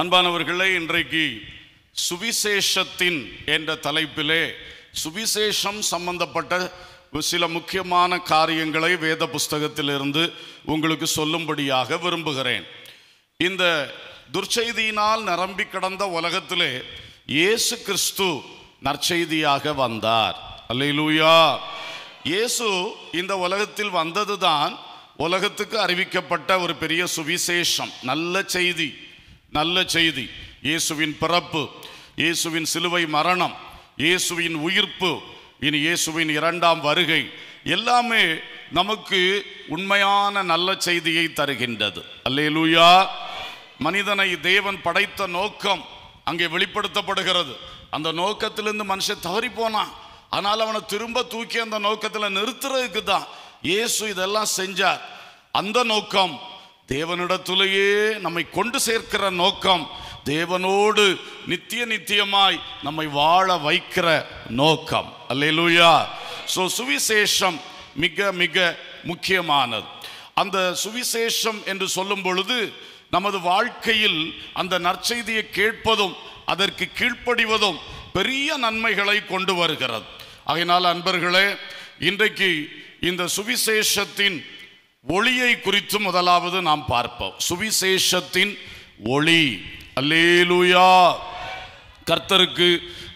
அன்பானவர்களே இன்றைக்கு சுவிசேஷத்தின் என்ற தலைப்பிலே சுவிசேஷம் சம்பந்தப்பட்ட சில முக்கியமான காரியங்களை வேத புஸ்தகத்திலிருந்து உங்களுக்கு சொல்லும்படியாக விரும்புகிறேன் இந்த துர்ச்செய்தியினால் நிரம்பி கடந்த உலகத்திலே இயேசு கிறிஸ்து நற்செய்தியாக வந்தார் அல்லூயா இயேசு இந்த உலகத்தில் வந்ததுதான் உலகத்துக்கு அறிவிக்கப்பட்ட ஒரு பெரிய சுவிசேஷம் நல்ல செய்தி நல்ல செய்தி இயேசுவின் பிறப்பு இயேசுவின் சிலுவை மரணம் இயேசுவின் உயிர்ப்பு இனி இயேசுவின் இரண்டாம் வருகை எல்லாமே நமக்கு உண்மையான நல்ல செய்தியை தருகின்றது அல்லேலூயா மனிதனை தேவன் படைத்த நோக்கம் அங்கே வெளிப்படுத்தப்படுகிறது அந்த நோக்கத்திலிருந்து மனுஷன் தவறி போனான் ஆனால் அவனை திரும்ப தூக்கி அந்த நோக்கத்தில் நிறுத்துறதுக்கு தான் இயேசு இதெல்லாம் செஞ்சார் அந்த நோக்கம் தேவனிடத்துலேயே நம்மை கொண்டு சேர்க்கிற நோக்கம் தேவனோடு நித்திய நித்தியமாய் நம்மை வாழ வைக்கிற நோக்கம் அல்லேலூயா ஸோ சுவிசேஷம் மிக மிக முக்கியமானது அந்த சுவிசேஷம் என்று சொல்லும் பொழுது நமது வாழ்க்கையில் அந்த நற்செய்தியை கேட்பதும் அதற்கு கீழ்ப்படிவதும் பெரிய நன்மைகளை கொண்டு வருகிறது அதனால் அன்பர்களே இன்றைக்கு இந்த சுவிசேஷத்தின் ஒளியை குறித்து முதலாவது நாம் பார்ப்போம் சுவிசேஷத்தின் ஒளி அல்லேலுயா கர்த்தருக்கு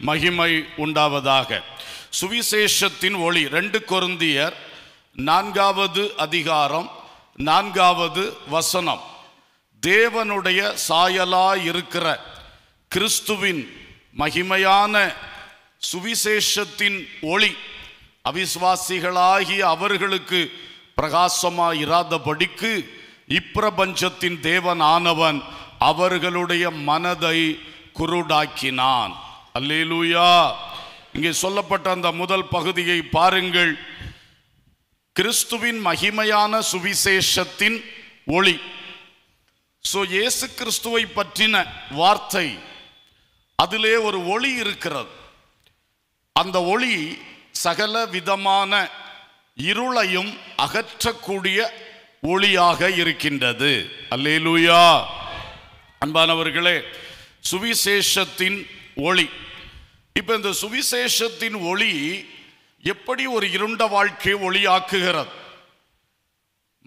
மகிமை உண்டாவதாக சுவிசேஷத்தின் ஒளி ரெண்டு கொருந்தியர் நான்காவது அதிகாரம் நான்காவது வசனம் தேவனுடைய சாயலாயிருக்கிற கிறிஸ்துவின் மகிமையான சுவிசேஷத்தின் ஒளி அவிசுவாசிகளாகிய அவர்களுக்கு பிரகாசமாக இராதபடிக்கு இப்பிரபஞ்சத்தின் தேவன் ஆனவன் அவர்களுடைய மனதை குருடாக்கினான் அல்லேலூயா இங்கே சொல்லப்பட்ட அந்த முதல் பகுதியை பாருங்கள் கிறிஸ்துவின் மகிமையான சுவிசேஷத்தின் ஒளி ஸோ இயேசு கிறிஸ்துவை பற்றின வார்த்தை அதிலே ஒரு ஒளி இருக்கிறது அந்த ஒளி சகல விதமான இருளையும் அகற்றக்கூடிய ஒளியாக இருக்கின்றது அல்லேலூயா அன்பானவர்களே சுவிசேஷத்தின் ஒளி இப்போ இந்த சுவிசேஷத்தின் ஒளி எப்படி ஒரு இருண்ட வாழ்க்கையை ஒளியாக்குகிறது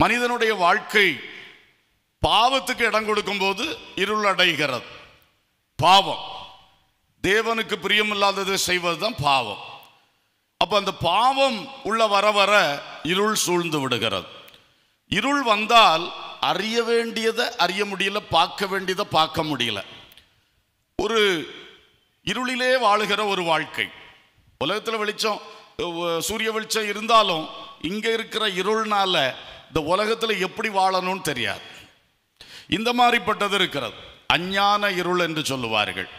மனிதனுடைய வாழ்க்கை பாவத்துக்கு இடம் கொடுக்கும்போது இருளடைகிறது பாவம் தேவனுக்கு பிரியமில்லாததை செய்வது தான் பாவம் அப்போ அந்த பாவம் உள்ள வர வர இருள் சூழ்ந்து விடுகிறது இருள் வந்தால் அறிய வேண்டியதை அறிய முடியல பார்க்க வேண்டியதை பார்க்க முடியல ஒரு இருளிலே வாழுகிற ஒரு வாழ்க்கை உலகத்தில் வெளிச்சம் சூரிய வெளிச்சம் இருந்தாலும் இங்கே இருக்கிற இருள்னால இந்த உலகத்தில் எப்படி வாழணும்னு தெரியாது இந்த மாதிரிப்பட்டது இருக்கிறது அஞ்ஞான இருள் என்று சொல்லுவார்கள்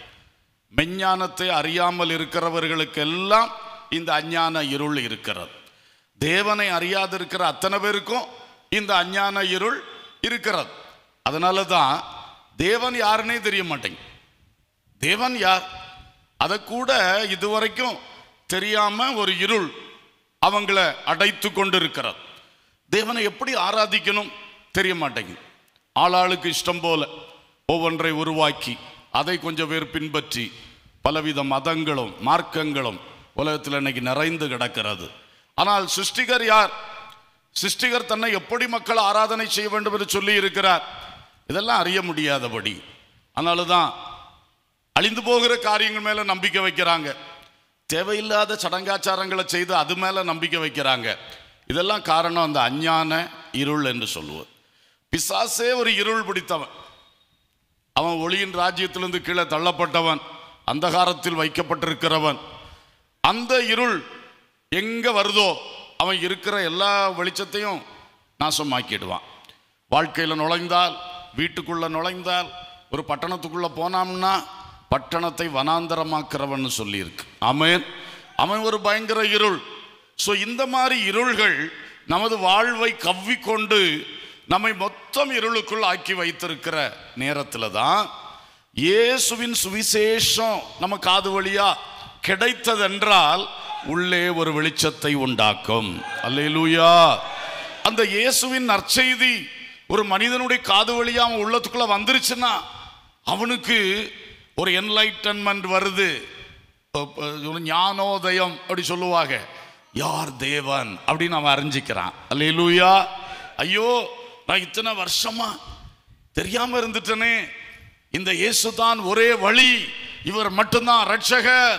மெஞ்ஞானத்தை அறியாமல் இருக்கிறவர்களுக்கெல்லாம் இந்த அஞ்ஞான இருள் இருக்கிறது தேவனை அறியாதிருக்கிற அத்தனை பேருக்கும் இந்த அஞ்ஞான இருள் இருக்கிறது அதனால தான் தேவன் யாருன்னே தெரிய மாட்டேங்க தேவன் யார் அதை கூட இதுவரைக்கும் தெரியாமல் ஒரு இருள் அவங்கள அடைத்து கொண்டு தேவனை எப்படி ஆராதிக்கணும் தெரிய மாட்டேங்குது ஆளாளுக்கு இஷ்டம் போல ஒவ்வொன்றை உருவாக்கி அதை கொஞ்சம் பேர் பின்பற்றி பலவித மதங்களும் மார்க்கங்களும் உலகத்தில் இன்னைக்கு நிறைந்து கிடக்கிறது ஆனால் சிருஷ்டிகர் யார் சிருஷ்டிகர் தன்னை எப்படி மக்கள் ஆராதனை செய்ய வேண்டும் என்று சொல்லி இருக்கிறார் இதெல்லாம் அறிய முடியாதபடி அதனால தான் அழிந்து போகிற காரியங்கள் மேலே நம்பிக்கை வைக்கிறாங்க தேவையில்லாத சடங்காச்சாரங்களை செய்து அது மேலே நம்பிக்கை வைக்கிறாங்க இதெல்லாம் காரணம் அந்த அஞ்ஞான இருள் என்று சொல்லுவது பிசாசே ஒரு இருள் பிடித்தவன் அவன் ஒளியின் ராஜ்யத்திலிருந்து கீழே தள்ளப்பட்டவன் அந்தகாரத்தில் வைக்கப்பட்டிருக்கிறவன் அந்த இருள் எங்கே வருதோ அவன் இருக்கிற எல்லா வெளிச்சத்தையும் நாசமாக்கிடுவான் வாழ்க்கையில் நுழைந்தால் வீட்டுக்குள்ளே நுழைந்தால் ஒரு பட்டணத்துக்குள்ளே போனாம்னா பட்டணத்தை வனாந்தரமாக்குறவன் சொல்லியிருக்கு அமேன் அவன் ஒரு பயங்கர இருள் ஸோ இந்த மாதிரி இருள்கள் நமது வாழ்வை கவ்விக்கொண்டு நம்மை மொத்தம் இருளுக்குள் ஆக்கி வைத்திருக்கிற நேரத்தில் தான் இயேசுவின் சுவிசேஷம் நம்ம காது வழியாக கிடைத்ததென்றால் உள்ளே ஒரு வெளிச்சத்தை உண்டாக்கும் அல்லேலூயா அந்த இயேசுவின் நற்செய்தி ஒரு மனிதனுடைய காது வழியாக அவன் உள்ளத்துக்குள்ளே வந்துருச்சுன்னா அவனுக்கு ஒரு என்லைட்டன்மெண்ட் வருது ஞானோதயம் அப்படி சொல்லுவாங்க யார் தேவன் அப்படின்னு அவன் அறிஞ்சிக்கிறான் அல்லேலூயா ஐயோ நான் இத்தனை வருஷமா தெரியாமல் இருந்துட்டனே இந்த இயேசு தான் ஒரே வழி இவர் மட்டும்தான் ரட்சகர்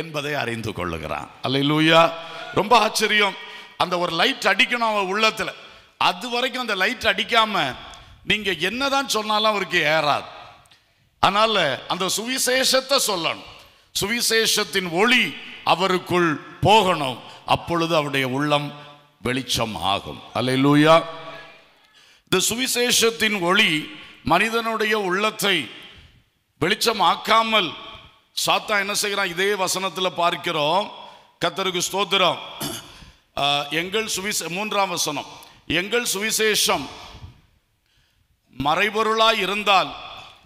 என்பதை அறிந்து கொள்ளுகிறான் அல்ல லூயா ரொம்ப ஆச்சரியம் அந்த ஒரு லைட் அடிக்கணும் அவன் உள்ளத்தில் அது வரைக்கும் அந்த லைட் அடிக்காம நீங்க என்னதான் சொன்னாலும் அவருக்கு ஏறாது அதனால அந்த சுவிசேஷத்தை சொல்லணும் சுவிசேஷத்தின் ஒளி அவருக்குள் போகணும் அப்பொழுது அவருடைய உள்ளம் வெளிச்சம் ஆகும் அலை லூயா இந்த சுவிசேஷத்தின் ஒளி மனிதனுடைய உள்ளத்தை வெளிச்சம் ஆக்காமல் சாத்தா என்ன செய்கிறான் இதே வசனத்தில் பார்க்கிறோம் கத்தருக்கு ஸ்தோத்திரம் எங்கள் சுவிச மூன்றாம் வசனம் எங்கள் சுவிசேஷம் மறைபொருளாய் இருந்தால்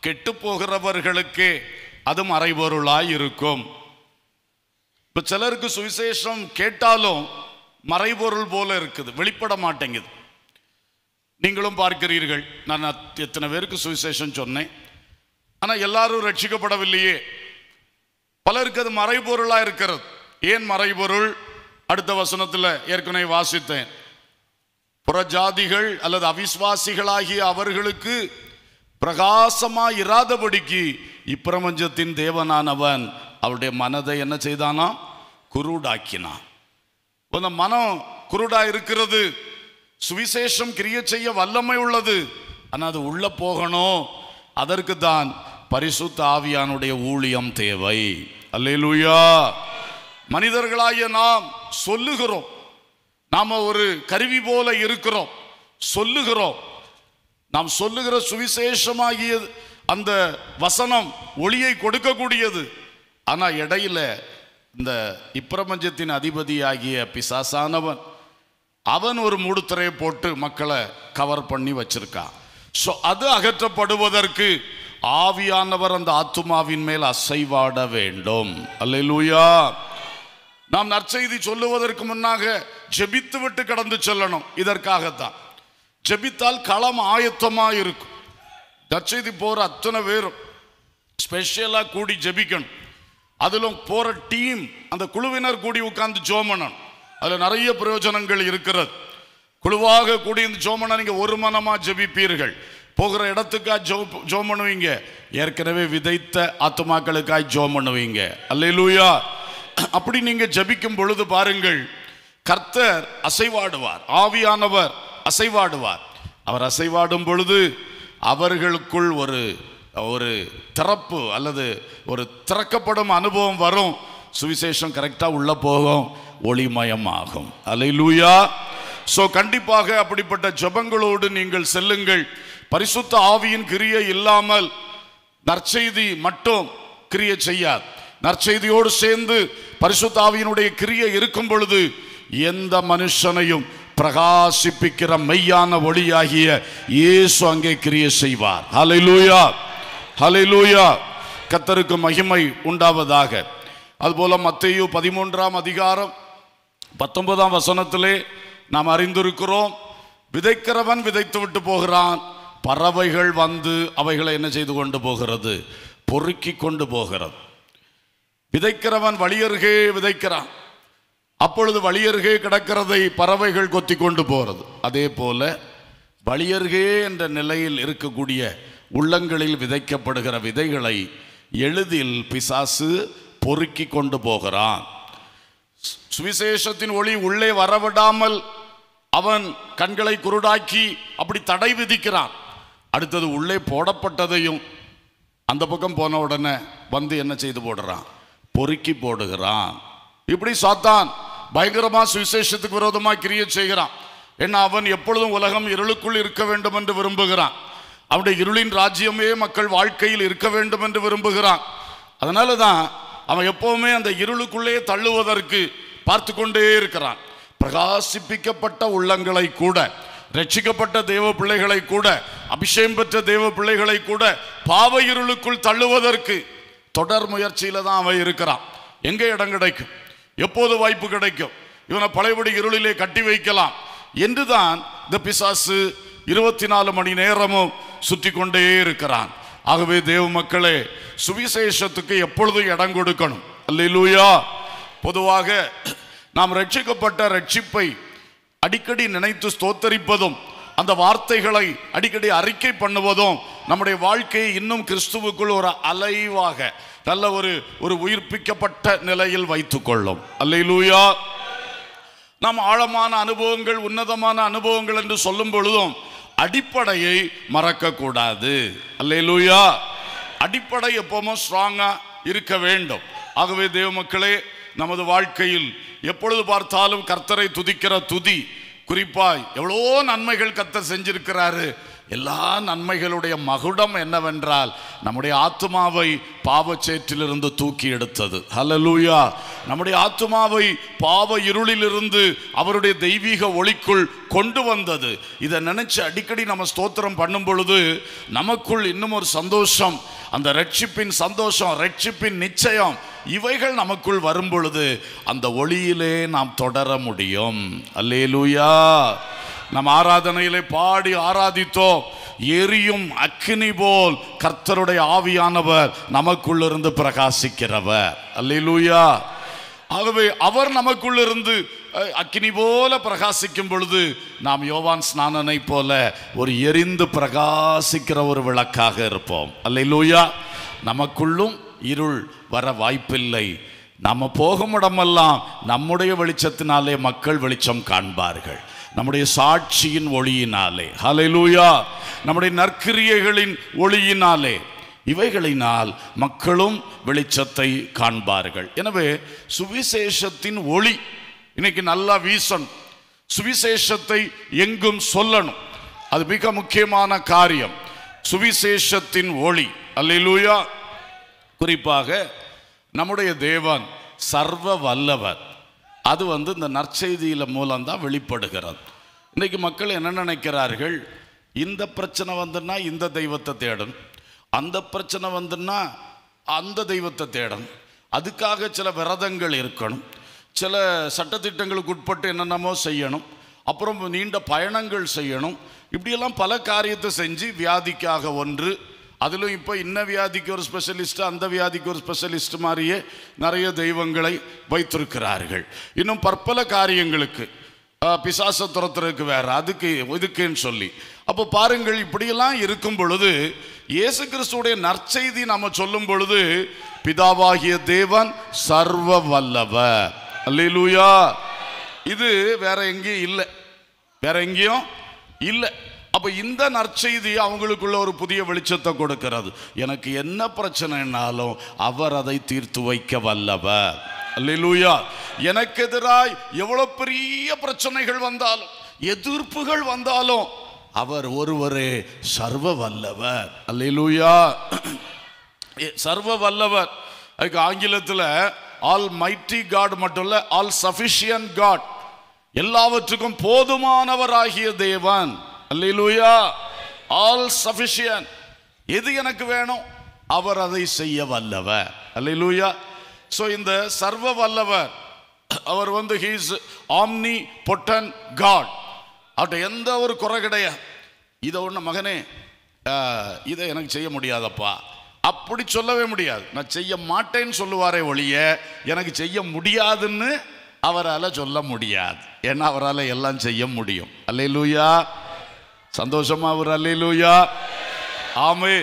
கெட்டு போகிறவர்களுக்கு அது மறைபொருளாய் இருக்கும் இப்போ சிலருக்கு சுவிசேஷம் கேட்டாலும் மறைபொருள் போல இருக்குது வெளிப்பட மாட்டேங்குது நீங்களும் பார்க்கிறீர்கள் நான் எத்தனை பேருக்கு சுவிசேஷம் சொன்னேன் ஆனால் எல்லாரும் ரட்சிக்கப்படவில்லையே பலருக்கு அது மறைபொருளாக இருக்கிறது ஏன் மறைபொருள் அடுத்த வசனத்தில் ஏற்கனவே வாசித்தேன் புறஜாதிகள் அல்லது அவிஸ்வாசிகளாகிய அவர்களுக்கு பிரகாசமா இராதபடிக்கு இப்பிரபஞ்சத்தின் தேவனானவன் அவருடைய மனதை என்ன செய்தானா குருடாக்கினான் அந்த மனம் குருடா இருக்கிறது சுவிசேஷம் கிரிய செய்ய வல்லமை உள்ளது ஆனால் அது உள்ள போகணும் அதற்கு தான் பரிசுத்த ஆவியானுடைய ஊழியம் தேவை அல்லேலூயா மனிதர்களாய நாம் சொல்லுகிறோம் நாம் ஒரு கருவி போல இருக்கிறோம் சொல்லுகிறோம் நாம் சொல்லுகிற சுவிசேஷமாகிய அந்த வசனம் ஒளியை கொடுக்கக்கூடியது ஆனால் இடையில இந்த இப்பிரபஞ்சத்தின் அதிபதியாகிய பிசாசானவன் அவன் ஒரு மூடுத்திரையை போட்டு மக்களை கவர் பண்ணி வச்சிருக்கான் ஸோ அது அகற்றப்படுவதற்கு ஆவியானவர் அந்த ஆத்துமாவின் மேல் அசைவாட வேண்டும் அல்லா நாம் நற்செய்தி சொல்லுவதற்கு முன்னாக ஜெபித்து விட்டு கடந்து செல்லணும் இதற்காகத்தான் ஜெபித்தால் களம் ஆயத்தமாக இருக்கும் நற்செய்தி போகிற அத்தனை பேரும் ஸ்பெஷலாக கூடி ஜெபிக்கணும் அதிலும் போகிற டீம் அந்த குழுவினர் கூடி உட்கார்ந்து ஜோமனன் அதில் நிறைய பிரயோஜனங்கள் இருக்கிறது குழுவாக கூடி இந்த ஜோமனா நீங்கள் ஒரு மனமாக ஜெபிப்பீர்கள் போகிற இடத்துக்காக ஜோ ஜோம் பண்ணுவீங்க ஏற்கனவே விதைத்த ஆத்மாக்களுக்காய் ஜோம் பண்ணுவீங்க அல்லையிலூயா அப்படி நீங்கள் ஜபிக்கும் பொழுது பாருங்கள் கர்த்தர் அசைவாடுவார் ஆவியானவர் அசைவாடுவார் அவர் அசைவாடும் பொழுது அவர்களுக்குள் ஒரு ஒரு திறப்பு அல்லது ஒரு திறக்கப்படும் அனுபவம் வரும் சுவிசேஷம் கரெக்டாக உள்ளே போகும் ஒளிமயமாகும் அலை லூயா ஸோ கண்டிப்பாக அப்படிப்பட்ட ஜபங்களோடு நீங்கள் செல்லுங்கள் பரிசுத்த ஆவியின் கிரியை இல்லாமல் நற்செய்தி மட்டும் கிரியை செய்யாது நற்செய்தியோடு சேர்ந்து பரிசுத்த ஆவியினுடைய கிரியை இருக்கும் பொழுது எந்த மனுஷனையும் பிரகாசிப்பிக்கிற மெய்யான ஒளியாகிய இயேசு அங்கே கிரியை செய்வார் ஹலை லூயா ஹலை லூயா கத்தருக்கு மகிமை உண்டாவதாக அதுபோல மத்தையோ பதிமூன்றாம் அதிகாரம் பத்தொன்பதாம் வசனத்திலே நாம் அறிந்திருக்கிறோம் விதைக்கிறவன் விதைத்து விட்டு போகிறான் பறவைகள் வந்து அவைகளை என்ன செய்து கொண்டு போகிறது பொறுக்கி கொண்டு போகிறது விதைக்கிறவன் வழியருகே விதைக்கிறான் அப்பொழுது வழியருகே கிடக்கிறதை பறவைகள் கொத்தி கொண்டு போகிறது அதே போல வழியருகே என்ற நிலையில் இருக்கக்கூடிய உள்ளங்களில் விதைக்கப்படுகிற விதைகளை எளிதில் பிசாசு பொறுக்கி கொண்டு போகிறான் சுவிசேஷத்தின் ஒளி உள்ளே வரவிடாமல் அவன் கண்களை குருடாக்கி அப்படி தடை விதிக்கிறான் அடுத்தது உள்ளே போடப்பட்டதையும் அந்த பக்கம் போன உடனே வந்து என்ன செய்து போடுறான் பொறுக்கி போடுகிறான் இப்படி சாத்தான் பயங்கரமாக சுவிசேஷத்துக்கு விரோதமாக கிரிய செய்கிறான் ஏன்னா அவன் எப்பொழுதும் உலகம் இருளுக்குள் இருக்க வேண்டும் என்று விரும்புகிறான் அவனுடைய இருளின் ராஜ்யமே மக்கள் வாழ்க்கையில் இருக்க வேண்டும் என்று விரும்புகிறான் அதனால தான் அவன் எப்போவுமே அந்த இருளுக்குள்ளே தள்ளுவதற்கு பார்த்து கொண்டே இருக்கிறான் பிரகாசிப்பிக்கப்பட்ட உள்ளங்களை கூட ரட்சிக்கப்பட்ட தேவ பிள்ளைகளை கூட அபிஷேகம் பெற்ற தேவ பிள்ளைகளை கூட பாவ இருளுக்குள் தள்ளுவதற்கு தொடர் முயற்சியில் தான் அவன் இருக்கிறான் எங்கே இடம் கிடைக்கும் எப்போது வாய்ப்பு கிடைக்கும் இவனை பழையபடி இருளிலே கட்டி வைக்கலாம் என்று தான் இந்த பிசாசு இருபத்தி நாலு மணி நேரமும் சுற்றி கொண்டே இருக்கிறான் ஆகவே தேவ மக்களே சுவிசேஷத்துக்கு எப்பொழுதும் இடம் கொடுக்கணும் அல்லூயா பொதுவாக நாம் ரட்சிக்கப்பட்ட ரட்சிப்பை அடிக்கடி நினைத்து ஸ்தோத்தரிப்பதும் அந்த வார்த்தைகளை அடிக்கடி அறிக்கை பண்ணுவதும் நம்முடைய வாழ்க்கையை இன்னும் கிறிஸ்துவுக்குள் ஒரு அலைவாக நல்ல ஒரு ஒரு உயிர்ப்பிக்கப்பட்ட நிலையில் வைத்துக்கொள்ளும் அல்ல நாம் ஆழமான அனுபவங்கள் உன்னதமான அனுபவங்கள் என்று சொல்லும் பொழுதும் அடிப்படையை மறக்கக்கூடாது அல்ல அடிப்படை எப்பவுமே ஸ்ட்ராங்காக இருக்க வேண்டும் ஆகவே தேவ மக்களே நமது வாழ்க்கையில் எப்பொழுது பார்த்தாலும் கர்த்தரை துதிக்கிற துதி குறிப்பாய் எவ்வளோ நன்மைகள் கர்த்தர் செஞ்சிருக்கிறாரு எல்லா நன்மைகளுடைய மகுடம் என்னவென்றால் நம்முடைய ஆத்மாவை பாவச்சேற்றிலிருந்து தூக்கி எடுத்தது ஹலலூயா நம்முடைய ஆத்மாவை பாவ இருளிலிருந்து அவருடைய தெய்வீக ஒளிக்குள் கொண்டு வந்தது இதை நினைச்சு அடிக்கடி நம்ம ஸ்தோத்திரம் பண்ணும் பொழுது நமக்குள் இன்னும் ஒரு சந்தோஷம் அந்த ரட்சிப்பின் சந்தோஷம் ரட்சிப்பின் நிச்சயம் இவைகள் நமக்குள் வரும் பொழுது அந்த ஒளியிலே நாம் தொடர முடியும் அல்லேலூயா நம் ஆராதனையிலே பாடி ஆராதித்தோம் எரியும் அக்னி போல் கர்த்தருடைய ஆவியானவர் நமக்குள்ளிருந்து பிரகாசிக்கிறவர் அல்லூயா ஆகவே அவர் நமக்குள்ளிருந்து அக்கினி போல பிரகாசிக்கும் பொழுது நாம் யோவான் ஸ்நானனை போல ஒரு எரிந்து பிரகாசிக்கிற ஒரு விளக்காக இருப்போம் அல்லூயா நமக்குள்ளும் இருள் வர வாய்ப்பில்லை நம்ம போகும் இடமெல்லாம் நம்முடைய வெளிச்சத்தினாலே மக்கள் வெளிச்சம் காண்பார்கள் நம்முடைய சாட்சியின் ஒளியினாலே ஹலெலூயா நம்முடைய நற்கிரியைகளின் ஒளியினாலே இவைகளினால் மக்களும் வெளிச்சத்தை காண்பார்கள் எனவே சுவிசேஷத்தின் ஒளி இன்னைக்கு நல்லா வீசணும் சுவிசேஷத்தை எங்கும் சொல்லணும் அது மிக முக்கியமான காரியம் சுவிசேஷத்தின் ஒளி அல்லூயா குறிப்பாக நம்முடைய தேவன் சர்வ வல்லவர் அது வந்து இந்த நற்செய்தியில் மூலம்தான் வெளிப்படுகிறது இன்றைக்கி மக்கள் என்ன நினைக்கிறார்கள் இந்த பிரச்சனை வந்துன்னா இந்த தெய்வத்தை தேடும் அந்த பிரச்சனை வந்துன்னா அந்த தெய்வத்தை தேடும் அதுக்காக சில விரதங்கள் இருக்கணும் சில சட்டத்திட்டங்களுக்கு உட்பட்டு என்னென்னமோ செய்யணும் அப்புறம் நீண்ட பயணங்கள் செய்யணும் இப்படியெல்லாம் பல காரியத்தை செஞ்சு வியாதிக்காக ஒன்று அதிலும் இப்போ இன்ன வியாதிக்கு ஒரு ஸ்பெஷலிஸ்ட்டு அந்த வியாதிக்கு ஒரு ஸ்பெஷலிஸ்ட் மாதிரியே நிறைய தெய்வங்களை வைத்திருக்கிறார்கள் இன்னும் பற்பல காரியங்களுக்கு பிசாச துரத்துறதுக்கு வேற அதுக்கு இதுக்குன்னு சொல்லி அப்போ பாருங்கள் இப்படியெல்லாம் இருக்கும் பொழுது இயேசு கிறிஸ்துடைய நற்செய்தி நம்ம சொல்லும் பொழுது பிதாவாகிய தேவன் சர்வ வல்லவ அல்லூயா இது வேற எங்கேயும் இல்லை வேற எங்கேயும் இல்லை அப்போ இந்த நற்செய்தி அவங்களுக்குள்ள ஒரு புதிய வெளிச்சத்தை கொடுக்கிறது எனக்கு என்ன பிரச்சனைனாலும் அவர் அதை தீர்த்து வைக்க வல்லவர் அல்லூயா எனக்கு எதிராய் எவ்வளோ பெரிய பிரச்சனைகள் வந்தாலும் எதிர்ப்புகள் வந்தாலும் அவர் ஒருவரே சர்வ வல்லவர் அல்லூயா சர்வ வல்லவர் அதுக்கு ஆங்கிலத்தில் ஆல் மைட்டி காட் மட்டும் இல்லை ஆல் சஃபிஷியன் காட் எல்லாவற்றுக்கும் போதுமானவராகிய தேவன் ஆல் சஃபிஷியன் எது எனக்கு வேணும் அவர் அதை செய்ய வல்லவர் அல்லா ஸோ இந்த சர்வ வல்லவர் அவர் வந்து ஹீஸ் ஆம்னி பொட்டன் காட் அவர்கிட்ட எந்த ஒரு குறை கிடையாது இதை ஒன்று மகனே இதை எனக்கு செய்ய முடியாதப்பா அப்படி சொல்லவே முடியாது நான் செய்ய மாட்டேன்னு சொல்லுவாரே ஒழிய எனக்கு செய்ய முடியாதுன்னு அவரால் சொல்ல முடியாது ஏன்னா அவரால் எல்லாம் செய்ய முடியும் அல்ல லூயா சந்தோஷமா ஒரு அல்லூயா ஆமே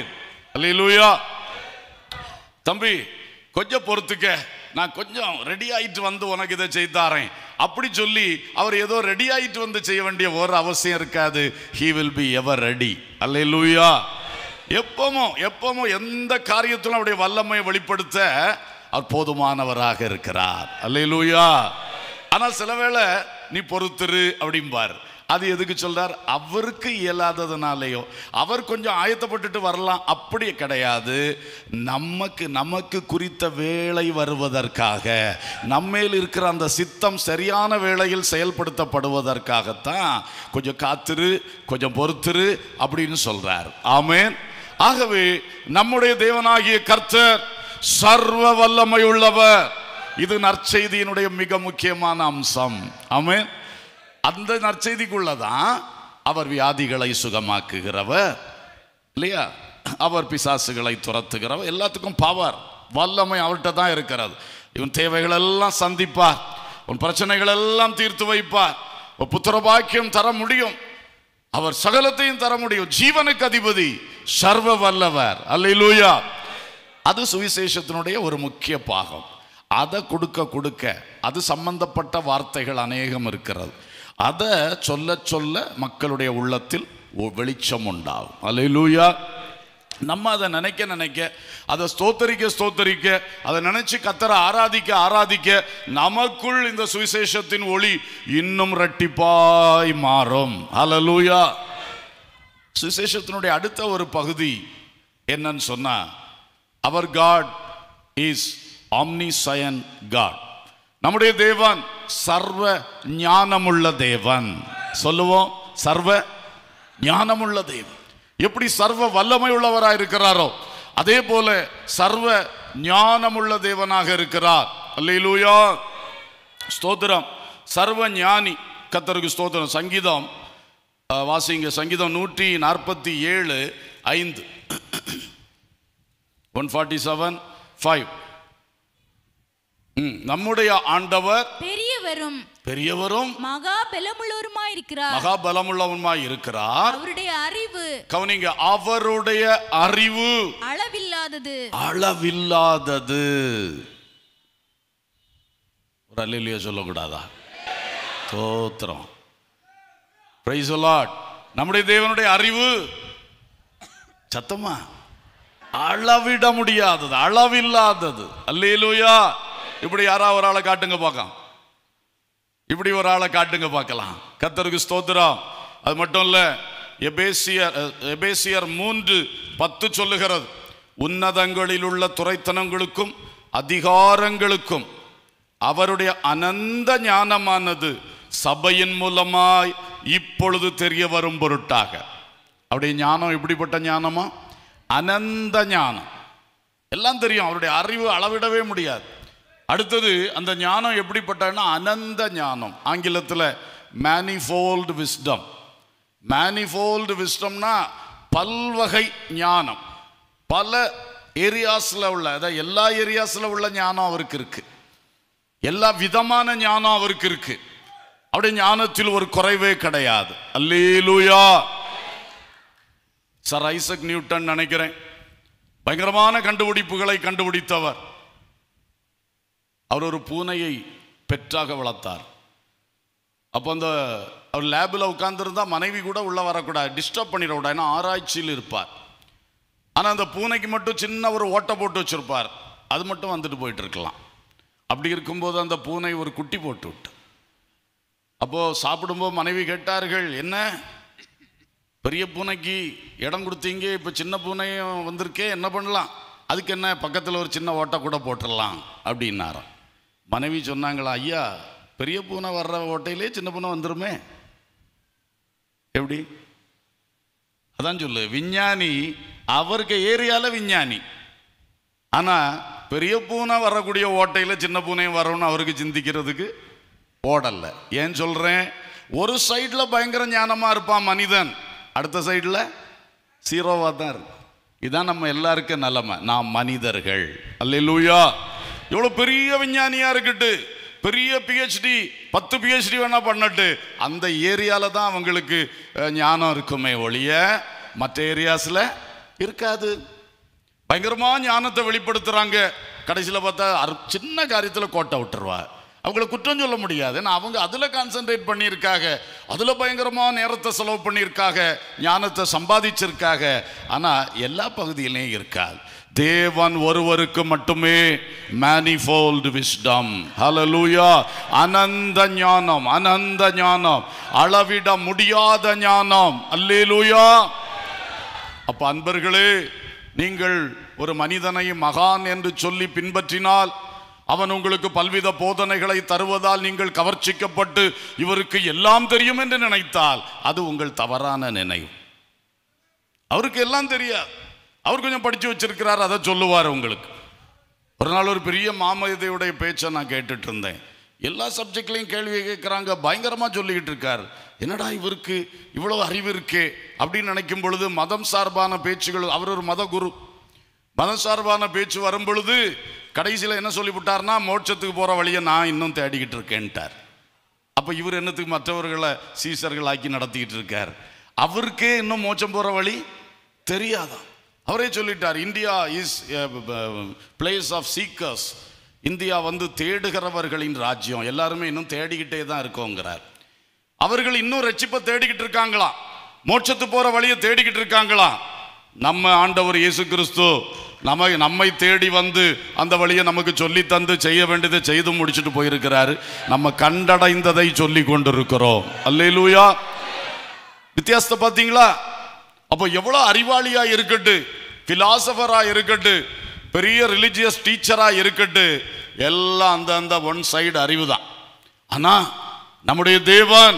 அல்லூயா தம்பி கொஞ்சம் பொறுத்துக்க நான் கொஞ்சம் ரெடி ஆயிட்டு வந்து உனக்கு இதை செய்தாரேன் அப்படி சொல்லி அவர் ஏதோ ரெடி ஆயிட்டு வந்து செய்ய வேண்டிய ஒரு அவசியம் இருக்காது he will be ever ready அல்ல லூயா எப்பமோ எப்பமோ எந்த காரியத்திலும் அவருடைய வல்லமையை வெளிப்படுத்த அவர் போதுமானவராக இருக்கிறார் அல்ல லூயா ஆனால் சில வேளை நீ பொறுத்துரு அப்படிம்பார் அது எதுக்கு சொல்றார் அவருக்கு இயலாததுனாலேயோ அவர் கொஞ்சம் ஆயத்தப்பட்டுட்டு வரலாம் அப்படி கிடையாது நமக்கு நமக்கு குறித்த வேலை வருவதற்காக நம்மேல் இருக்கிற அந்த சித்தம் சரியான வேளையில் செயல்படுத்தப்படுவதற்காகத்தான் கொஞ்சம் காத்துரு கொஞ்சம் பொறுத்துரு அப்படின்னு சொல்றார் ஆமேன் ஆகவே நம்முடைய தேவனாகிய கர்த்தர் சர்வ வல்லமை உள்ளவர் இது நற்செய்தியினுடைய மிக முக்கியமான அம்சம் ஆமேன் அந்த நற்செய்திக்குள்ளதான் அவர் வியாதிகளை சுகமாக்குகிறவர் இல்லையா அவர் பிசாசுகளை துரத்துகிறவர் எல்லாத்துக்கும் பவர் வல்லமை அவர்கிட்ட தான் இருக்கிறது இவன் தேவைகள் எல்லாம் சந்திப்பார் உன் பிரச்சனைகள் எல்லாம் தீர்த்து வைப்பார் புத்திரபாக்கியம் தர முடியும் அவர் சகலத்தையும் தர முடியும் ஜீவனுக்கு அதிபதி சர்வ வல்லவர் அல்லா அது சுவிசேஷத்தினுடைய ஒரு முக்கிய பாகம் அதை கொடுக்க கொடுக்க அது சம்பந்தப்பட்ட வார்த்தைகள் அநேகம் இருக்கிறது அதை சொல்ல சொல்ல மக்களுடைய உள்ளத்தில் வெளிச்சம் உண்டாகும் அலையிலூயா நம்ம அதை நினைக்க நினைக்க அதை ஸ்தோத்தரிக்க ஸ்தோத்தரிக்க அதை நினைச்சு கத்தர ஆராதிக்க ஆராதிக்க நமக்குள் இந்த சுவிசேஷத்தின் ஒளி இன்னும் ரட்டிப்பாய் மாறும் அலலூயா சுவிசேஷத்தினுடைய அடுத்த ஒரு பகுதி என்னன்னு சொன்னா அவர் God is omniscient God நம்முடைய தேவன் சர்வ ஞானமுள்ள தேவன் சொல்லுவோம் சர்வ ஞானமுள்ள தேவன் எப்படி சர்வ வல்லமை உள்ளவராக இருக்கிறாரோ அதே போல சர்வ ஞானமுள்ள தேவனாக இருக்கிறார் அல்லையிலூயா ஸ்தோத்திரம் சர்வ ஞானி கத்தருக்கு ஸ்தோத்திரம் சங்கீதம் வாசிங்க சங்கீதம் நூற்றி நாற்பத்தி ஏழு ஐந்து ஒன் ஃபார்ட்டி செவன் ஃபைவ் நம்முடைய ஆண்டவர் பெரியவரும் பெரியவரும் மகா பலமுள்ளவருமா இருக்கிறார் மகா பலமுள்ளவருமாய் இருக்கிறார் அவருடைய அறிவு கவனிங்க அவருடைய அறிவு அளவில்லாதது அளவில்லாதது ஒரு அல்லையிலேயே சொல்லக்கூடாதா தோத்திரம் பிரைஸ் நம்முடைய தேவனுடைய அறிவு சத்தமா அளவிட முடியாதது அளவில்லாதது அல்லையிலூயா இப்படி யாராவது ஒரு ஆளை காட்டுங்க பார்க்கலாம் இப்படி ஒரு ஆளை காட்டுங்க பார்க்கலாம் கத்தருக்கு ஸ்தோத்திரம் அது மட்டும் இல்லை எபேசியர் எபேசியர் மூன்று பத்து சொல்லுகிறது உன்னதங்களில் உள்ள துறைத்தனங்களுக்கும் அதிகாரங்களுக்கும் அவருடைய அனந்த ஞானமானது சபையின் மூலமாய் இப்பொழுது தெரிய வரும் பொருட்டாக அவருடைய ஞானம் இப்படிப்பட்ட ஞானமா அனந்த ஞானம் எல்லாம் தெரியும் அவருடைய அறிவு அளவிடவே முடியாது அடுத்தது அந்த ஞானம் எப்படிப்பட்டன்னா அனந்த ஞானம் ஆங்கிலத்தில் மேனிஃபோல்டு விஸ்டம் மேனிஃபோல்டு விஸ்டம்னா பல்வகை ஞானம் பல ஏரியாஸில் உள்ள அதாவது எல்லா ஏரியாஸில் உள்ள ஞானம் அவருக்கு இருக்குது எல்லா விதமான ஞானம் அவருக்கு இருக்குது அப்படி ஞானத்தில் ஒரு குறைவே கிடையாது அல்லேலூயா சார் ஐசக் நியூட்டன் நினைக்கிறேன் பயங்கரமான கண்டுபிடிப்புகளை கண்டுபிடித்தவர் அவர் ஒரு பூனையை பெற்றாக வளர்த்தார் அப்போ அந்த அவர் லேபில் உட்காந்துருந்தா மனைவி கூட உள்ளே வரக்கூடாது டிஸ்டர்ப் பண்ணிட ஏன்னா ஆராய்ச்சியில் இருப்பார் ஆனால் அந்த பூனைக்கு மட்டும் சின்ன ஒரு ஓட்டை போட்டு வச்சுருப்பார் அது மட்டும் வந்துட்டு போயிட்டு இருக்கலாம் அப்படி இருக்கும்போது அந்த பூனை ஒரு குட்டி போட்டு விட்டு அப்போது சாப்பிடும்போது மனைவி கேட்டார்கள் என்ன பெரிய பூனைக்கு இடம் கொடுத்தீங்க இப்போ சின்ன பூனையும் வந்திருக்கே என்ன பண்ணலாம் அதுக்கு என்ன பக்கத்தில் ஒரு சின்ன ஓட்டை கூட போட்டுடலாம் அப்படின்னாரன் மனைவி சொன்னாங்களா ஐயா பெரிய பூனை வர்ற ஓட்டையிலே சின்ன பூனை வந்துருமே எப்படி அதான் சொல்லு விஞ்ஞானி அவருக்கு ஏரியாவில் விஞ்ஞானி ஆனால் பெரிய பூனை வரக்கூடிய ஓட்டையில் சின்ன பூனையும் வரும்னு அவருக்கு சிந்திக்கிறதுக்கு ஓடலை ஏன் சொல்கிறேன் ஒரு சைடில் பயங்கர ஞானமாக இருப்பான் மனிதன் அடுத்த சைடில் சீரோவாக தான் இருக்கும் இதுதான் நம்ம எல்லாருக்கும் நிலமை நாம் மனிதர்கள் அல்ல எவ்வளோ பெரிய விஞ்ஞானியாக இருக்கட்டு பெரிய பிஹெச்டி பத்து பிஹெச்டி வேணால் பண்ணட்டு அந்த ஏரியாவில் தான் அவங்களுக்கு ஞானம் இருக்குமே ஒழிய மற்ற ஏரியாஸில் இருக்காது பயங்கரமாக ஞானத்தை வெளிப்படுத்துகிறாங்க கடைசியில் பார்த்தா அரு சின்ன காரியத்தில் கோட்டை விட்டுருவா அவங்கள குற்றம் சொல்ல முடியாது நான் அவங்க அதில் கான்சென்ட்ரேட் பண்ணியிருக்காங்க அதில் பயங்கரமாக நேரத்தை செலவு பண்ணியிருக்காங்க ஞானத்தை சம்பாதிச்சிருக்காங்க ஆனால் எல்லா பகுதியிலையும் இருக்காது தேவன் ஒருவருக்கு மட்டுமே மேனிஃபோல்டு விஸ்டம் ஹலலூயா அனந்த ஞானம் அனந்த ஞானம் அளவிட முடியாத ஞானம் அல்லேலூயா அப்ப அன்பர்களே நீங்கள் ஒரு மனிதனை மகான் என்று சொல்லி பின்பற்றினால் அவன் உங்களுக்கு பல்வித போதனைகளை தருவதால் நீங்கள் கவர்ச்சிக்கப்பட்டு இவருக்கு எல்லாம் தெரியும் என்று நினைத்தால் அது உங்கள் தவறான நினைவு அவருக்கு எல்லாம் தெரியாது அவர் கொஞ்சம் படித்து வச்சிருக்கிறார் அதை சொல்லுவார் உங்களுக்கு ஒரு நாள் ஒரு பெரிய மாமதையுடைய பேச்சை நான் கேட்டுட்டு இருந்தேன் எல்லா சப்ஜெக்ட்லையும் கேள்வி கேட்குறாங்க பயங்கரமாக சொல்லிக்கிட்டு இருக்கார் என்னடா இவருக்கு இவ்வளோ அறிவு இருக்கே அப்படின்னு நினைக்கும் பொழுது மதம் சார்பான பேச்சுகள் அவர் ஒரு மத குரு மதம் சார்பான பேச்சு வரும் பொழுது கடைசியில் என்ன சொல்லிவிட்டார்னா மோட்சத்துக்கு போகிற வழியை நான் இன்னும் தேடிக்கிட்டு இருக்கேன்ட்டார் அப்போ இவர் என்னத்துக்கு மற்றவர்களை சீசர்களாக்கி நடத்திக்கிட்டு இருக்கார் அவருக்கே இன்னும் மோட்சம் போகிற வழி தெரியாதான் அவரே சொல்லிட்டார் India is place of seekers India வந்து தேடுகிறவர்களின் ராஜ்யம் எல்லாருமே இன்னும் தேடிக்கிட்டே தான் இருக்கோங்கிறார் அவர்கள் இன்னும் ரட்சிப்பை தேடிக்கிட்டு இருக்காங்களாம் மோட்சத்து போகிற வழியை தேடிக்கிட்டு இருக்காங்களாம் நம்ம ஆண்டவர் இயேசு கிறிஸ்து நம்ம நம்மை தேடி வந்து அந்த வழியை நமக்கு சொல்லி தந்து செய்ய வேண்டியதை செய்து முடிச்சுட்டு போயிருக்கிறாரு நம்ம கண்டடைந்ததை சொல்லி கொண்டிருக்கிறோம் அல்லையிலூயா வித்தியாசத்தை பார்த்தீங்களா அப்போ எவ்வளோ அறிவாளியா இருக்கட்டு பிலாசபரா இருக்கட்டு பெரிய ரிலிஜியஸ் டீச்சரா இருக்கட்டு எல்லாம் அந்த அந்த ஒன் சைடு அறிவு தான் ஆனா நம்முடைய தேவன்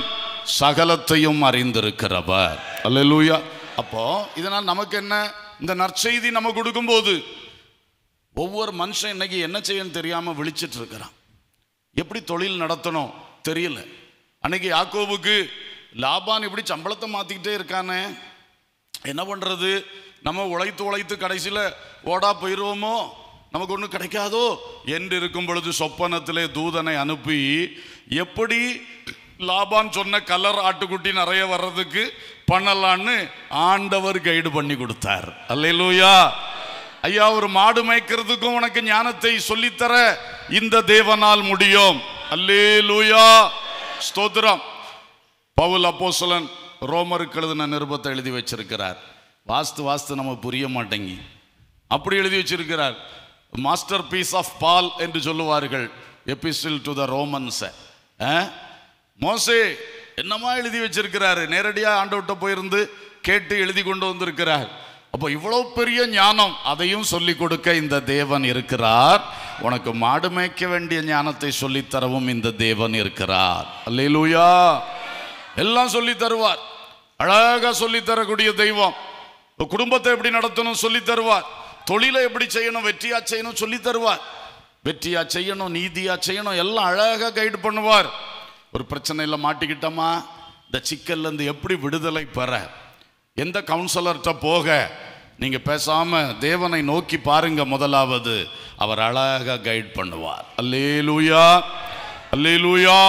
சகலத்தையும் அறிந்திருக்கிறவர் அல்ல லூயா அப்போ இதனால் நமக்கு என்ன இந்த நற்செய்தி நம்ம கொடுக்கும்போது ஒவ்வொரு மனுஷன் இன்னைக்கு என்ன செய்யணும் தெரியாமல் விழிச்சிட்டு இருக்கிறான் எப்படி தொழில் நடத்தணும் தெரியல அன்னைக்கு யாக்கோவுக்கு லாபான் இப்படி சம்பளத்தை மாற்றிக்கிட்டே இருக்கானே என்ன பண்ணுறது நம்ம உழைத்து உழைத்து கடைசியில் ஓடா போயிடுவோமோ நமக்கு ஒன்றும் கிடைக்காதோ என்று இருக்கும் பொழுது சொப்பனத்திலே தூதனை அனுப்பி எப்படி லாபான் சொன்ன கலர் ஆட்டுக்குட்டி நிறைய வர்றதுக்கு பண்ணலான்னு ஆண்டவர் கைடு பண்ணி கொடுத்தார் அல்லையிலூயா ஐயா ஒரு மாடு மேய்க்கிறதுக்கும் உனக்கு ஞானத்தை சொல்லித்தர இந்த தேவனால் முடியும் அல்லேலூயா ஸ்தோத்திரம் பவுல் அப்போசலன் ரோமருக்கு எழுதின நிருபத்தை எழுதி வச்சிருக்கிறார் வாஸ்து வாஸ்து நம்ம புரிய மாட்டேங்கி அப்படி எழுதி வச்சிருக்கிறார் மாஸ்டர் பீஸ் ஆஃப் பால் என்று சொல்லுவார்கள் எபிசில் டு த ரோமன்ஸை மோசே என்னமா எழுதி வச்சிருக்கிறாரு நேரடியாக ஆண்டவட்ட போயிருந்து கேட்டு எழுதி கொண்டு வந்திருக்கிறார் அப்போ இவ்வளோ பெரிய ஞானம் அதையும் சொல்லிக் கொடுக்க இந்த தேவன் இருக்கிறார் உனக்கு மாடு மேய்க்க வேண்டிய ஞானத்தை சொல்லித்தரவும் இந்த தேவன் இருக்கிறார் அல்லையிலூயா எல்லாம் சொல்லி தருவார் அழகாக தரக்கூடிய தெய்வம் குடும்பத்தை எப்படி நடத்தணும் சொல்லி தருவார் தொழிலை எப்படி செய்யணும் வெற்றியா செய்யணும் சொல்லி தருவார் வெற்றியா செய்யணும் நீதியா செய்யணும் எல்லாம் அழகாக கைடு பண்ணுவார் ஒரு பிரச்சனையில் மாட்டிக்கிட்டோமா இந்த சிக்கல்ல இருந்து எப்படி விடுதலை பெற எந்த கவுன்சிலர்கிட்ட போக நீங்கள் பேசாமல் தேவனை நோக்கி பாருங்க முதலாவது அவர் அழகாக கைட் பண்ணுவார் அல்லே லூயா அல்லே லூயா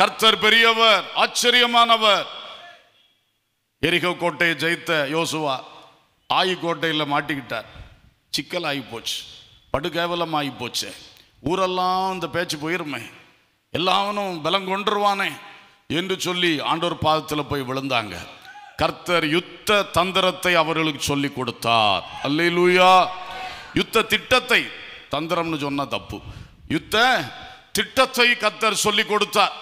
கர்த்தர் பெரியவர் ஆச்சரியமானவர் எரிகோ கோட்டையை ஜெயித்த யோசுவா ஆயு கோட்டையில் மாட்டிக்கிட்டார் சிக்கல் ஆகி போச்சு படுகேவலம் ஆகி போச்சு ஊரெல்லாம் இந்த பேச்சு போயிருமே எல்லாவனும் பலம் கொண்டுருவானே என்று சொல்லி ஆண்டோர் பாதத்தில் போய் விழுந்தாங்க கர்த்தர் யுத்த தந்திரத்தை அவர்களுக்கு சொல்லி கொடுத்தார் அல்லே யுத்த திட்டத்தை தந்திரம்னு சொன்ன தப்பு யுத்த திட்டத்தை கர்த்தர் சொல்லி கொடுத்தார்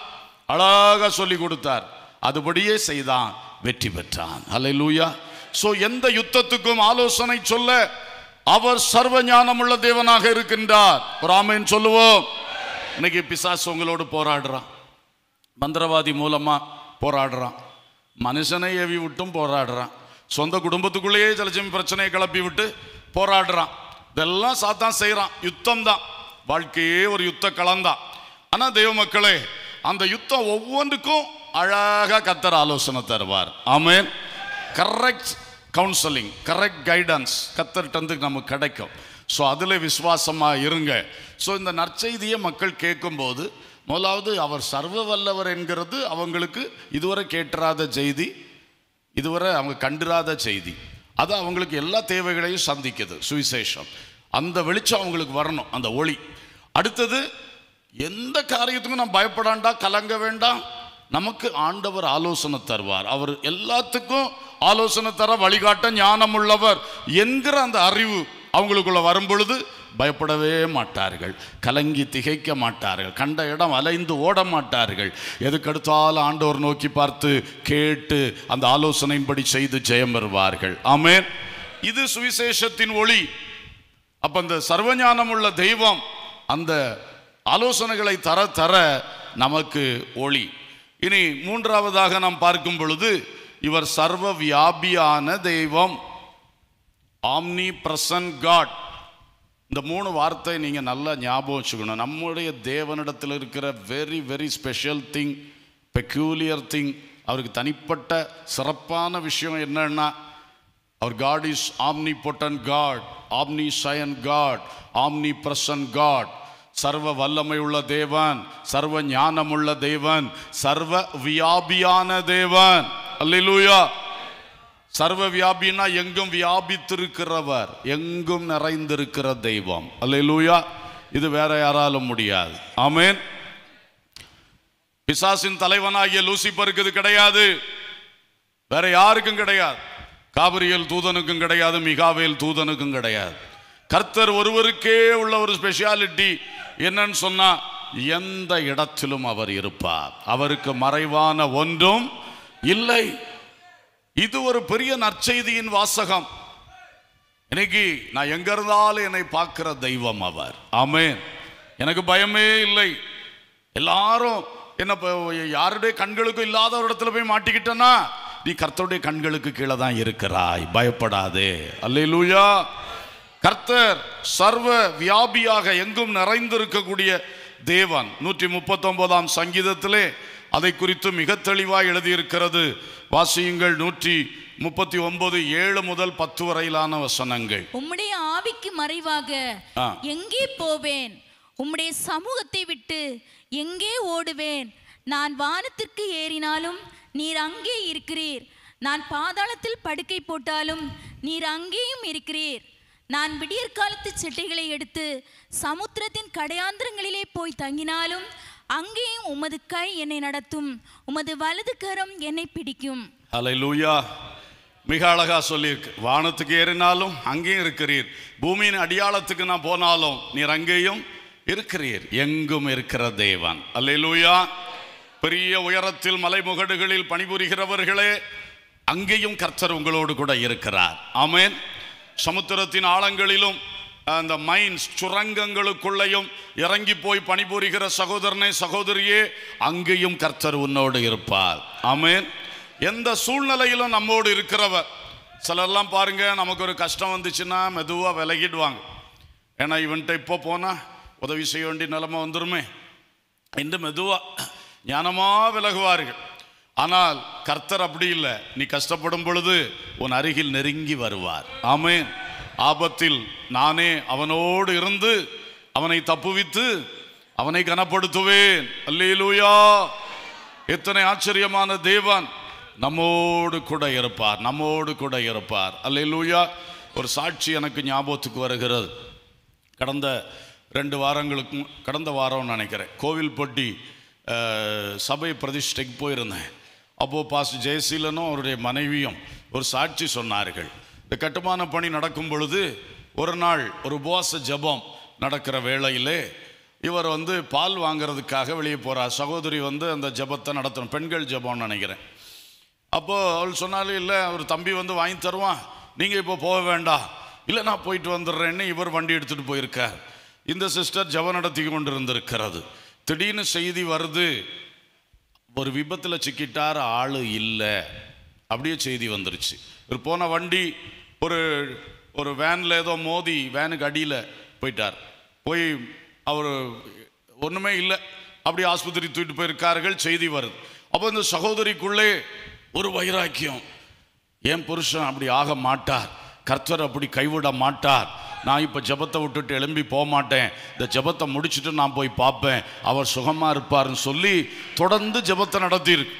அழகாக சொல்லி கொடுத்தார் அதுபடியே செய்தான் வெற்றி பெற்றான் அலை லூயா ஸோ எந்த யுத்தத்துக்கும் ஆலோசனை சொல்ல அவர் சர்வ ஞானமுள்ள தேவனாக இருக்கின்றார் ராமன் சொல்லுவோம் இன்னைக்கு பிசாசு உங்களோடு போராடுறான் மந்திரவாதி மூலமாக போராடுறான் மனுஷனை ஏவி விட்டும் போராடுறான் சொந்த குடும்பத்துக்குள்ளேயே ஜலஜமி பிரச்சனையை கிளப்பி விட்டு போராடுறான் இதெல்லாம் சாத்தான் செய்கிறான் யுத்தம் தான் வாழ்க்கையே ஒரு யுத்த கலந்தான் ஆனால் தெய்வ மக்களே அந்த யுத்தம் ஒவ்வொன்றுக்கும் அழகாக கத்தர் ஆலோசனை தருவார் ஆமேன் கரெக்ட் கவுன்சலிங் கரெக்ட் கைடன்ஸ் கத்தர்கிட்ட நமக்கு கிடைக்கும் ஸோ அதில் விசுவாசமாக இருங்க ஸோ இந்த நற்செய்தியை மக்கள் கேட்கும்போது முதலாவது அவர் சர்வ வல்லவர் என்கிறது அவங்களுக்கு இதுவரை கேட்டுறாத செய்தி இதுவரை அவங்க கண்டுராத செய்தி அது அவங்களுக்கு எல்லா தேவைகளையும் சந்திக்குது சுவிசேஷம் அந்த வெளிச்சம் அவங்களுக்கு வரணும் அந்த ஒளி அடுத்தது எந்த காரியத்துக்கும் நான் பயப்படாண்டா கலங்க வேண்டாம் நமக்கு ஆண்டவர் ஆலோசனை தருவார் அவர் எல்லாத்துக்கும் ஆலோசனை தர வழிகாட்ட ஞானம் உள்ளவர் என்கிற அந்த அறிவு அவங்களுக்குள்ள வரும்பொழுது பயப்படவே மாட்டார்கள் கலங்கி திகைக்க மாட்டார்கள் கண்ட இடம் அலைந்து ஓட மாட்டார்கள் எதுக்கடுத்தாலும் ஆண்டவர் நோக்கி பார்த்து கேட்டு அந்த ஆலோசனையின்படி செய்து ஜெயம் பெறுவார்கள் ஆமே இது சுவிசேஷத்தின் ஒளி அப்போ அந்த சர்வஞானம் உள்ள தெய்வம் அந்த ஆலோசனைகளை தர தர நமக்கு ஒளி இனி மூன்றாவதாக நாம் பார்க்கும் பொழுது இவர் சர்வ வியாபியான தெய்வம் ஆம்னி பிரசன் காட் இந்த மூணு வார்த்தை நீங்கள் நல்லா ஞாபகம் வச்சுக்கணும் நம்முடைய தேவனிடத்தில் இருக்கிற very very special thing peculiar thing அவருக்கு தனிப்பட்ட சிறப்பான விஷயம் என்னன்னா அவர் God is omnipotent God omniscient God omnipresent God சர்வ வல்லமையுள்ள தேவன் சர்வ ஞானமுள்ள தேவன் சர்வ வியாபியான தேவன் அல்லூயா சர்வ வியாபின்னா எங்கும் வியாபித்திருக்கிறவர் எங்கும் நிறைந்திருக்கிற தெய்வம் அல்லூயா இது வேற யாராலும் முடியாது ஆமேன் பிசாசின் தலைவனாகிய லூசிபருக்கு இது கிடையாது வேற யாருக்கும் கிடையாது காபிரியல் தூதனுக்கும் கிடையாது மிகாவேல் தூதனுக்கும் கிடையாது கர்த்தர் ஒருவருக்கே உள்ள ஒரு ஸ்பெஷாலிட்டி என்னன்னு சொன்னா எந்த இடத்திலும் அவர் இருப்பார் அவருக்கு மறைவான ஒன்றும் இல்லை இது ஒரு பெரிய நற்செய்தியின் வாசகம் இன்னைக்கு நான் எங்க இருந்தாலும் என்னை பார்க்கிற தெய்வம் அவர் ஆமே எனக்கு பயமே இல்லை எல்லாரும் என்ன யாருடைய கண்களுக்கும் இல்லாத ஒரு இடத்துல போய் மாட்டிக்கிட்டேன்னா நீ கர்த்தருடைய கண்களுக்கு கீழே தான் இருக்கிறாய் பயப்படாதே அல்லே லூயா கர்த்தர் சர்வ வியாபியாக எங்கும் நிறைந்திருக்கக்கூடிய தேவன் நூற்றி முப்பத்தொன்பதாம் சங்கீதத்திலே அதை குறித்து மிக தெளிவாக எழுதியிருக்கிறது வாசியுங்கள் நூற்றி முப்பத்தி ஒன்பது ஏழு முதல் பத்து வரையிலான வசனங்கள் உம்முடைய ஆவிக்கு மறைவாக எங்கே போவேன் உம்முடைய சமூகத்தை விட்டு எங்கே ஓடுவேன் நான் வானத்திற்கு ஏறினாலும் நீர் அங்கே இருக்கிறீர் நான் பாதாளத்தில் படுக்கை போட்டாலும் நீர் அங்கேயும் இருக்கிறீர் நான் விடியற்காலத்து செட்டைகளை எடுத்து சமுத்திரத்தின் கடையாந்திரங்களிலே போய் தங்கினாலும் அங்கேயும் உமது கை என்னை நடத்தும் உமது வலது கரம் என்னை பிடிக்கும் அலை லூயா மிக அழகா சொல்லியிருக்கு வானத்துக்கு ஏறினாலும் அங்கேயும் இருக்கிறீர் பூமியின் அடியாளத்துக்கு நான் போனாலும் நீர் அங்கேயும் இருக்கிறீர் எங்கும் இருக்கிற தேவன் அல்லை லூயா பெரிய உயரத்தில் மலைமுகடுகளில் பணிபுரிகிறவர்களே அங்கேயும் கர்த்தர் உங்களோடு கூட இருக்கிறார் ஆமேன் சமுத்திரத்தின் ஆழங்களிலும் அந்த மைன்ஸ் சுரங்கங்களுக்குள்ளையும் இறங்கி போய் பணிபுரிகிற சகோதரனே சகோதரியே அங்கேயும் கர்த்தர் உன்னோடு இருப்பார் ஆமேன் எந்த சூழ்நிலையிலும் நம்மோடு இருக்கிறவர் சிலர்லாம் பாருங்க நமக்கு ஒரு கஷ்டம் வந்துச்சுன்னா மெதுவாக விலகிடுவாங்க ஏன்னா இவன்கிட்ட இப்போ போனால் உதவி செய்ய வேண்டிய நிலைமை வந்துருமே இன்று மெதுவாக ஞானமாக விலகுவார்கள் ஆனால் கர்த்தர் அப்படி இல்லை நீ கஷ்டப்படும் பொழுது உன் அருகில் நெருங்கி வருவார் ஆமேன் ஆபத்தில் நானே அவனோடு இருந்து அவனை தப்புவித்து அவனை கனப்படுத்துவேன் அல்லேலூயா எத்தனை ஆச்சரியமான தேவன் நம்மோடு கூட இருப்பார் நம்மோடு கூட இருப்பார் அல்லேலூயா ஒரு சாட்சி எனக்கு ஞாபகத்துக்கு வருகிறது கடந்த ரெண்டு வாரங்களுக்கும் கடந்த வாரம்னு நினைக்கிறேன் கோவில்பட்டி சபை பிரதிஷ்டைக்கு போயிருந்தேன் அப்போது பாஸ்டர் ஜெயசீலனும் அவருடைய மனைவியும் ஒரு சாட்சி சொன்னார்கள் இந்த கட்டுமான பணி நடக்கும் பொழுது ஒரு நாள் ஒரு உபவாச ஜபம் நடக்கிற வேளையிலே இவர் வந்து பால் வாங்கிறதுக்காக வெளியே போகிறார் சகோதரி வந்து அந்த ஜபத்தை நடத்தணும் பெண்கள் ஜபம்னு நினைக்கிறேன் அப்போது அவள் சொன்னாலே இல்லை அவர் தம்பி வந்து வாங்கி தருவான் நீங்கள் இப்போ போக வேண்டாம் இல்லை நான் போயிட்டு வந்துடுறேன்னு இவர் வண்டி எடுத்துகிட்டு போயிருக்கார் இந்த சிஸ்டர் ஜபம் நடத்தி கொண்டு இருந்திருக்கிறது திடீர்னு செய்தி வருது ஒரு விபத்தில் சிக்கிட்டார் ஆள் இல்லை அப்படியே செய்தி வந்துருச்சு ஒரு போன வண்டி ஒரு ஒரு வேனில் ஏதோ மோதி வேனுக்கு அடியில் போயிட்டார் போய் அவர் ஒன்றுமே இல்லை அப்படி ஆஸ்பத்திரி தூக்கிட்டு போயிருக்கார்கள் செய்தி வருது அப்போ இந்த சகோதரிக்குள்ளே ஒரு வைராக்கியம் என் புருஷன் அப்படி ஆக மாட்டார் கர்த்தர் அப்படி கைவிட மாட்டார் நான் இப்போ ஜபத்தை விட்டுட்டு எழும்பி போக மாட்டேன் இந்த ஜபத்தை முடிச்சுட்டு நான் போய் பார்ப்பேன் அவர் சுகமாக இருப்பார்னு சொல்லி தொடர்ந்து ஜபத்தை நடத்தியிருக்கு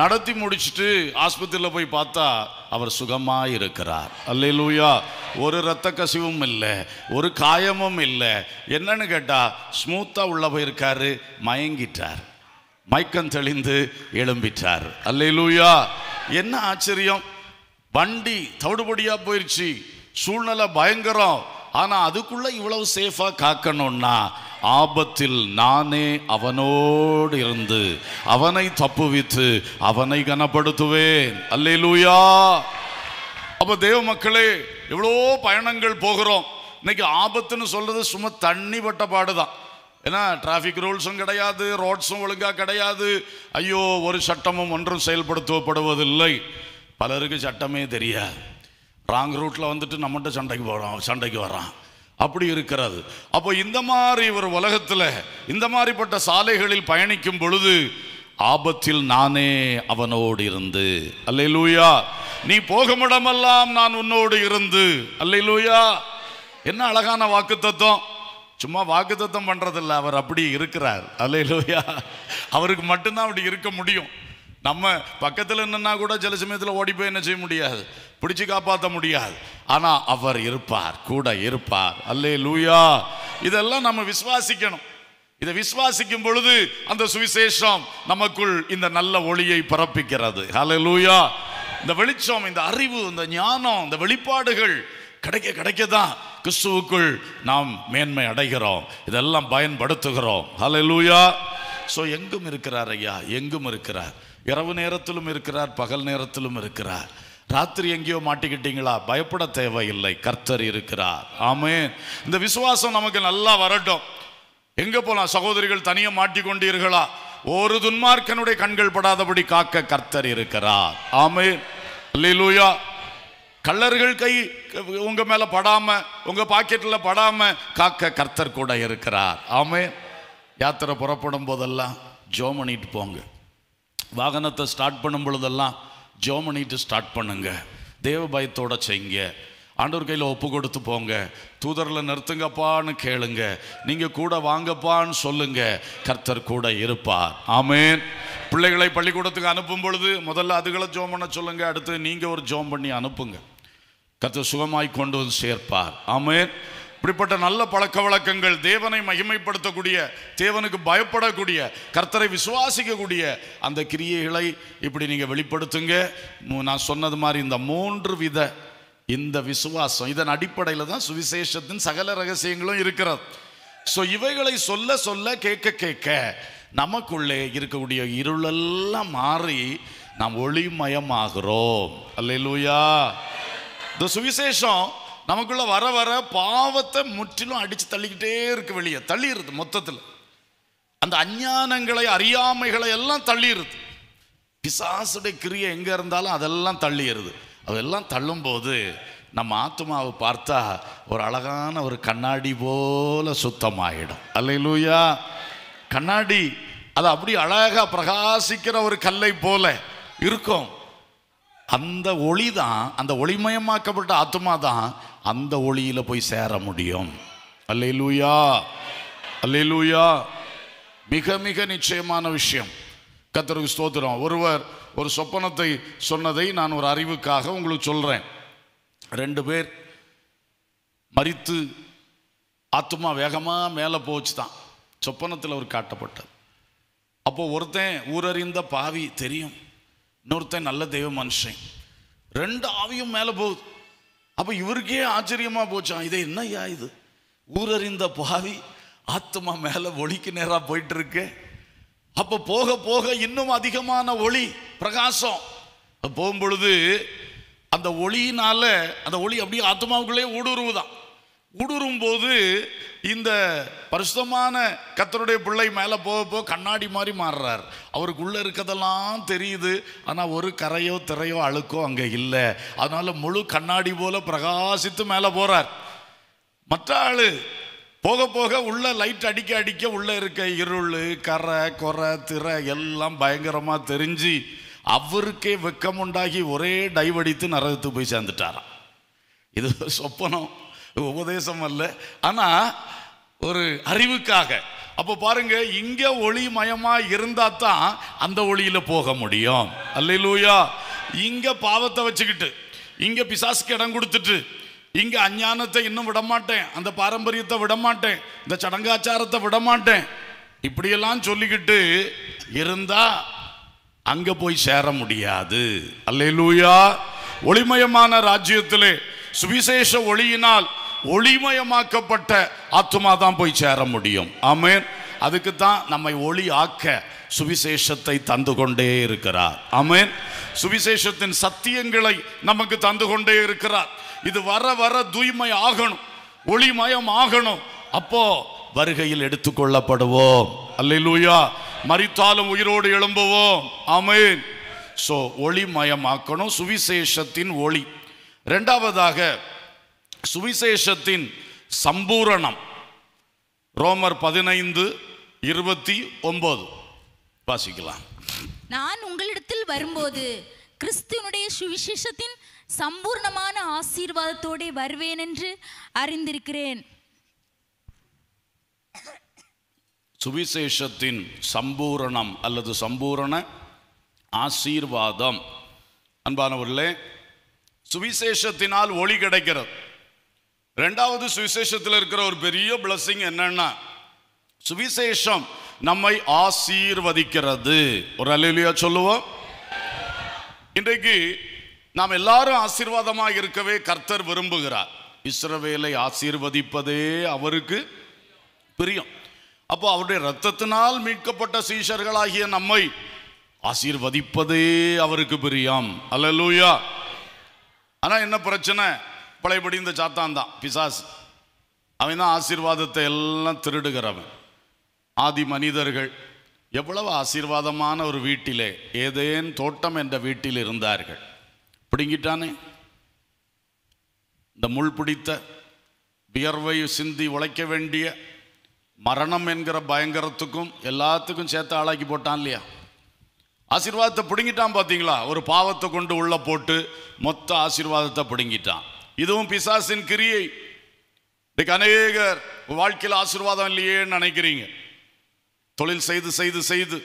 நடத்தி முடிச்சுட்டு ஆஸ்பத்திரியில் போய் பார்த்தா அவர் சுகமாக இருக்கிறார் அல்லையிலூயா ஒரு இரத்த கசிவும் இல்லை ஒரு காயமும் இல்லை என்னன்னு கேட்டால் ஸ்மூத்தாக உள்ளே போயிருக்காரு மயங்கிட்டார் மயக்கம் தெளிந்து எழும்பிட்டார் அல்லையிலூயா என்ன ஆச்சரியம் வண்டி தவிடுபடியாக போயிடுச்சு சூழ்நிலை பயங்கரம் ஆனால் அதுக்குள்ளே இவ்வளவு சேஃபாக காக்கணும்னா ஆபத்தில் நானே அவனோடு இருந்து அவனை தப்புவித்து அவனை கனப்படுத்துவேன் அல்லே லூயா அப்போ தேவ மக்களே எவ்வளோ பயணங்கள் போகிறோம் இன்னைக்கு ஆபத்துன்னு சொல்கிறது சும்மா தண்ணி பட்ட பாடு தான் ஏன்னா டிராஃபிக் ரூல்ஸும் கிடையாது ரோட்ஸும் ஒழுங்காக கிடையாது ஐயோ ஒரு சட்டமும் ஒன்றும் செயல்படுத்தப்படுவதில்லை பலருக்கு சட்டமே தெரியாது ராங் ரூட்டில் வந்துட்டு நம்மகிட்ட சண்டைக்கு போகிறான் சண்டைக்கு வரான் அப்படி இருக்கிறது அப்போ இந்த மாதிரி ஒரு உலகத்தில் இந்த மாதிரிப்பட்ட சாலைகளில் பயணிக்கும் பொழுது ஆபத்தில் நானே அவனோடு இருந்து அல்லை லூயா நீ இடமெல்லாம் நான் உன்னோடு இருந்து அல்லை லூயா என்ன அழகான வாக்கு தத்துவம் சும்மா வாக்கு தத்துவம் பண்ணுறதில்ல அவர் அப்படி இருக்கிறார் அல்ல லூயா அவருக்கு மட்டும்தான் அப்படி இருக்க முடியும் நம்ம பக்கத்தில் என்னென்னா கூட சில சமயத்தில் ஓடி போய் என்ன செய்ய முடியாது பிடிச்சு காப்பாற்ற முடியாது ஆனால் அவர் இருப்பார் கூட இருப்பார் அல்லே லூயா இதெல்லாம் நம்ம விசுவாசிக்கணும் இதை விசுவாசிக்கும் பொழுது அந்த சுவிசேஷம் நமக்குள் இந்த நல்ல ஒளியை பரப்பிக்கிறது ஹலே லூயா இந்த வெளிச்சம் இந்த அறிவு இந்த ஞானம் இந்த வெளிப்பாடுகள் கிடைக்க கிடைக்க தான் கிறிஸ்துவுக்குள் நாம் மேன்மை அடைகிறோம் இதெல்லாம் பயன்படுத்துகிறோம் ஹலே லூயா ஸோ எங்கும் இருக்கிறார் ஐயா எங்கும் இருக்கிறார் இரவு நேரத்திலும் இருக்கிறார் பகல் நேரத்திலும் இருக்கிறார் ராத்திரி எங்கேயோ மாட்டிக்கிட்டீங்களா பயப்பட தேவையில்லை கர்த்தர் இருக்கிறார் ஆமே இந்த விசுவாசம் நமக்கு நல்லா வரட்டும் எங்கே போகலாம் சகோதரிகள் தனியாக மாட்டிக்கொண்டீர்களா ஒரு துன்மார்க்கனுடைய கண்கள் படாதபடி காக்க கர்த்தர் இருக்கிறார் ஆமே லீலூயா கள்ளர்கள் கை உங்கள் மேலே படாமல் உங்கள் பாக்கெட்டில் படாமல் காக்க கர்த்தர் கூட இருக்கிறார் ஆமே யாத்திரை புறப்படும் போதெல்லாம் ஜோ பண்ணிட்டு போங்க வாகனத்தை ஸ்டார்ட் பண்ணும் பொழுதெல்லாம் ஜோ பண்ணிட்டு ஸ்டார்ட் பண்ணுங்க தேவ பயத்தோட செய்யுங்க ஆண்டவர் கையில் ஒப்பு கொடுத்து போங்க தூதரில் நிறுத்துங்கப்பான்னு கேளுங்க நீங்கள் கூட வாங்கப்பான்னு சொல்லுங்க கர்த்தர் கூட இருப்பார் ஆமேன் பிள்ளைகளை பள்ளிக்கூடத்துக்கு அனுப்பும் பொழுது முதல்ல அதுகளை ஜோம் பண்ண சொல்லுங்க அடுத்து நீங்கள் ஒரு ஜோம் பண்ணி அனுப்புங்க கர்த்தர் சுகமாய் கொண்டு வந்து சேர்ப்பார் ஆமேன் இப்படிப்பட்ட நல்ல பழக்க வழக்கங்கள் தேவனை மகிமைப்படுத்தக்கூடிய தேவனுக்கு பயப்படக்கூடிய கர்த்தரை விசுவாசிக்கக்கூடிய அந்த கிரியைகளை இப்படி நீங்கள் வெளிப்படுத்துங்க நான் சொன்னது மாதிரி இந்த மூன்று வித இந்த விசுவாசம் இதன் அடிப்படையில் தான் சுவிசேஷத்தின் சகல ரகசியங்களும் இருக்கிறது ஸோ இவைகளை சொல்ல சொல்ல கேட்க கேட்க நமக்குள்ளே இருக்கக்கூடிய இருளெல்லாம் மாறி நாம் ஒளிமயமாகிறோம் அல்ல இந்த சுவிசேஷம் நமக்குள்ள வர வர பாவத்தை முற்றிலும் அடித்து தள்ளிக்கிட்டே இருக்கு வெளியே தள்ளிடுறது மொத்தத்தில் அந்த அஞ்ஞானங்களை அறியாமைகளை எல்லாம் தள்ளிடுறது பிசாசுடைய கிரியை எங்கே இருந்தாலும் அதெல்லாம் தள்ளிடுறது அதெல்லாம் தள்ளும்போது நம்ம ஆத்மாவை பார்த்தா ஒரு அழகான ஒரு கண்ணாடி போல சுத்தமாயிடும் அல்லையிலூயா கண்ணாடி அது அப்படி அழகாக பிரகாசிக்கிற ஒரு கல்லை போல இருக்கும் அந்த ஒளி தான் அந்த ஒளிமயமாக்கப்பட்ட ஆத்மா தான் அந்த ஒளியில் போய் சேர முடியும் அல்லூயா அல்லூயா மிக மிக நிச்சயமான விஷயம் கத்தருக்கு ஸ்தோத்திரம் ஒருவர் ஒரு சொப்பனத்தை சொன்னதை நான் ஒரு அறிவுக்காக உங்களுக்கு சொல்கிறேன் ரெண்டு பேர் மறித்து ஆத்மா வேகமாக மேலே போச்சு தான் சொப்பனத்தில் அவர் காட்டப்பட்டது அப்போது ஒருத்தன் ஊரறிந்த பாவி தெரியும் இன்னொருத்தன் நல்ல தெய்வ மனுஷன் ரெண்டு ஆவியும் மேலே போகுது அப்போ இவருக்கே ஆச்சரியமாக போச்சான் இதை என்னையா இது ஊரறிந்த பாவி ஆத்மா மேலே ஒளிக்கு நேராக போயிட்டு இருக்கு அப்போ போக போக இன்னும் அதிகமான ஒளி பிரகாசம் போகும்பொழுது அந்த ஒளியினால அந்த ஒளி அப்படியே ஆத்மாவுக்குள்ளே ஊடுருவுதான் ஊடுருவும் போது இந்த பரிசுத்தமான கத்தருடைய பிள்ளை மேலே போக போக கண்ணாடி மாதிரி மாறுறார் அவருக்கு உள்ளே இருக்கதெல்லாம் தெரியுது ஆனால் ஒரு கரையோ திரையோ அழுக்கோ அங்கே இல்லை அதனால் முழு கண்ணாடி போல பிரகாசித்து மேலே போகிறார் மற்ற ஆள் போக போக உள்ள லைட் அடிக்க அடிக்க உள்ளே இருக்க இருள் கரை குறை திரை எல்லாம் பயங்கரமாக தெரிஞ்சு அவருக்கே வெக்கம் உண்டாகி ஒரே டைவடித்து நரகத்து போய் சேர்ந்துட்டாராம் இது சொப்பனம் உபதேசம் அல்ல ஆனால் ஒரு அறிவுக்காக அப்போ பாருங்க இங்கே ஒளி மயமா இருந்தா தான் அந்த ஒளியில போக முடியும் அல்லையிலூயா இங்க பாவத்தை வச்சுக்கிட்டு இங்க பிசாசுக்கு இடம் கொடுத்துட்டு இங்க அஞ்ஞானத்தை இன்னும் விடமாட்டேன் அந்த பாரம்பரியத்தை விடமாட்டேன் இந்த சடங்காச்சாரத்தை விடமாட்டேன் இப்படியெல்லாம் சொல்லிக்கிட்டு இருந்தா அங்க போய் சேர முடியாது அல்லையிலூயா ஒளிமயமான ராஜ்யத்திலே சுவிசேஷ ஒளியினால் ஒளிமயமாக்கப்பட்ட ஆத்மா தான் போய் சேர முடியும் ஆமேன் அதுக்கு தான் நம்மை ஒளி ஆக்க சுவிசேஷத்தை தந்து கொண்டே இருக்கிறார் ஆமேன் சுவிசேஷத்தின் சத்தியங்களை நமக்கு தந்து கொண்டே இருக்கிறார் இது வர வர தூய்மை ஆகணும் ஒளிமயம் ஆகணும் அப்போ வருகையில் எடுத்துக்கொள்ளப்படுவோம் அல்லூயா மறித்தாலும் உயிரோடு எழும்புவோம் ஆமேன் ஸோ ஒளிமயமாக்கணும் சுவிசேஷத்தின் ஒளி ரெண்டாவதாக சுவிசேஷத்தின் சம்பூரணம் ரோமர் பதினைந்து இருபத்தி ஒன்பது வாசிக்கலாம் நான் உங்களிடத்தில் வரும்போது கிறிஸ்துவனுடைய சுவிசேஷத்தின் சம்பூர்ணமான ஆசீர்வாதத்தோடு வருவேன் என்று அறிந்திருக்கிறேன் சுவிசேஷத்தின் சம்பூரணம் அல்லது சம்பூரண ஆசீர்வாதம் அன்பானவர்களே சுவிசேஷத்தினால் ஒளி கிடைக்கிறது ரெண்டாவது சுவிசேஷத்தில் இருக்கிற ஒரு பெரிய பிளஸ்ஸிங் என்னன்னா சுவிசேஷம் நம்மை ஆசீர்வதிக்கிறது ஒரு அலையிலையா சொல்லுவோம் இன்றைக்கு நாம் எல்லாரும் ஆசீர்வாதமாக இருக்கவே கர்த்தர் விரும்புகிறார் இஸ்ரவேலை ஆசீர்வதிப்பதே அவருக்கு பிரியம் அப்போ அவருடைய ரத்தத்தினால் மீட்கப்பட்ட சீஷர்களாகிய நம்மை ஆசீர்வதிப்பதே அவருக்கு பிரியம் அல்லலூயா ஆனால் என்ன பிரச்சனை பழையபடி இந்த சாத்தான் தான் பிசாஸ் அவன் தான் ஆசீர்வாதத்தை எல்லாம் திருடுகிறவன் ஆதி மனிதர்கள் எவ்வளவு ஆசீர்வாதமான ஒரு வீட்டிலே ஏதேன் தோட்டம் என்ற வீட்டில் இருந்தார்கள் பிடுங்கிட்டானே இந்த முள் பிடித்த வியர்வை சிந்தி உழைக்க வேண்டிய மரணம் என்கிற பயங்கரத்துக்கும் எல்லாத்துக்கும் சேர்த்து ஆளாக்கி போட்டான் இல்லையா ஆசீர்வாதத்தை பிடுங்கிட்டான் பார்த்தீங்களா ஒரு பாவத்தை கொண்டு உள்ளே போட்டு மொத்த ஆசீர்வாதத்தை பிடுங்கிட்டான் இதுவும் பிசாசின் கிரியை இன்றைக்கு அநேகர் வாழ்க்கையில் ஆசீர்வாதம் இல்லையேன்னு நினைக்கிறீங்க தொழில் செய்து செய்து செய்து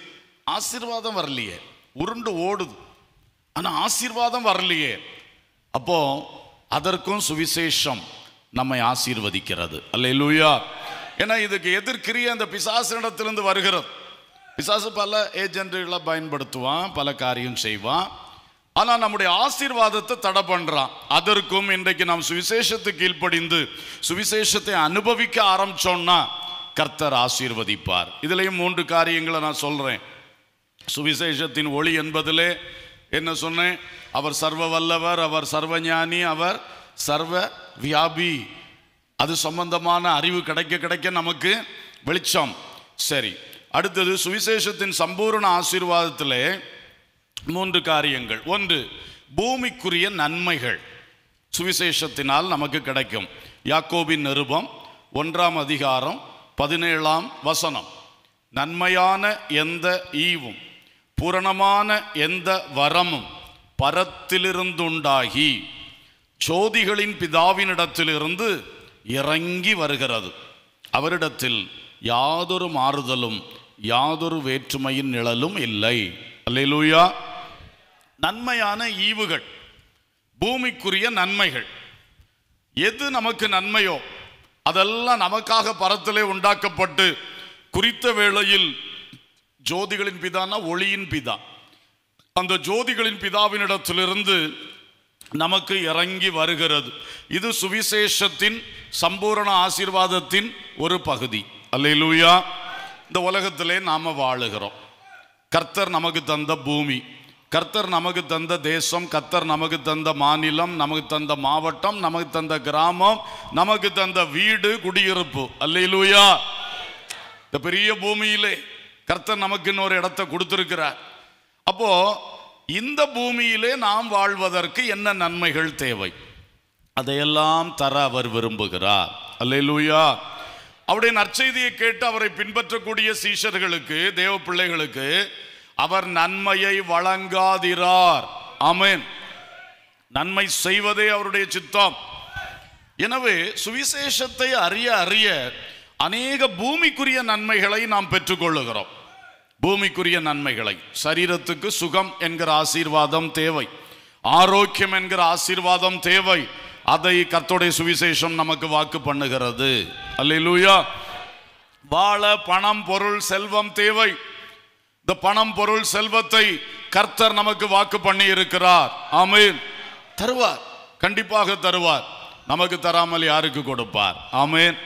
ஆசீர்வாதம் வரலையே உருண்டு ஓடுது ஆனால் ஆசீர்வாதம் வரலையே அப்போ அதற்கும் சுவிசேஷம் நம்மை ஆசீர்வதிக்கிறது அல்ல இல்லையா ஏன்னா இதுக்கு எதிர்கிரிய அந்த பிசாசனிடத்திலிருந்து வருகிறது பிசாசு பல ஏஜென்ட்களை பயன்படுத்துவான் பல காரியம் செய்வான் ஆனால் நம்முடைய ஆசீர்வாதத்தை தடை பண்ணுறான் அதற்கும் இன்றைக்கு நாம் சுவிசேஷத்தை கீழ்ப்படிந்து சுவிசேஷத்தை அனுபவிக்க ஆரம்பித்தோம்னா கர்த்தர் ஆசீர்வதிப்பார் இதுலேயும் மூன்று காரியங்களை நான் சொல்கிறேன் சுவிசேஷத்தின் ஒளி என்பதிலே என்ன சொன்னேன் அவர் சர்வ வல்லவர் அவர் சர்வஞானி அவர் சர்வ வியாபி அது சம்பந்தமான அறிவு கிடைக்க கிடைக்க நமக்கு வெளிச்சம் சரி அடுத்தது சுவிசேஷத்தின் சம்பூர்ண ஆசீர்வாதத்திலே மூன்று காரியங்கள் ஒன்று பூமிக்குரிய நன்மைகள் சுவிசேஷத்தினால் நமக்கு கிடைக்கும் யாக்கோபின் நிருபம் ஒன்றாம் அதிகாரம் பதினேழாம் வசனம் நன்மையான எந்த ஈவும் பூரணமான எந்த வரமும் பரத்திலிருந்துண்டாகி சோதிகளின் பிதாவினிடத்திலிருந்து இறங்கி வருகிறது அவரிடத்தில் யாதொரு மாறுதலும் யாதொரு வேற்றுமையின் நிழலும் இல்லை அல்லா நன்மையான ஈவுகள் பூமிக்குரிய நன்மைகள் எது நமக்கு நன்மையோ அதெல்லாம் நமக்காக பரத்திலே உண்டாக்கப்பட்டு குறித்த வேளையில் ஜோதிகளின் பிதானா ஒளியின் பிதா அந்த ஜோதிகளின் பிதாவினிடத்திலிருந்து நமக்கு இறங்கி வருகிறது இது சுவிசேஷத்தின் சம்பூரண ஆசீர்வாதத்தின் ஒரு பகுதி அல்லா இந்த உலகத்திலே நாம் வாழுகிறோம் கர்த்தர் நமக்கு தந்த பூமி கர்த்தர் நமக்கு தந்த தேசம் கர்த்தர் நமக்கு தந்த மாநிலம் நமக்கு தந்த மாவட்டம் நமக்கு தந்த கிராமம் நமக்கு தந்த வீடு குடியிருப்பு அல்லையிலூயா இந்த பெரிய பூமியிலே கர்த்தர் நமக்குன்னு ஒரு இடத்தை கொடுத்துருக்கிறார் அப்போ இந்த பூமியிலே நாம் வாழ்வதற்கு என்ன நன்மைகள் தேவை அதையெல்லாம் தர அவர் விரும்புகிறார் அல்லையிலூயா அவருடைய நற்செய்தியை கேட்டு அவரை பின்பற்றக்கூடிய சீஷர்களுக்கு தேவ பிள்ளைகளுக்கு அவர் நன்மையை வழங்காதிரார் அமேன் நன்மை செய்வதே அவருடைய சித்தம் எனவே சுவிசேஷத்தை அறிய அறிய அநேக பூமிக்குரிய நன்மைகளை நாம் பெற்றுக்கொள்ளுகிறோம் பூமிக்குரிய நன்மைகளை சரீரத்துக்கு சுகம் என்கிற ஆசீர்வாதம் தேவை ஆரோக்கியம் என்கிற ஆசீர்வாதம் தேவை அதை கர்த்தோடைய சுவிசேஷம் நமக்கு வாக்கு பண்ணுகிறது அல்லூயா வாழ பணம் பொருள் செல்வம் தேவை இந்த பணம் பொருள் செல்வத்தை கர்த்தர் நமக்கு வாக்கு பண்ணி இருக்கிறார் ஆமீன் தருவார் கண்டிப்பாக தருவார் நமக்கு தராமல் யாருக்கு கொடுப்பார் ஆமீன்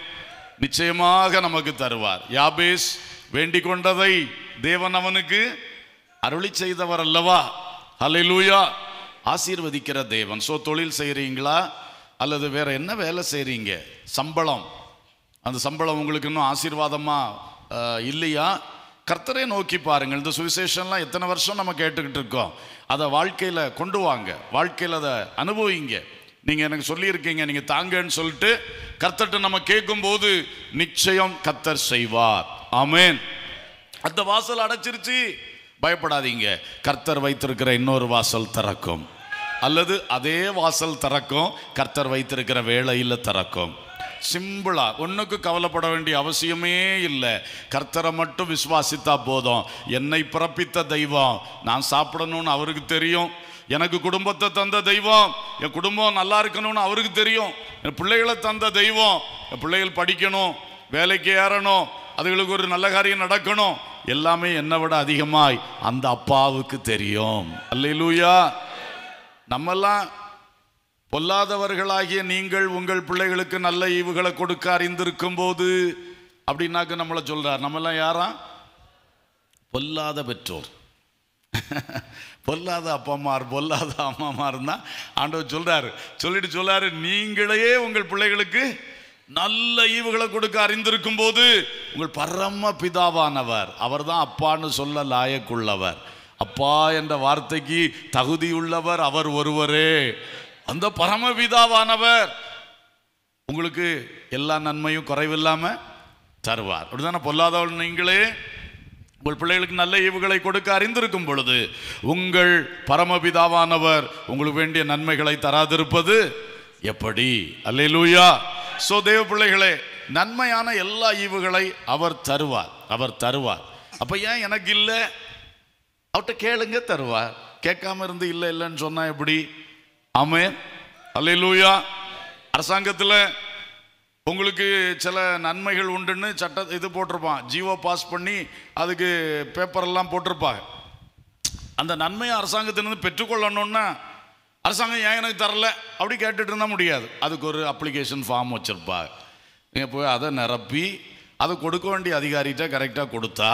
நிச்சயமாக நமக்கு தருவார் யாபேஸ் வேண்டிக் கொண்டதை தேவன் அவனுக்கு அருளி செய்தவர் அல்லவா ஹலை லூயா ஆசீர்வதிக்கிற தேவன் ஸோ தொழில் செய்கிறீங்களா அல்லது வேறு என்ன வேலை செய்கிறீங்க சம்பளம் அந்த சம்பளம் உங்களுக்கு இன்னும் ஆசீர்வாதமாக இல்லையா கர்த்தரை நோக்கி பாருங்கள் இந்த சுவிசேஷன்லாம் எத்தனை வருஷம் நம்ம கேட்டுக்கிட்டு இருக்கோம் அதை வாழ்க்கையில் கொண்டு வாங்க வாழ்க்கையில் அதை அனுபவிங்க நீங்கள் எனக்கு சொல்லியிருக்கீங்க நீங்கள் தாங்கன்னு சொல்லிட்டு கர்த்தர்கிட்ட நம்ம கேட்கும்போது நிச்சயம் கர்த்தர் செய்வார் ஆமேன் அந்த வாசல் அடைச்சிருச்சு பயப்படாதீங்க கர்த்தர் வைத்திருக்கிற இன்னொரு வாசல் திறக்கும் அல்லது அதே வாசல் திறக்கும் கர்த்தர் வைத்திருக்கிற வேலையில் திறக்கும் சிம்பிளாக ஒன்றுக்கு கவலைப்பட வேண்டிய அவசியமே இல்லை கர்த்தரை மட்டும் விசுவாசித்தா போதும் என்னை பிறப்பித்த தெய்வம் நான் சாப்பிடணும்னு அவருக்கு தெரியும் எனக்கு குடும்பத்தை தந்த தெய்வம் என் குடும்பம் நல்லா இருக்கணும்னு அவருக்கு தெரியும் என் பிள்ளைகளை தந்த தெய்வம் என் பிள்ளைகள் படிக்கணும் வேலைக்கு ஏறணும் அதுகளுக்கு ஒரு நல்ல காரியம் நடக்கணும் எல்லாமே என்னை விட அதிகமாய் அந்த அப்பாவுக்கு தெரியும் அல்லையிலூயா நம்மெல்லாம் பொல்லாதவர்களாகிய நீங்கள் உங்கள் பிள்ளைகளுக்கு நல்ல ஈவுகளை கொடுக்க அறிந்திருக்கும் போது அப்படின்னாக்க நம்மளை சொல்கிறார் நம்மெல்லாம் யாரா பொல்லாத பெற்றோர் பொல்லாத அப்பாமார் பொல்லாத அம்மாமார் தான் ஆண்டவர் சொல்கிறாரு சொல்லிட்டு சொல்கிறாரு நீங்களே உங்கள் பிள்ளைகளுக்கு நல்ல ஈவுகளை கொடுக்க அறிந்திருக்கும் போது உங்கள் பரம பிதாவானவர் அவர் தான் அப்பான்னு சொல்ல லாயக்குள்ளவர் அப்பா என்ற வார்த்தைக்கு தகுதியுள்ளவர் அவர் ஒருவரே அந்த பரமபிதாவானவர் உங்களுக்கு எல்லா நன்மையும் குறைவில்லாம தருவார் அப்படிதானே பொல்லாதவள் நீங்களே உங்கள் பிள்ளைகளுக்கு நல்ல ஈவுகளை கொடுக்க அறிந்திருக்கும் பொழுது உங்கள் பரமபிதாவானவர் உங்களுக்கு வேண்டிய நன்மைகளை தராதிருப்பது எப்படி லூயா ஸோ தேவ பிள்ளைகளே நன்மையான எல்லா ஈவுகளை அவர் தருவார் அவர் தருவார் அப்போ ஏன் எனக்கு இல்லை அவர்கிட்ட கேளுங்க தருவார் கேட்காம இருந்து இல்லை இல்லைன்னு சொன்னா எப்படி ஆமே அல்லூயா அரசாங்கத்தில் உங்களுக்கு சில நன்மைகள் உண்டுன்னு சட்ட இது போட்டிருப்பான் ஜீவோ பாஸ் பண்ணி அதுக்கு பேப்பரெல்லாம் போட்டிருப்பாங்க அந்த நன்மையை அரசாங்கத்திலிருந்து பெற்றுக்கொள்ளணும்னா அரசாங்கம் ஏன் எனக்கு தரல அப்படி கேட்டுட்டு இருந்தால் முடியாது அதுக்கு ஒரு அப்ளிகேஷன் ஃபார்ம் வச்சுருப்பாங்க நீங்கள் போய் அதை நிரப்பி அதை கொடுக்க வேண்டிய அதிகாரிகிட்ட கரெக்டாக கொடுத்தா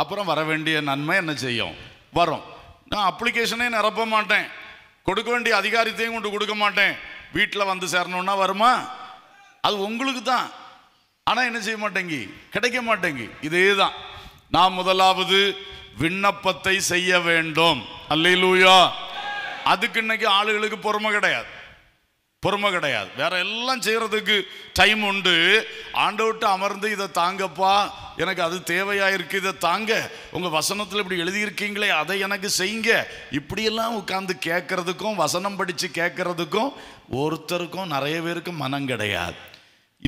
அப்புறம் வர வேண்டிய நன்மை என்ன செய்யும் வரும் நான் அப்ளிகேஷனே நிரப்ப மாட்டேன் கொடுக்க வேண்டிய அதிகாரத்தையும் கொண்டு கொடுக்க மாட்டேன் வீட்டில் வந்து சேரணுன்னா வருமா அது உங்களுக்கு தான் ஆனால் என்ன செய்ய மாட்டேங்கி கிடைக்க மாட்டேங்கி இதே தான் நான் முதலாவது விண்ணப்பத்தை செய்ய வேண்டும் அல்லையிலூயா அதுக்கு இன்னைக்கு ஆளுகளுக்கு பொறுமை கிடையாது பொறுமை கிடையாது வேற எல்லாம் செய்கிறதுக்கு டைம் உண்டு விட்டு அமர்ந்து இதை தாங்கப்பா எனக்கு அது தேவையாக இருக்குது இதை தாங்க உங்கள் வசனத்தில் இப்படி எழுதியிருக்கீங்களே அதை எனக்கு செய்யுங்க இப்படியெல்லாம் உட்காந்து கேட்கறதுக்கும் வசனம் படித்து கேட்கறதுக்கும் ஒருத்தருக்கும் நிறைய பேருக்கு மனம் கிடையாது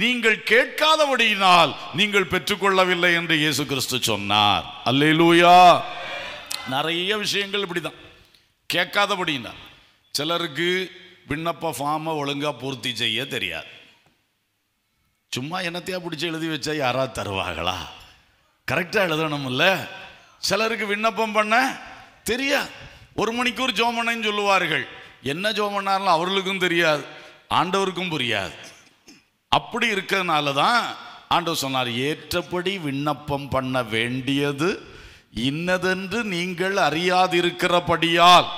நீங்கள் கேட்காதபடியினால் நீங்கள் பெற்றுக்கொள்ளவில்லை என்று இயேசு கிறிஸ்து சொன்னார் அல்லேலூயா நிறைய விஷயங்கள் இப்படி தான் கேட்காதபடினா சிலருக்கு விண்ணப்ப ஃபார்மை ஒழுங்காக பூர்த்தி செய்ய தெரியாது சும்மா என்னத்தையா பிடிச்சி எழுதி வச்சா யாராவது தருவாங்களா கரெக்டாக எழுதணும்ல சிலருக்கு விண்ணப்பம் பண்ண தெரியாது ஒரு மணிக்கூர் ஜோமனைன்னு சொல்லுவார்கள் என்ன ஜோம் அவர்களுக்கும் தெரியாது ஆண்டவருக்கும் புரியாது அப்படி இருக்கிறதுனால தான் ஆண்டவர் சொன்னார் ஏற்றபடி விண்ணப்பம் பண்ண வேண்டியது இன்னதென்று நீங்கள் அறியாதிருக்கிறபடியால்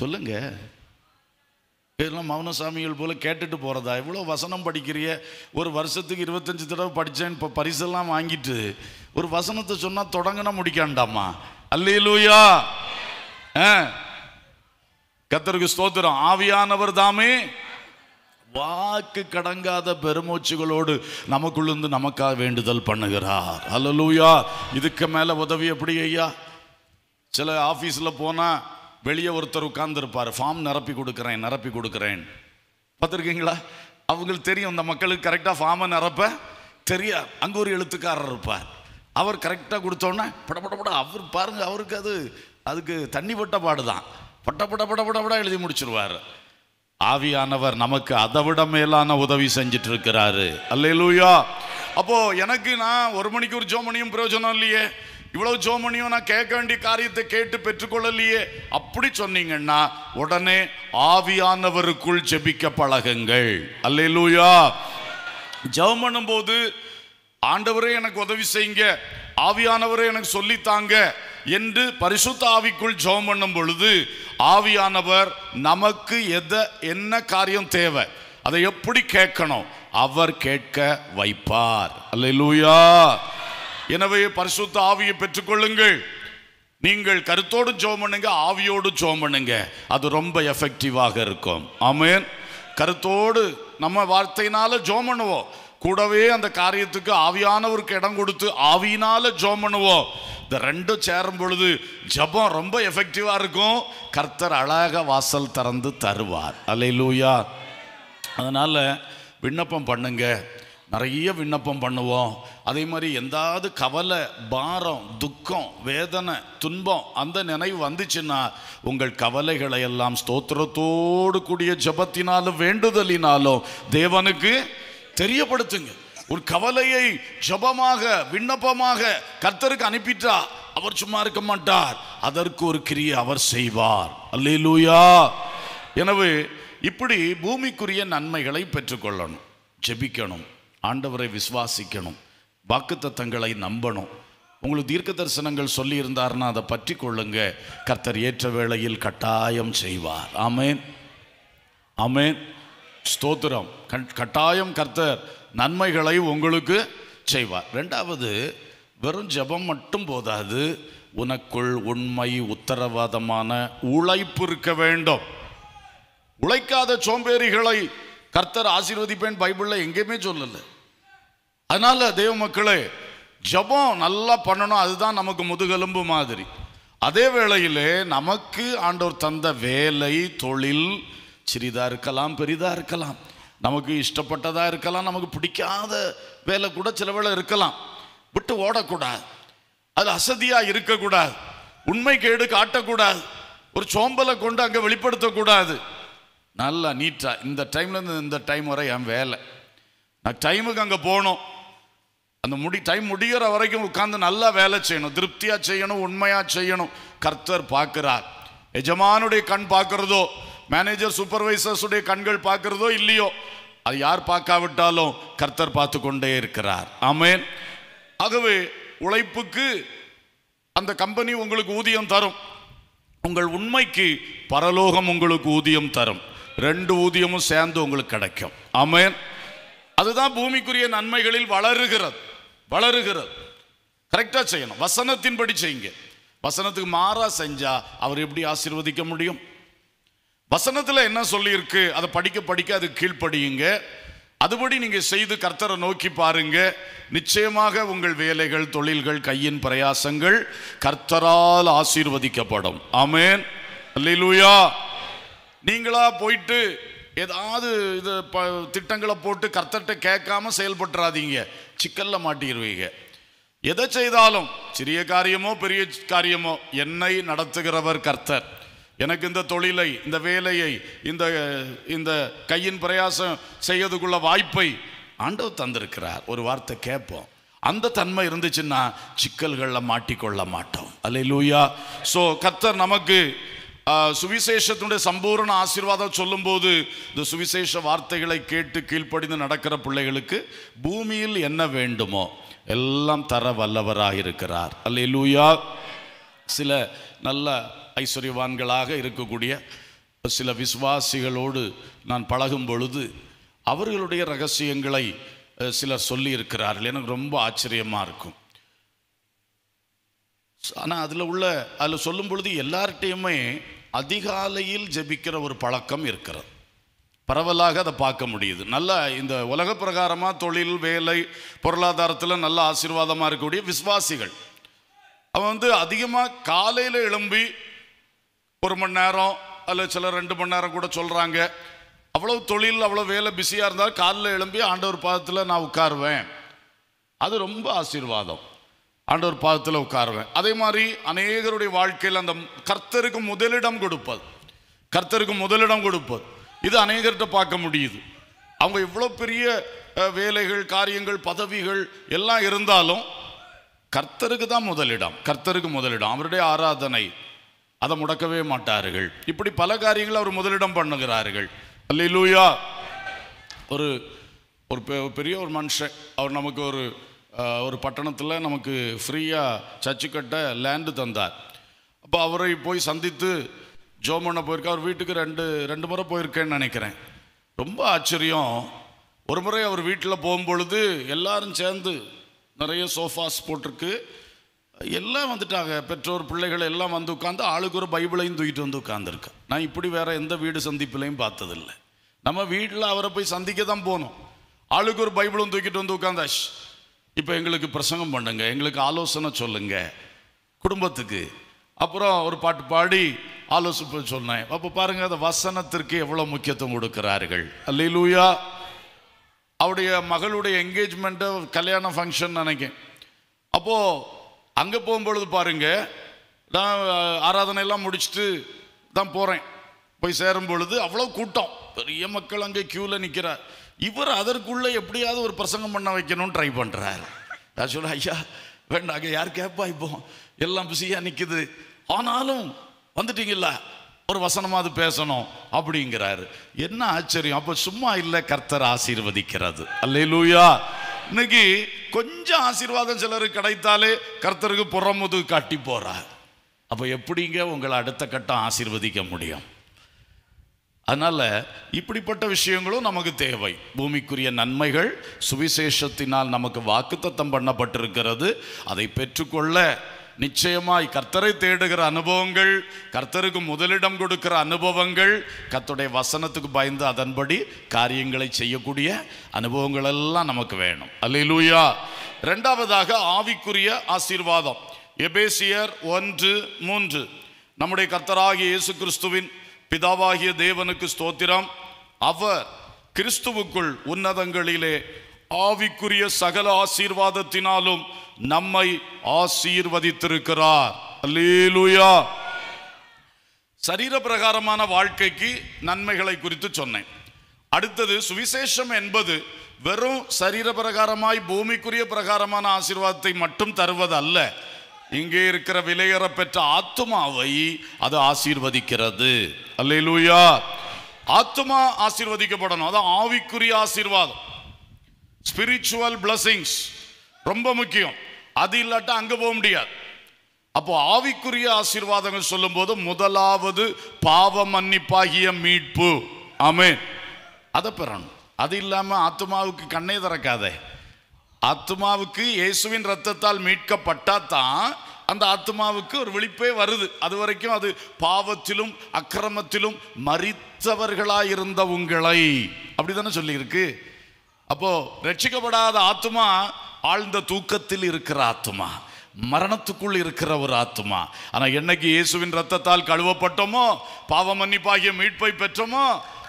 சொல்லுங்கள் இதெல்லாம் மௌனசாமிகள் போல் கேட்டுட்டு போகிறதா இவ்வளோ வசனம் படிக்கிறிய ஒரு வருஷத்துக்கு இருபத்தஞ்சி தடவை படித்தேன் இப்போ பரிசெல்லாம் வாங்கிட்டு ஒரு வசனத்தை சொன்னால் தொடங்கினா முடிக்காண்டாமா அல்லையிலூயா ஆ கத்தருக்கு ஸ்தோத்திரம் ஆவியானவர் தாமே வாக்கு கடங்காத பெருமூச்சுகளோடு நமக்குள்ளிருந்து நமக்காக வேண்டுதல் பண்ணுகிறார் அல்லலூயா இதுக்கு மேலே உதவி எப்படி ஐயா சில ஆஃபீஸில் போனால் வெளியே ஒருத்தர் உட்கார்ந்துருப்பார் ஃபார்ம் நிரப்பி கொடுக்குறேன் நிரப்பி கொடுக்குறேன் பார்த்துருக்கீங்களா அவங்களுக்கு தெரியும் அந்த மக்களுக்கு கரெக்டாக ஃபார்மை நிரப்ப தெரியாது அங்கே ஒரு எழுத்துக்காரர் இருப்பார் அவர் கரெக்டாக கொடுத்தோன்னே படப்படப்பட அவர் பாருங்கள் அவருக்கு அது அதுக்கு தண்ணி பட்ட பாடு தான் பட்ட பட பட பட பட எழுதி முடிச்சிருவார் ஆவியானவர் நமக்கு அதை விட மேலான உதவி செஞ்சிட்டு இருக்கிறாரு அல்ல அப்போ எனக்கு நான் ஒரு மணிக்கு ஒரு ஜோ மணியும் பிரயோஜனம் இல்லையே இவ்வளவு ஜோமணியும் பண்ணியும் நான் கேட்க வேண்டிய காரியத்தை கேட்டு பெற்றுக்கொள்ளலையே அப்படி சொன்னீங்கன்னா உடனே ஆவியானவருக்குள் ஜெபிக்க பழகுங்கள் லூயா ஜெபம் பண்ணும்போது ஆண்டவரே எனக்கு உதவி செய்யுங்க ஆவியானவரே எனக்கு சொல்லித்தாங்க என்று பரிசுத்த ஆவிக்குள் ஜெபம் பண்ணும் பொழுது ஆவியானவர் நமக்கு எதை என்ன காரியம் தேவை அதை எப்படி கேட்கணும் அவர் கேட்க வைப்பார் லூயா எனவே பரிசுத்த ஆவியை பெற்றுக்கொள்ளுங்கள் நீங்கள் கருத்தோடு ஜோம் பண்ணுங்க ஆவியோடு ஜோம் பண்ணுங்க அது ரொம்ப எஃபெக்டிவாக இருக்கும் ஆமேன் கருத்தோடு நம்ம வார்த்தையினால ஜோம் பண்ணுவோம் கூடவே அந்த காரியத்துக்கு ஆவியானவருக்கு இடம் கொடுத்து ஆவியினால ஜோம் பண்ணுவோம் இந்த ரெண்டும் சேரும் பொழுது ஜபம் ரொம்ப எஃபெக்டிவாக இருக்கும் கர்த்தர் அழகாக வாசல் திறந்து தருவார் அலை லூயா அதனால் விண்ணப்பம் பண்ணுங்கள் நிறைய விண்ணப்பம் பண்ணுவோம் அதே மாதிரி எந்தாவது கவலை பாரம் துக்கம் வேதனை துன்பம் அந்த நினைவு வந்துச்சுன்னா உங்கள் கவலைகளை எல்லாம் ஸ்தோத்திரத்தோடு கூடிய ஜபத்தினாலும் வேண்டுதலினாலும் தேவனுக்கு தெரியப்படுத்துங்க ஒரு கவலையை ஜபமாக விண்ணப்பமாக கர்த்தருக்கு அனுப்பிட்டா அவர் சும்மா இருக்க மாட்டார் அதற்கு ஒரு கிரியை அவர் செய்வார் அல்லேலூயா எனவே இப்படி பூமிக்குரிய நன்மைகளை பெற்றுக்கொள்ளணும் ஜெபிக்கணும் ஆண்டவரை விசுவாசிக்கணும் வாக்குத்தத்தங்களை நம்பணும் உங்களுக்கு தீர்க்க தரிசனங்கள் சொல்லியிருந்தார்னா அதை பற்றி கொள்ளுங்க கர்த்தர் ஏற்ற வேளையில் கட்டாயம் செய்வார் ஆமேன் ஆமேன் ஸ்தோத்திரம் கட்டாயம் கர்த்தர் நன்மைகளை உங்களுக்கு செய்வார் ரெண்டாவது வெறும் ஜபம் மட்டும் போதாது உனக்குள் உண்மை உத்தரவாதமான உழைப்பு இருக்க வேண்டும் உழைக்காத சோம்பேறிகளை கர்த்தர் ஆசீர்வதிப்பேன் பைபிளில் எங்கேயுமே சொல்லலை அதனால் தெய்வ மக்களே ஜபம் நல்லா பண்ணணும் அதுதான் நமக்கு முதுகெலும்பு மாதிரி அதே வேளையிலே நமக்கு ஆண்டவர் தந்த வேலை தொழில் சிறிதாக இருக்கலாம் பெரிதாக இருக்கலாம் நமக்கு இஷ்டப்பட்டதாக இருக்கலாம் நமக்கு பிடிக்காத வேலை கூட சில வேலை இருக்கலாம் விட்டு ஓடக்கூடாது அது அசதியாக இருக்கக்கூடாது உண்மை கேடு காட்டக்கூடாது ஒரு சோம்பலை கொண்டு அங்கே வெளிப்படுத்தக்கூடாது நல்லா நீட்டாக இந்த டைம்லேருந்து இந்த டைம் வரை என் வேலை நான் டைமுக்கு அங்கே போகணும் அந்த முடி டைம் முடிகிற வரைக்கும் உட்காந்து நல்லா வேலை செய்யணும் திருப்தியாக செய்யணும் உண்மையாக செய்யணும் கர்த்தர் பார்க்குறார் எஜமானுடைய கண் பார்க்குறதோ மேனேஜர் சூப்பர்வைசர்ஸுடைய கண்கள் பார்க்குறதோ இல்லையோ அது யார் பார்க்காவிட்டாலும் கர்த்தர் பார்த்து கொண்டே இருக்கிறார் ஆமேன் ஆகவே உழைப்புக்கு அந்த கம்பெனி உங்களுக்கு ஊதியம் தரும் உங்கள் உண்மைக்கு பரலோகம் உங்களுக்கு ஊதியம் தரும் ரெண்டு ஊதியமும் சேர்ந்து உங்களுக்கு கிடைக்கும் ஆமேன் அதுதான் பூமிக்குரிய நன்மைகளில் வளருகிறது வளருகிறது கரெக்டாக செய்யணும் வசனத்தின்படி செய்யுங்க வசனத்துக்கு மாறா செஞ்சா அவர் எப்படி ஆசீர்வதிக்க முடியும் வசனத்தில் என்ன சொல்லியிருக்கு அதை படிக்க படிக்க அது கீழ்ப்படியுங்க அதுபடி நீங்கள் செய்து கர்த்தரை நோக்கி பாருங்க நிச்சயமாக உங்கள் வேலைகள் தொழில்கள் கையின் பிரயாசங்கள் கர்த்தரால் ஆசீர்வதிக்கப்படும் ஆமேன் நீங்களா போயிட்டு ஏதாவது இது திட்டங்களை போட்டு கர்த்தர்கிட்ட கேட்காம செயல்பட்டுறாதீங்க சிக்கலில் மாட்டிடுவீங்க எதை செய்தாலும் சிறிய காரியமோ பெரிய காரியமோ என்னை நடத்துகிறவர் கர்த்தர் எனக்கு இந்த தொழிலை இந்த வேலையை இந்த இந்த கையின் பிரயாசம் செய்யறதுக்குள்ள வாய்ப்பை ஆண்டவர் தந்திருக்கிறார் ஒரு வார்த்தை கேட்போம் அந்த தன்மை இருந்துச்சுன்னா சிக்கல்களில் மாட்டிக்கொள்ள மாட்டோம் அல்ல லூயா ஸோ கர்த்தர் நமக்கு சுவிசேஷத்தினுடைய சம்பூர்ண ஆசீர்வாதம் சொல்லும்போது இந்த சுவிசேஷ வார்த்தைகளை கேட்டு கீழ்ப்படிந்து நடக்கிற பிள்ளைகளுக்கு பூமியில் என்ன வேண்டுமோ எல்லாம் தர வல்லவராக இருக்கிறார் அல்லூயா சில நல்ல ஐஸ்வர்யவான்களாக இருக்கக்கூடிய சில விசுவாசிகளோடு நான் பழகும் பொழுது அவர்களுடைய ரகசியங்களை சிலர் சொல்லியிருக்கிறார்கள் எனக்கு ரொம்ப ஆச்சரியமாக இருக்கும் ஆனால் அதில் உள்ள அதில் சொல்லும் பொழுது எல்லார்கிட்டையுமே அதிகாலையில் ஜபிக்கிற ஒரு பழக்கம் இருக்கிறது பரவலாக அதை பார்க்க முடியுது நல்லா இந்த உலக பிரகாரமாக தொழில் வேலை பொருளாதாரத்தில் நல்ல ஆசீர்வாதமாக இருக்கக்கூடிய விஸ்வாசிகள் அவன் வந்து அதிகமாக காலையில் எழும்பி ஒரு மணி நேரம் அல்ல சில ரெண்டு மணி நேரம் கூட சொல்கிறாங்க அவ்வளோ தொழில் அவ்வளோ வேலை பிஸியாக இருந்தால் காலையில் எழும்பி ஆண்டவர் பாதத்தில் நான் உட்காருவேன் அது ரொம்ப ஆசீர்வாதம் ஆண்டவர் பாதத்தில் உட்காருவேன் அதே மாதிரி அநேகருடைய வாழ்க்கையில் அந்த கர்த்தருக்கு முதலிடம் கொடுப்பது கர்த்தருக்கு முதலிடம் கொடுப்பது இது அநேகர்கிட்ட பார்க்க முடியுது அவங்க இவ்வளோ பெரிய வேலைகள் காரியங்கள் பதவிகள் எல்லாம் இருந்தாலும் கர்த்தருக்கு தான் முதலிடம் கர்த்தருக்கு முதலிடம் அவருடைய ஆராதனை அதை முடக்கவே மாட்டார்கள் இப்படி பல காரியங்கள் அவர் முதலிடம் பண்ணுகிறார்கள் அல்ல லூயா ஒரு ஒரு பெரிய ஒரு மனுஷன் அவர் நமக்கு ஒரு ஒரு பட்டணத்தில் நமக்கு ஃப்ரீயாக சர்ச்சு கட்ட லேண்டு தந்தார் அப்போ அவரை போய் சந்தித்து ஜோம் பண்ண போயிருக்கேன் அவர் வீட்டுக்கு ரெண்டு ரெண்டு முறை போயிருக்கேன்னு நினைக்கிறேன் ரொம்ப ஆச்சரியம் ஒரு முறை அவர் வீட்டில் போகும்பொழுது எல்லாரும் சேர்ந்து நிறைய சோஃபாஸ் போட்டிருக்கு எல்லாம் வந்துட்டாங்க பெற்றோர் பிள்ளைகள் எல்லாம் வந்து உட்காந்து ஆளுக்கு ஒரு பைபிளையும் தூக்கிட்டு வந்து உட்காந்துருக்கேன் நான் இப்படி வேறு எந்த வீடு சந்திப்பிலையும் பார்த்ததில்லை நம்ம வீட்டில் அவரை போய் சந்திக்க தான் போகணும் ஆளுக்கு ஒரு பைபிளும் தூக்கிட்டு வந்து உட்காந்தாஷ் இப்போ எங்களுக்கு பிரசங்கம் பண்ணுங்க எங்களுக்கு ஆலோசனை சொல்லுங்க குடும்பத்துக்கு அப்புறம் ஒரு பாட்டு பாடி ஆலோசனை சொன்னேன் அப்போ பாருங்கள் அந்த வசனத்திற்கு எவ்வளோ முக்கியத்துவம் கொடுக்கிறார்கள் அல்லூயா அவருடைய மகளுடைய என்கேஜ்மெண்ட்டை கல்யாண ஃபங்க்ஷன் நினைக்கேன் அப்போது அங்கே போகும்பொழுது பாருங்கள் நான் ஆராதனையெல்லாம் முடிச்சுட்டு தான் போகிறேன் போய் சேரும் பொழுது அவ்வளோ கூட்டம் பெரிய மக்கள் அங்கே க்யூவில் நிற்கிறார் இவர் அதற்குள்ளே எப்படியாவது ஒரு பிரசங்கம் பண்ண வைக்கணும்னு ட்ரை பண்ணுறார் நான் சொல்ல ஐயா வேண்டாங்க யார் கேட்பா இப்போ எல்லாம் பிஸியாக நிற்குது ஆனாலும் வந்துட்டீங்கல்ல ஒரு வசனமாவது பேசணும் அப்படிங்கிறாரு என்ன ஆச்சரியம் அப்போ சும்மா இல்லை கர்த்தர் ஆசீர்வதிக்கிறது லூயா இன்னைக்கு கொஞ்சம் ஆசீர்வாதம் சிலருக்கு கிடைத்தாலே கர்த்தருக்கு புறமுது காட்டி போறார் அப்போ எப்படிங்க உங்களை அடுத்த கட்டம் ஆசீர்வதிக்க முடியும் அதனால் இப்படிப்பட்ட விஷயங்களும் நமக்கு தேவை பூமிக்குரிய நன்மைகள் சுவிசேஷத்தினால் நமக்கு வாக்குத்தத்தம் பண்ணப்பட்டிருக்கிறது அதை பெற்றுக்கொள்ள நிச்சயமாய் கர்த்தரை தேடுகிற அனுபவங்கள் கர்த்தருக்கு முதலிடம் கொடுக்கிற அனுபவங்கள் கர்த்தருடைய வசனத்துக்கு பயந்து அதன்படி காரியங்களை செய்யக்கூடிய அனுபவங்கள் எல்லாம் நமக்கு வேணும் அல்லூயா ரெண்டாவதாக ஆவிக்குரிய ஆசீர்வாதம் எபேசியர் ஒன்று மூன்று நம்முடைய கர்த்தராகிய இயேசு கிறிஸ்துவின் பிதாவாகிய தேவனுக்கு ஸ்தோத்திரம் அவர் கிறிஸ்துவுக்குள் உன்னதங்களிலே ஆவிக்குரிய சகல ஆசீர்வாதத்தினாலும் நம்மை ஆசீர்வதித்திருக்கிறார் சரீர சரீரப்பிரகாரமான வாழ்க்கைக்கு நன்மைகளை குறித்து சொன்னேன் அடுத்தது சுவிசேஷம் என்பது வெறும் சரீரப்பிரகாரமாய் பூமிக்குரிய பிரகாரமான ஆசீர்வாதத்தை மட்டும் தருவது அல்ல இங்கே இருக்கிற விலையற பெற்ற ஆத்துமாவை அது ஆசீர்வதிக்கிறது அல்லையிலூயா ஆத்துமா ஆசீர்வதிக்கப்படணும் அதான் ஆவிக்குரிய ஆசீர்வாதம் ஸ்பிரிச்சுவல் பிளஸிங்ஸ் ரொம்ப முக்கியம் அது இல்லாட்டா அங்கே போக முடியாது அப்போ ஆவிக்குரிய ஆசீர்வாதங்கள் சொல்லும்போது முதலாவது பாவ மன்னிப்பாகிய மீட்பு ஆமே அதை பெறணும் அது இல்லாமல் ஆத்மாவுக்கு கண்ணே திறக்காதே ஆத்மாவுக்கு இயேசுவின் ரத்தத்தால் மீட்கப்பட்டாதான் அந்த ஆத்மாவுக்கு ஒரு விழிப்பே வருது அது வரைக்கும் அது பாவத்திலும் அக்கிரமத்திலும் மறித்தவர்களாயிருந்த உங்களை அப்படிதானே சொல்லியிருக்கு அப்போ ரட்சிக்கப்படாத ஆத்மா ஆழ்ந்த தூக்கத்தில் இருக்கிற ஆத்மா மரணத்துக்குள் இருக்கிற ஒரு ஆத்மா ஆனால் என்னைக்கு இயேசுவின் ரத்தத்தால் கழுவப்பட்டோமோ பாவ மன்னிப்பாகிய மீட்பை பெற்றோமோ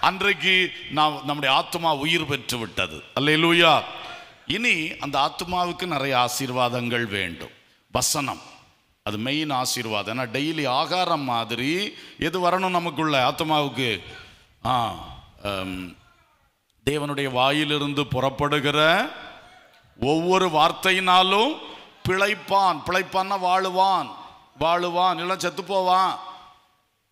அன்றைக்கு நாம் நம்முடைய ஆத்மா உயிர் பெற்று விட்டது அல்ல லூயா இனி அந்த ஆத்மாவுக்கு நிறைய ஆசீர்வாதங்கள் வேண்டும் வசனம் அது மெயின் ஆசீர்வாதம் ஏன்னா டெய்லி ஆகாரம் மாதிரி எது வரணும் நமக்குள்ள ஆத்மாவுக்கு ஆ தேவனுடைய வாயிலிருந்து புறப்படுகிற ஒவ்வொரு வார்த்தையினாலும் பிழைப்பான் பிழைப்பான்னா வாழுவான் வாழுவான் இல்லை செத்து போவான்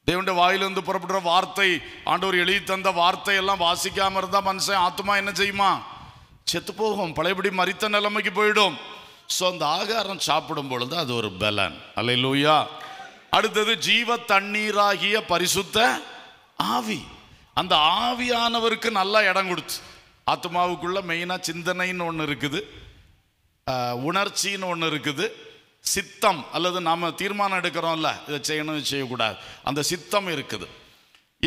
தேவனுடைய வாயிலிருந்து புறப்படுற வார்த்தை ஆண்டவர் எழுதி தந்த வார்த்தையெல்லாம் வாசிக்காமல் இருந்தால் மனுஷன் ஆத்மா என்ன செய்யுமா செத்து போகும் பழையபடி மறித்த நிலைமைக்கு போயிடும் ஸோ அந்த ஆகாரம் சாப்பிடும் பொழுது அது ஒரு பலன் அல்ல லூயா அடுத்தது ஜீவ தண்ணீராகிய பரிசுத்த ஆவி அந்த ஆவியானவருக்கு நல்லா இடம் கொடுத்து ஆத்மாவுக்குள்ள மெயினாக சிந்தனைன்னு ஒன்று இருக்குது உணர்ச்சின்னு ஒன்று இருக்குது சித்தம் அல்லது நாம் தீர்மானம் எடுக்கிறோம்ல இதை செய்யணும் செய்யக்கூடாது அந்த சித்தம் இருக்குது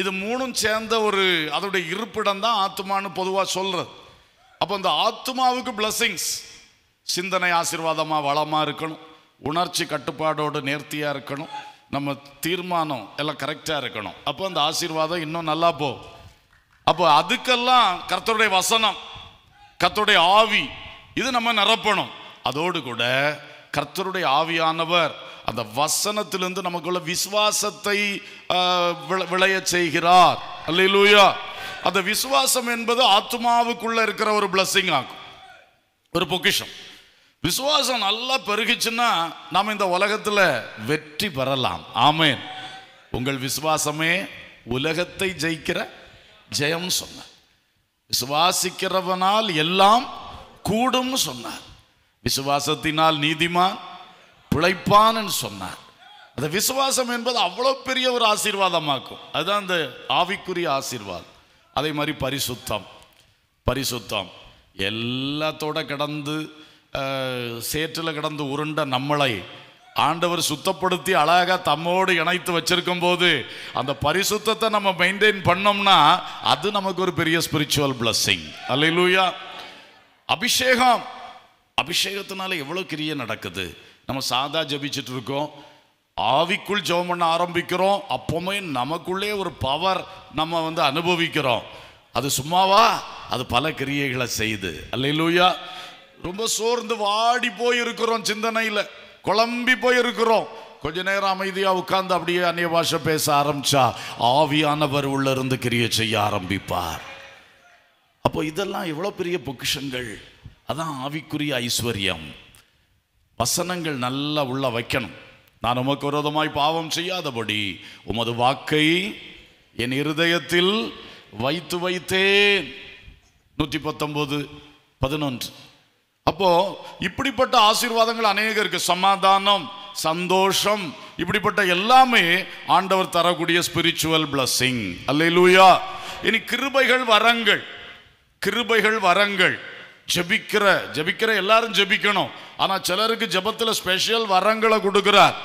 இது மூணும் சேர்ந்த ஒரு அதோடைய இருப்பிடம் தான் ஆத்மான்னு பொதுவாக சொல்கிறது அப்போ இந்த ஆத்மாவுக்கு பிளஸ்ஸிங்ஸ் சிந்தனை ஆசீர்வாதமாக வளமாக இருக்கணும் உணர்ச்சி கட்டுப்பாடோடு நேர்த்தியாக இருக்கணும் நம்ம தீர்மானம் எல்லாம் கரெக்டாக இருக்கணும் அப்போ அந்த ஆசீர்வாதம் இன்னும் நல்லா போகும் அப்போ அதுக்கெல்லாம் கர்த்தருடைய வசனம் கர்த்தருடைய ஆவி இது நம்ம நிரப்பணும் அதோடு கூட கர்த்தருடைய ஆவியானவர் அந்த வசனத்திலிருந்து நமக்குள்ள விசுவாசத்தை விளைய செய்கிறார் அல்லையிலூயா அந்த விசுவாசம் என்பது ஆத்மாவுக்குள்ள இருக்கிற ஒரு பிளஸ்ஸிங் ஆகும் ஒரு பொக்கிஷம் விசுவாசம் நல்லா பெருகிச்சுன்னா நாம் இந்த உலகத்தில் வெற்றி பெறலாம் ஆமேன் உங்கள் விசுவாசமே உலகத்தை ஜெயிக்கிற ஜெயம் சொன்னார் விசுவாசிக்கிறவனால் எல்லாம் கூடும் சொன்னார் விசுவாசத்தினால் நீதிமான் பிழைப்பான்னு சொன்னார் அந்த விசுவாசம் என்பது அவ்வளோ பெரிய ஒரு ஆசீர்வாதமாக்கும் அதுதான் அந்த ஆவிக்குரிய ஆசீர்வாதம் அதே மாதிரி பரிசுத்தம் பரிசுத்தம் எல்லாத்தோட கிடந்து சேற்றில் கிடந்து உருண்ட நம்மளை ஆண்டவர் சுத்தப்படுத்தி அழகாக தம்மோடு இணைத்து வச்சிருக்கும் போது அந்த பரிசுத்தத்தை நம்ம மெயின்டைன் பண்ணோம்னா அது நமக்கு ஒரு பெரிய ஸ்பிரிச்சுவல் பிளஸ்ஸிங் அல்லூயா அபிஷேகம் அபிஷேகத்தினால எவ்வளோ கிரிய நடக்குது நம்ம சாதா ஜபிச்சுட்டு இருக்கோம் ஆவிக்குள் ஜெபம் பண்ண ஆரம்பிக்கிறோம் அப்போவுமே நமக்குள்ளே ஒரு பவர் நம்ம வந்து அனுபவிக்கிறோம் அது சும்மாவா அது பல கிரியைகளை செய்து அல்லையிலூயா ரொம்ப சோர்ந்து வாடி போயிருக்கிறோம் சிந்தனையில் குழம்பி போயிருக்கிறோம் கொஞ்ச நேரம் அமைதியாக உட்கார்ந்து அப்படியே அந்நிய பாஷை பேச ஆரம்பிச்சா ஆவியானவர் உள்ள இருந்து கிரியை செய்ய ஆரம்பிப்பார் அப்போ இதெல்லாம் எவ்வளோ பெரிய பொக்கிஷங்கள் அதான் ஆவிக்குரிய ஐஸ்வர்யம் வசனங்கள் நல்லா உள்ள வைக்கணும் நான் உமக்கு விரோதமாய் பாவம் செய்யாதபடி உமது வாக்கை என் இருதயத்தில் வைத்து வைத்தேன் நூற்றி பத்தொம்போது பதினொன்று அப்போ இப்படிப்பட்ட ஆசீர்வாதங்கள் அநேகருக்கு இருக்கு சமாதானம் சந்தோஷம் இப்படிப்பட்ட எல்லாமே ஆண்டவர் தரக்கூடிய ஸ்பிரிச்சுவல் பிளஸ்ஸிங் அல்ல லூயா இனி கிருபைகள் வரங்கள் கிருபைகள் வரங்கள் ஜபிக்கிற ஜபிக்கிற எல்லாரும் ஜபிக்கணும் ஆனால் சிலருக்கு ஜபத்துல ஸ்பெஷல் வரங்களை கொடுக்கிறார்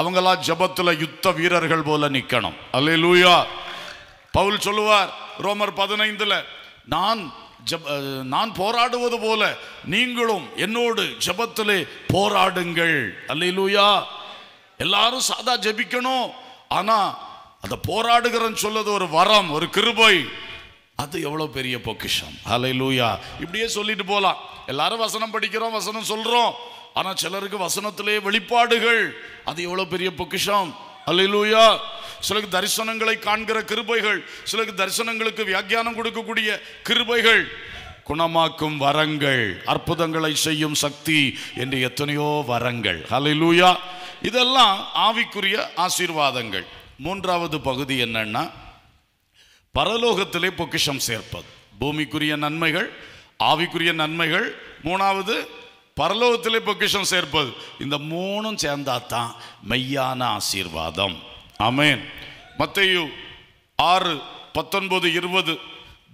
அவங்களா ஜபத்துல யுத்த வீரர்கள் போல நிற்கணும் அல்ல லூயா பவுல் சொல்லுவார் ரோமர் பதினைந்தில் நான் ஜப நான் போராடுவது போல நீங்களும் என்னோடு ஜபத்திலே போராடுங்கள் அல்லையிலூயா எல்லாரும் சாதா ஜபிக்கணும் ஆனால் அதை போராடுகிறன்னு சொல்லது ஒரு வரம் ஒரு கிருபை அது எவ்வளோ பெரிய பொக்கிஷம் அலை லூயா இப்படியே சொல்லிட்டு போகலாம் எல்லாரும் வசனம் படிக்கிறோம் வசனம் சொல்கிறோம் ஆனால் சிலருக்கு வசனத்திலே வெளிப்பாடுகள் அது எவ்வளோ பெரிய பொக்கிஷம் லூயா சிலருக்கு தரிசனங்களை காண்கிற கிருபைகள் சிலருக்கு தரிசனங்களுக்கு வியாக்கியானம் கொடுக்கக்கூடிய கிருபைகள் குணமாக்கும் வரங்கள் அற்புதங்களை செய்யும் சக்தி என்று எத்தனையோ வரங்கள் ஹலிலூயா இதெல்லாம் ஆவிக்குரிய ஆசீர்வாதங்கள் மூன்றாவது பகுதி என்னன்னா பரலோகத்திலே பொக்கிஷம் சேர்ப்பது பூமிக்குரிய நன்மைகள் ஆவிக்குரிய நன்மைகள் மூணாவது பரலோகத்திலே பொக்கிஷம் சேர்ப்பது இந்த மூணும் சேர்ந்தாதான் மெய்யான ஆசீர்வாதம் அமேன் மத்தையு ஆறு பத்தொன்பது இருபது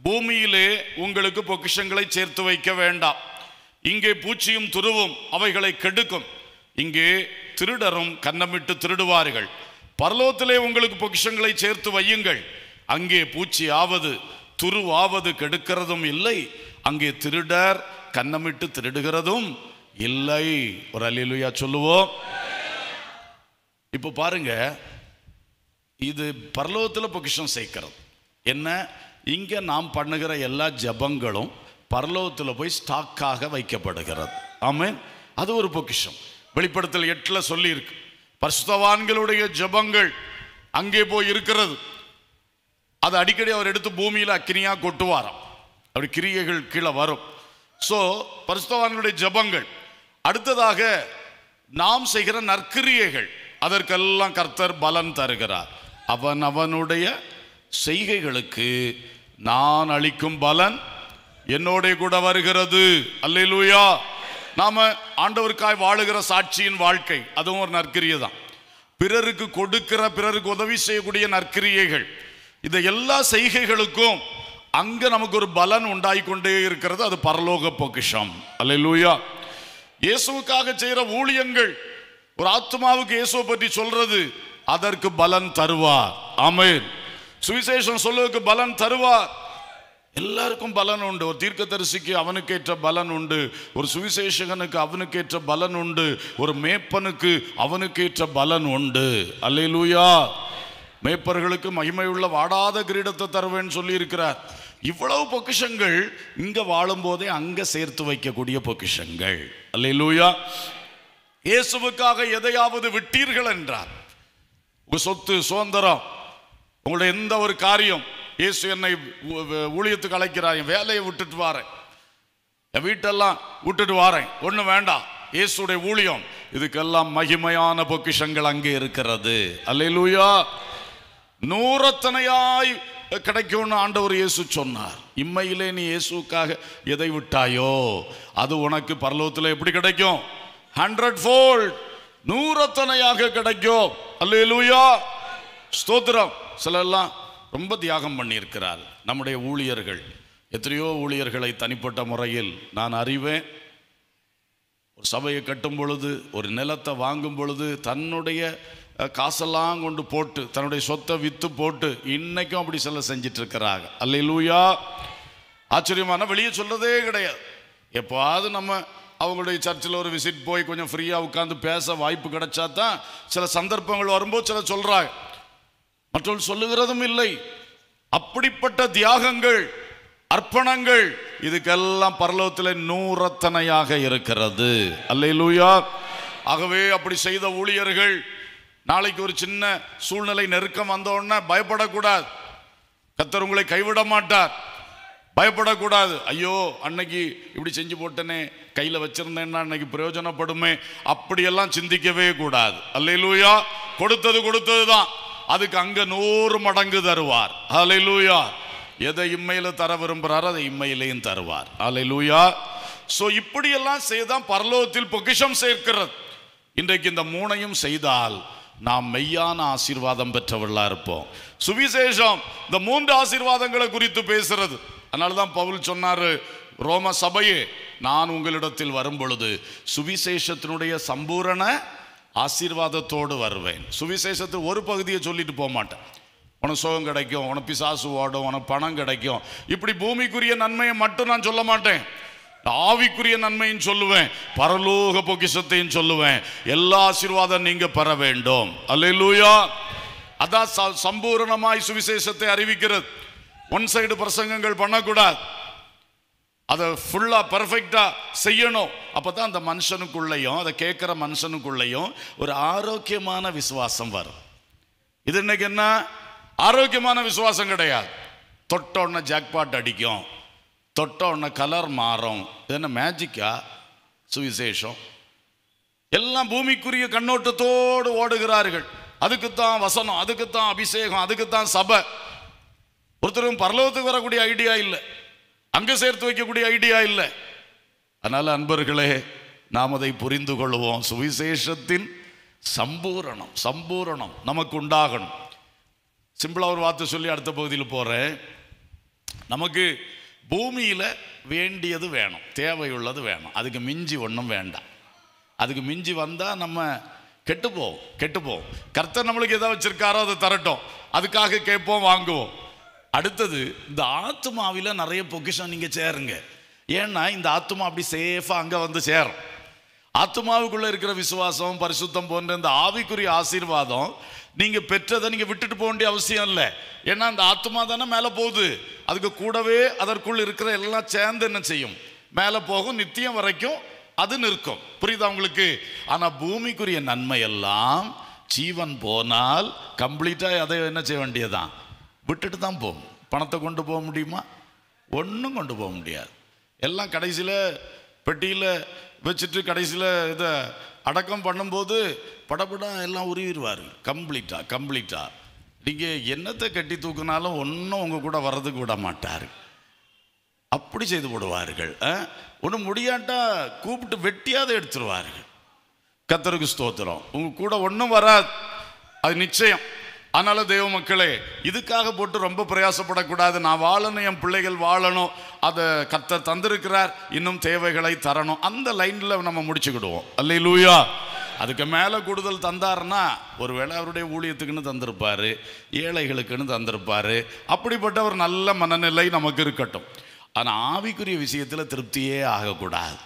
பூமியிலே உங்களுக்கு பொக்கிஷங்களை சேர்த்து வைக்க வேண்டாம் இங்கே பூச்சியும் துருவும் அவைகளை கெடுக்கும் இங்கே திருடரும் கன்னமிட்டு திருடுவார்கள் பரலோகத்திலே உங்களுக்கு பொக்கிஷங்களை சேர்த்து வையுங்கள் அங்கே பூச்சி ஆவது துருவாவது கெடுக்கிறதும் இல்லை அங்கே திருடர் கண்ணமிட்டு திருடுகிறதும் இல்லை ஒரு அலிலுயா சொல்லுவோம் இப்போ பாருங்க இது பரலோகத்தில் பொக்கிஷம் சேர்க்கிறது என்ன இங்கே நாம் பண்ணுகிற எல்லா ஜபங்களும் பரலோகத்தில் போய் ஸ்டாக்காக வைக்கப்படுகிறது ஆமாம் அது ஒரு பொக்கிஷம் வெளிப்படுத்தல் எட்டில் சொல்லியிருக்கு பரிசுத்தவான்களுடைய ஜபங்கள் அங்கே போய் இருக்கிறது அதை அடிக்கடி அவர் எடுத்து பூமியில் அக்கினியாக கொட்டுவாராம் அப்படி கிரியைகள் கீழே வரும் ஸோ பரிசுத்தவான்களுடைய ஜபங்கள் அடுத்ததாக நாம் செய்கிற நற்கிரியைகள் அதற்கெல்லாம் கர்த்தர் பலன் தருகிறார் அவன் அவனுடைய செய்கைகளுக்கு நான் அளிக்கும் பலன் என்னோட கூட வருகிறது அல்லையிலூயா நாம் ஆண்டவருக்காய் வாழுகிற சாட்சியின் வாழ்க்கை அதுவும் ஒரு நற்கிரியை தான் பிறருக்கு கொடுக்கிற பிறருக்கு உதவி செய்யக்கூடிய நற்கிரியைகள் இந்த எல்லா செய்கைகளுக்கும் அங்கே நமக்கு ஒரு பலன் உண்டாகி கொண்டே இருக்கிறது அது பரலோக பொக்கிஷம் அல்லா லூயா இயேசுக்காக செய்கிற ஊழியங்கள் ஒரு ஆத்மாவுக்கு இயேசுவை பற்றி சொல்றது அதற்கு பலன் தருவார் அமேர் சுவிசேஷம் சொல்லுவதற்கு பலன் தருவார் எல்லாருக்கும் பலன் உண்டு ஒரு தீர்க்கதரிசிக்கு அவனுக்கேற்ற பலன் உண்டு ஒரு சுவிசேஷகனுக்கு அவனுக்கேற்ற பலன் உண்டு ஒரு மேப்பனுக்கு அவனுக்கேற்ற பலன் உண்டு அல்லையிலூயா மேய்ப்பர்களுக்கு மகிமை உள்ள வாடாத கிரீடத்தை தருவேன்னு இருக்கிறார் இவ்வளவு பொக்கிஷங்கள் இங்கே போதே அங்கே சேர்த்து வைக்கக்கூடிய பொக்கிஷங்கள் அல்ல லூயா இயேசுவுக்காக எதையாவது விட்டீர்கள் என்றார் உங்க சொத்து சுதந்திரம் உங்களுடைய எந்த ஒரு காரியம் இயேசு என்னை ஊழியத்துக்கு அழைக்கிறார் என் வேலையை விட்டுட்டு வாரேன் என் வீட்டெல்லாம் விட்டுட்டு வாரேன் ஒன்றும் வேண்டாம் இயேசுடைய ஊழியம் இதுக்கெல்லாம் மகிமையான பொக்கிஷங்கள் அங்கே இருக்கிறது அல்லையிலூயா நூறத்தனையாய் கிடைக்கும்னு ஆண்டவர் இயேசு சொன்னார் இம்மையிலே நீ இயேசுக்காக எதை விட்டாயோ அது உனக்கு பரலோகத்தில் எப்படி கிடைக்கும் ஹண்ட்ரட் ஃபோல்ட் நூறத்தனையாக கிடைக்கும் அல்லூயா ஸ்தோத்திரம் சிலெல்லாம் ரொம்ப தியாகம் பண்ணியிருக்கிறார் நம்முடைய ஊழியர்கள் எத்தனையோ ஊழியர்களை தனிப்பட்ட முறையில் நான் அறிவேன் ஒரு சபையை கட்டும் பொழுது ஒரு நிலத்தை வாங்கும் பொழுது தன்னுடைய காசெல்லாம் கொண்டு போட்டு தன்னுடைய சொத்தை விற்று போட்டு இன்னைக்கும் அப்படி சொல்ல செஞ்சிட்டு இருக்கிறாங்க அல்ல லூயா ஆச்சரியமான வெளியே சொல்கிறதே கிடையாது எப்போது நம்ம அவங்களுடைய சர்ச்சில் ஒரு விசிட் போய் கொஞ்சம் ஃப்ரீயாக உட்காந்து பேச வாய்ப்பு கிடைச்சா தான் சில சந்தர்ப்பங்கள் வரும்போது சில சொல்கிறாங்க மற்றொரு சொல்லுகிறதும் இல்லை அப்படிப்பட்ட தியாகங்கள் அர்ப்பணங்கள் இதுக்கெல்லாம் பரலோகத்தில் நூறத்தனையாக இருக்கிறது லூயா ஆகவே அப்படி செய்த ஊழியர்கள் நாளைக்கு ஒரு சின்ன சூழ்நிலை நெருக்கம் வந்தோடனே பயப்படக்கூடாது கத்தர் உங்களை கைவிட மாட்டார் பயப்படக்கூடாது ஐயோ அன்னைக்கு இப்படி செஞ்சு போட்டேனே கையில் வச்சிருந்தேன்னா அன்னைக்கு பிரயோஜனப்படுமே அப்படியெல்லாம் சிந்திக்கவே கூடாது அல்லையிலூயா கொடுத்தது கொடுத்தது தான் அதுக்கு அங்கே நூறு மடங்கு தருவார் லூயா எதை இம்மையில் தர விரும்புகிறாரோ அதை இம்மையிலையும் தருவார் லூயா ஸோ இப்படியெல்லாம் செய்தான் பரலோகத்தில் பொக்கிஷம் சேர்க்கிறது இன்றைக்கு இந்த மூணையும் செய்தால் நாம் மெய்யான ஆசீர்வாதம் பெற்றவர்களாக இருப்போம் சுவிசேஷம் இந்த மூன்று ஆசீர்வாதங்களை குறித்து பேசுறது அதனால தான் பவுல் சொன்னார் ரோம சபையே நான் உங்களிடத்தில் வரும் பொழுது சுவிசேஷத்தினுடைய சம்பூரண ஆசீர்வாதத்தோடு வருவேன் சுவிசேஷத்து ஒரு பகுதியை சொல்லிட்டு போக மாட்டேன் உனக்கு சுகம் கிடைக்கும் உனக்கு பிசாசு ஓடும் உனக்கு பணம் கிடைக்கும் இப்படி பூமிக்குரிய நன்மையை மட்டும் நான் சொல்ல மாட்டேன் ஆவிக்குரிய நன்மையும் சொல்லுவேன் பரலோக பொக்கிசத்தையும் சொல்லுவேன் எல்லா ஆசீர்வாதம் நீங்க பெற வேண்டும் அல்லூயா அதான் சம்பூரணமாய் சுவிசேஷத்தை அறிவிக்கிறது ஒன் சைடு பிரசங்கங்கள் பண்ணக்கூடாது அதை ஃபுல்லாக பர்ஃபெக்டா செய்யணும் அப்போ தான் அந்த மனுஷனுக்குள்ளேயும் அதை கேட்குற மனுஷனுக்குள்ளேயும் ஒரு ஆரோக்கியமான விசுவாசம் வரும் இது இன்னைக்கு என்ன ஆரோக்கியமான விசுவாசம் கிடையாது உடனே ஜாக்பாட் அடிக்கும் தொட்டோன்னு கலர் மாறும் இது என்ன மேஜிக்கா சுவிசேஷம் எல்லாம் பூமிக்குரிய கண்ணோட்டத்தோடு ஓடுகிறார்கள் அதுக்குத்தான் வசனம் அதுக்குத்தான் அபிஷேகம் அதுக்குத்தான் சபை ஒருத்தரும் பரலோகத்துக்கு வரக்கூடிய ஐடியா இல்லை அங்கே சேர்த்து வைக்கக்கூடிய ஐடியா இல்லை அதனால் அன்பர்களே நாம் அதை புரிந்து கொள்வோம் சுவிசேஷத்தின் சம்பூரணம் சம்பூரணம் நமக்கு உண்டாகணும் சிம்பிளாக ஒரு வார்த்தை சொல்லி அடுத்த பகுதியில் போகிறேன் நமக்கு பூமியில் வேண்டியது வேணும் தேவையுள்ளது வேணும் அதுக்கு மிஞ்சி ஒன்றும் வேண்டாம் அதுக்கு மிஞ்சி வந்தால் நம்ம கெட்டுப்போம் கெட்டுப்போம் கர்த்தர் நம்மளுக்கு எதை வச்சுருக்காரோ அதை தரட்டும் அதுக்காக கேட்போம் வாங்குவோம் அடுத்தது இந்த ஆத்மாவில் நிறைய பொக்கிஷம் நீங்கள் சேருங்க ஏன்னா இந்த ஆத்மா அப்படி சேஃபாக அங்கே வந்து சேரும் ஆத்மாவுக்குள்ளே இருக்கிற விசுவாசம் பரிசுத்தம் போன்ற இந்த ஆவிக்குரிய ஆசீர்வாதம் நீங்கள் பெற்றதை நீங்கள் விட்டுட்டு போக வேண்டிய அவசியம் இல்லை ஏன்னா அந்த ஆத்மா தானே மேலே போகுது அதுக்கு கூடவே அதற்குள் இருக்கிற எல்லாம் சேர்ந்து என்ன செய்யும் மேலே போகும் நித்தியம் வரைக்கும் அது நிற்கும் புரியுதா உங்களுக்கு ஆனால் பூமிக்குரிய நன்மை எல்லாம் ஜீவன் போனால் கம்ப்ளீட்டாக அதை என்ன செய்ய வேண்டியதான் விட்டுட்டு தான் போகும் பணத்தை கொண்டு போக முடியுமா ஒன்றும் கொண்டு போக முடியாது எல்லாம் கடைசியில் பெட்டியில் வச்சுட்டு கடைசியில் இதை அடக்கம் பண்ணும்போது படப்படா எல்லாம் உருவிடுவார் கம்ப்ளீட்டா கம்ப்ளீட்டா நீங்கள் என்னத்தை கட்டி தூக்குனாலும் ஒன்றும் உங்கள் கூட வர்றதுக்கு விட மாட்டார் அப்படி செய்து விடுவார்கள் ஒன்று முடியாட்டா கூப்பிட்டு வெட்டியாவது எடுத்துருவார்கள் கத்தருக்கு ஸ்தோத்திரம் உங்கள் கூட ஒன்றும் வராது அது நிச்சயம் அதனால தெய்வ மக்களே இதுக்காக போட்டு ரொம்ப பிரயாசப்படக்கூடாது நான் வாழணும் என் பிள்ளைகள் வாழணும் அதை கத்த தந்திருக்கிறார் இன்னும் தேவைகளை தரணும் அந்த லைனில் நம்ம முடிச்சுக்கிடுவோம் அல்லை லூயா அதுக்கு மேலே கூடுதல் தந்தார்னா ஒருவேளை அவருடைய ஊழியத்துக்குன்னு தந்திருப்பார் ஏழைகளுக்குன்னு தந்திருப்பார் அப்படிப்பட்ட ஒரு நல்ல மனநிலை நமக்கு இருக்கட்டும் ஆனால் ஆவிக்குரிய விஷயத்தில் திருப்தியே ஆகக்கூடாது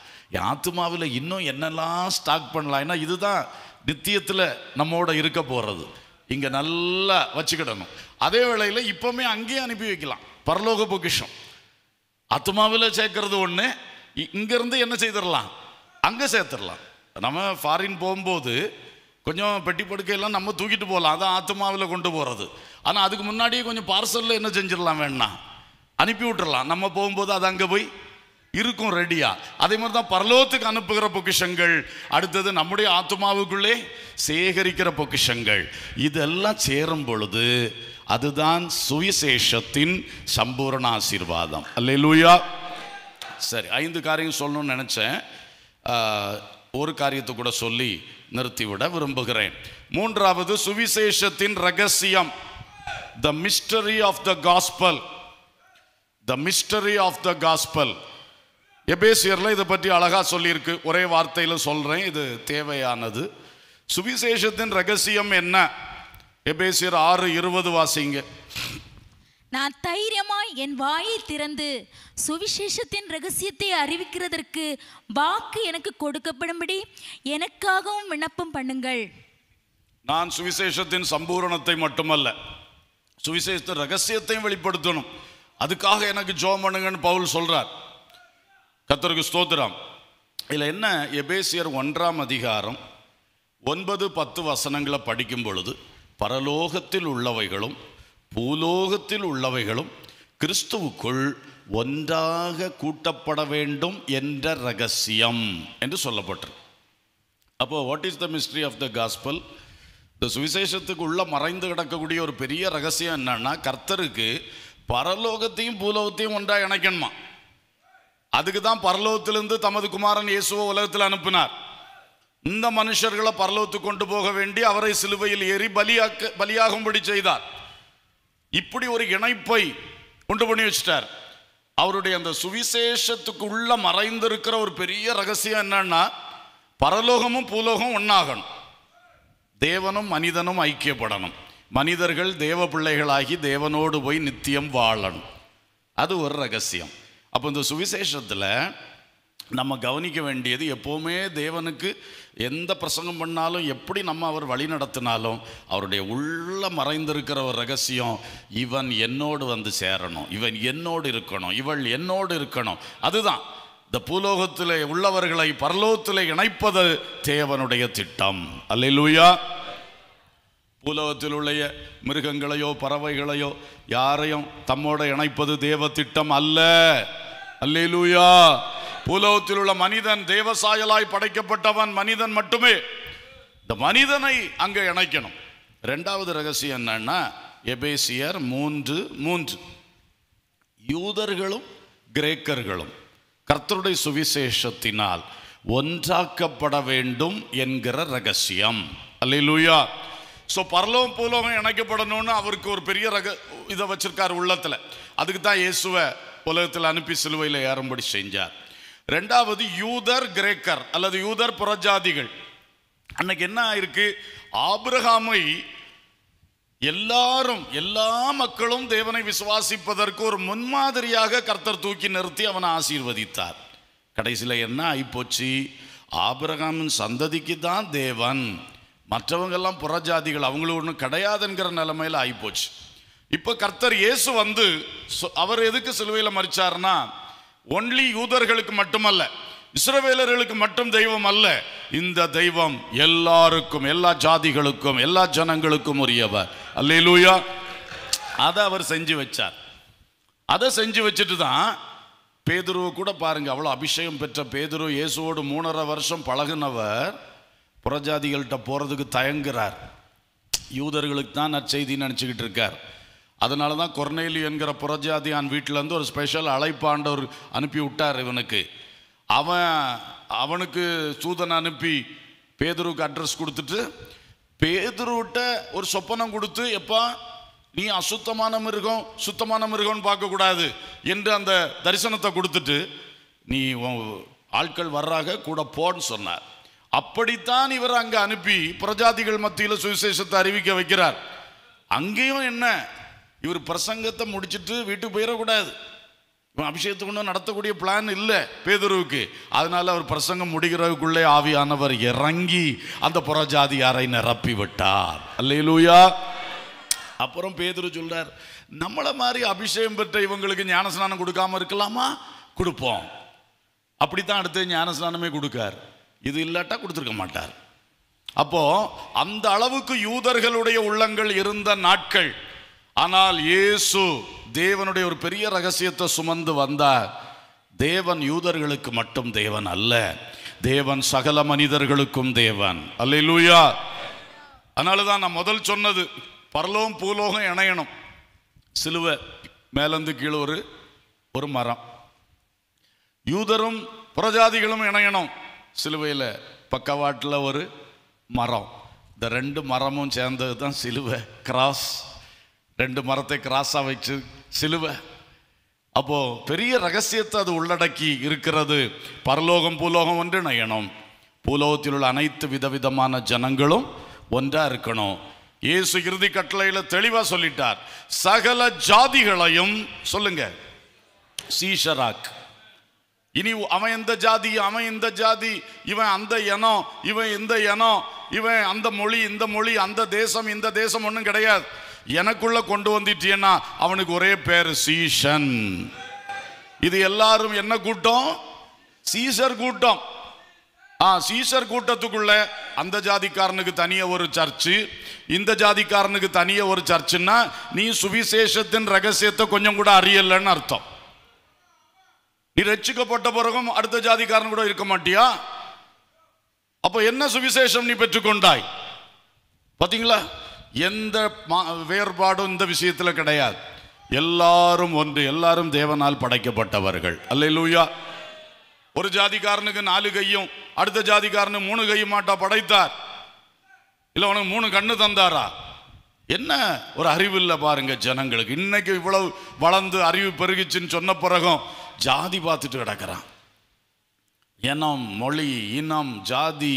ஆத்மாவில் இன்னும் என்னெல்லாம் ஸ்டாக் பண்ணலாம் ஏன்னா இதுதான் நித்தியத்தில் நம்மோட இருக்க போகிறது இங்கே நல்லா வச்சுக்கிடணும் அதே வேளையில் இப்போவுமே அங்கேயே அனுப்பி வைக்கலாம் பரலோக பொக்கிஷம் அத்துமாவில் சேர்க்கறது ஒன்று இங்கேருந்து என்ன செய்திடலாம் அங்கே சேர்த்துடலாம் நம்ம ஃபாரின் போகும்போது கொஞ்சம் பெட்டி படுக்கையெல்லாம் நம்ம தூக்கிட்டு போகலாம் அதான் ஆத்துமாவில் கொண்டு போகிறது ஆனால் அதுக்கு முன்னாடியே கொஞ்சம் பார்சலில் என்ன செஞ்சிடலாம் வேணா அனுப்பி விட்டுறலாம் நம்ம போகும்போது அது அங்கே போய் இருக்கும் ரெடியா அதே மாதிரி தான் பரலோகத்துக்கு அனுப்புகிற பொக்கிஷங்கள் அடுத்தது நம்முடைய ஆத்மாவுக்குள்ளே சேகரிக்கிற பொக்கிஷங்கள் இதெல்லாம் சேரும் பொழுது அதுதான் சுவிசேஷத்தின் சம்பூர்ண ஆசீர்வாதம் லூயா சரி ஐந்து காரியம் சொல்லணும்னு நினச்சேன் ஒரு காரியத்தை கூட சொல்லி நிறுத்திவிட விரும்புகிறேன் மூன்றாவது சுவிசேஷத்தின் ரகசியம் the mystery of the gospel the mystery of the gospel எபேசியரில் இதை பற்றி அழகாக சொல்லியிருக்கு ஒரே வார்த்தையில் சொல்கிறேன் இது தேவையானது சுவிசேஷத்தின் ரகசியம் என்ன எபேசியர் ஆறு இருபது வாசிங்க நான் தைரியமாய் என் வாயை திறந்து சுவிசேஷத்தின் ரகசியத்தை அறிவிக்கிறதற்கு வாக்கு எனக்கு கொடுக்கப்படும்படி எனக்காகவும் விண்ணப்பம் பண்ணுங்கள் நான் சுவிசேஷத்தின் சம்பூரணத்தை மட்டுமல்ல சுவிசேஷத்தின் ரகசியத்தையும் வெளிப்படுத்தணும் அதுக்காக எனக்கு ஜோம் பண்ணுங்கன்னு பவுல் சொல்கிறார் கத்தருக்கு ஸ்தோத்திரம் இதில் என்ன எபேசியர் ஒன்றாம் அதிகாரம் ஒன்பது பத்து வசனங்களை படிக்கும் பொழுது பரலோகத்தில் உள்ளவைகளும் பூலோகத்தில் உள்ளவைகளும் கிறிஸ்துவுக்குள் ஒன்றாக கூட்டப்பட வேண்டும் என்ற ரகசியம் என்று சொல்லப்பட்டு அப்போ what is the mystery of the gospel இந்த சுவிசேஷத்துக்கு உள்ள மறைந்து கிடக்கக்கூடிய ஒரு பெரிய ரகசியம் என்னன்னா கர்த்தருக்கு பரலோகத்தையும் பூலோகத்தையும் ஒன்றாக இணைக்கணுமா அதுக்கு தான் பரலோகத்திலிருந்து தமது குமாரன் இயேசுவை உலகத்தில் அனுப்பினார் இந்த மனுஷர்களை பரலோகத்துக்கு கொண்டு போக வேண்டி அவரை சிலுவையில் ஏறி பலியாக்க பலியாகும்படி செய்தார் இப்படி ஒரு இணைப்பை கொண்டு பண்ணி வச்சிட்டார் அவருடைய அந்த சுவிசேஷத்துக்கு உள்ள மறைந்திருக்கிற ஒரு பெரிய ரகசியம் என்னன்னா பரலோகமும் பூலோகமும் ஒன்றாகணும் தேவனும் மனிதனும் ஐக்கியப்படணும் மனிதர்கள் தேவ பிள்ளைகளாகி தேவனோடு போய் நித்தியம் வாழணும் அது ஒரு ரகசியம் அப்போ இந்த சுவிசேஷத்தில் நம்ம கவனிக்க வேண்டியது எப்போவுமே தேவனுக்கு எந்த பிரசங்கம் பண்ணாலும் எப்படி நம்ம அவர் வழி நடத்தினாலும் அவருடைய உள்ள மறைந்திருக்கிற ஒரு ரகசியம் இவன் என்னோடு வந்து சேரணும் இவன் என்னோடு இருக்கணும் இவள் என்னோடு இருக்கணும் அதுதான் இந்த பூலோகத்தில் உள்ளவர்களை பரலோகத்தில் இணைப்பது தேவனுடைய திட்டம் அல்லையா பூலோகத்தில் உள்ள மிருகங்களையோ பறவைகளையோ யாரையும் தம்மோட இணைப்பது தேவ திட்டம் அல்ல அல்லூயா பூலோகத்தில் உள்ள மனிதன் தேவசாயலாய் படைக்கப்பட்டவன் மனிதன் மட்டுமே இந்த மனிதனை அங்கே இணைக்கணும் ரெண்டாவது ரகசியம் என்னன்னா எபேசியர் மூன்று மூன்று யூதர்களும் கிரேக்கர்களும் கர்த்தருடைய சுவிசேஷத்தினால் ஒன்றாக்கப்பட வேண்டும் என்கிற ரகசியம் அல்லூயா ஸோ பரலவும் பூலவும் இணைக்கப்படணும்னு அவருக்கு ஒரு பெரிய ரக இதை வச்சுருக்கார் உள்ளத்தில் அதுக்கு தான் இயேசுவை உலகத்தில் அனுப்பி சிலுவையில் ஏறும்படி செஞ்சார் ரெண்டாவது யூதர் கிரேக்கர் அல்லது யூதர் புறஜாதிகள் அன்னைக்கு என்ன ஆயிருக்கு ஆபிரகாமை எல்லாரும் எல்லா மக்களும் தேவனை விசுவாசிப்பதற்கு ஒரு முன்மாதிரியாக கர்த்தர் தூக்கி நிறுத்தி அவனை ஆசீர்வதித்தார் கடைசியில் என்ன ஆகிப்போச்சு ஆபிரகாமின் சந்ததிக்கு தான் தேவன் மற்றவங்கெல்லாம் புறஜாதிகள் அவங்களும் ஒன்றும் கிடையாதுங்கிற நிலைமையில் ஆகிப்போச்சு இப்போ கர்த்தர் இயேசு வந்து அவர் எதுக்கு சிலுவையில் மறிச்சார்னா ஒன்லி யூதர்களுக்கு மட்டுமல்ல இஸ்ரவேலர்களுக்கு மட்டும் தெய்வம் அல்ல இந்த தெய்வம் எல்லாருக்கும் எல்லா ஜாதிகளுக்கும் எல்லா ஜனங்களுக்கும் உரியவர் அல்லையிலூயா அதை அவர் செஞ்சு வச்சார் அதை செஞ்சு வச்சுட்டு தான் பேதுருவை கூட பாருங்கள் அவ்வளோ அபிஷேகம் பெற்ற பேதுரு இயேசுவோடு மூணரை வருஷம் பழகினவர் புறஜாதிகள்கிட்ட போகிறதுக்கு தயங்குறார் யூதர்களுக்கு தான் நற்செய்தின்னு நினச்சிக்கிட்டு இருக்கார் அதனால தான் கொர்னேலி என்கிற புறஜாதியான் வீட்டிலேருந்து ஒரு ஸ்பெஷல் அழைப்பாண்டவர் அனுப்பி விட்டார் இவனுக்கு அவன் அவனுக்கு சூதன் அனுப்பி பேதுருவுக்கு அட்ரஸ் கொடுத்துட்டு பேதுருவிட்ட ஒரு சொப்பனம் கொடுத்து எப்போ நீ அசுத்தமான மிருகம் சுத்தமான மிருகம்னு பார்க்கக்கூடாது என்று அந்த தரிசனத்தை கொடுத்துட்டு நீ ஆட்கள் வர்றாக கூட போன்னு சொன்னார் அப்படித்தான் இவர் அங்கே அனுப்பி புறஜாதிகள் மத்தியில் சுவிசேஷத்தை அறிவிக்க வைக்கிறார் அங்கேயும் என்ன இவர் பிரசங்கத்தை முடிச்சுட்டு வீட்டுக்கு போயிடக்கூடாது இவன் அபிஷேகத்தை கொண்டு நடத்தக்கூடிய பிளான் இல்லை பேதுருவுக்கு அதனால அவர் பிரசங்கம் முடிகிறதுக்குள்ளே ஆவியானவர் இறங்கி அந்த புறஜாதியாரை நிரப்பி விட்டார் அல்லையிலூயா அப்புறம் பேதுரு சொல்றார் நம்மளை மாதிரி அபிஷேகம் பெற்ற இவங்களுக்கு ஞானஸ்நானம் கொடுக்காம இருக்கலாமா கொடுப்போம் அப்படித்தான் அடுத்து ஞானஸ்நானமே கொடுக்காரு இது இல்லாட்டா கொடுத்துருக்க மாட்டார் அப்போ அந்த அளவுக்கு யூதர்களுடைய உள்ளங்கள் இருந்த நாட்கள் ஆனால் இயேசு தேவனுடைய ஒரு பெரிய ரகசியத்தை சுமந்து வந்தார் தேவன் யூதர்களுக்கு மட்டும் தேவன் அல்ல தேவன் சகல மனிதர்களுக்கும் தேவன் அல்ல லூயா அதனால தான் நான் முதல் சொன்னது பரலோகம் பூலோகம் இணையணும் சிலுவை மேலந்து கீழே ஒரு ஒரு மரம் யூதரும் புறஜாதிகளும் இணையணும் சிலுவையில் பக்கவாட்டில் ஒரு மரம் இந்த ரெண்டு மரமும் சேர்ந்தது தான் சிலுவை கிராஸ் ரெண்டு மரத்தை கிராஸாக வச்சு சிலுவை அப்போது பெரிய ரகசியத்தை அது உள்ளடக்கி இருக்கிறது பரலோகம் பூலோகம் ஒன்று நயனம் பூலோகத்தில் உள்ள அனைத்து விதவிதமான ஜனங்களும் ஒன்றாக இருக்கணும் இயேசு இறுதி கட்டளையில் தெளிவாக சொல்லிட்டார் சகல ஜாதிகளையும் சொல்லுங்க சீஷராக் இனி அவன் எந்த ஜாதி அவன் எந்த ஜாதி இவன் அந்த இனம் இவன் இந்த இனம் இவன் அந்த மொழி இந்த மொழி அந்த தேசம் இந்த தேசம் ஒன்றும் கிடையாது எனக்குள்ள கொண்டு வந்துட்டீன்னா அவனுக்கு ஒரே பேர் சீசன் இது எல்லாரும் என்ன கூட்டம் சீசர் கூட்டம் ஆ சீசர் கூட்டத்துக்குள்ள அந்த ஜாதிக்காரனுக்கு தனியாக ஒரு சர்ச்சு இந்த ஜாதிக்காரனுக்கு தனியாக ஒரு சர்ச்சுன்னா நீ சுவிசேஷத்தின் ரகசியத்தை கொஞ்சம் கூட அறியலைன்னு அர்த்தம் நீ ரச்சிக்கப்பட்ட பிறகும் அடுத்த ஜாதிக்காரன் கூட இருக்க மாட்டியா அப்போ என்ன சுவிசேஷம் நீ பெற்றுக்கொண்டாய் பார்த்தீங்களா எந்த வேறுபாடும் இந்த விஷயத்தில் கிடையாது எல்லாரும் ஒன்று எல்லாரும் தேவனால் படைக்கப்பட்டவர்கள் அல்லையா ஒரு ஜாதிக்காரனுக்கு நாலு கையும் அடுத்த ஜாதிக்காரனு மூணு கையும் மாட்டா படைத்தார் இல்லை உனக்கு மூணு கண்ணு தந்தாரா என்ன ஒரு அறிவு இல்லை பாருங்க ஜனங்களுக்கு இன்னைக்கு இவ்வளவு வளர்ந்து அறிவு பெருகிச்சுன்னு சொன்ன பிறகும் ஜாதி பார்த்துட்டு கிடக்கிறான் இனம் மொழி இனம் ஜாதி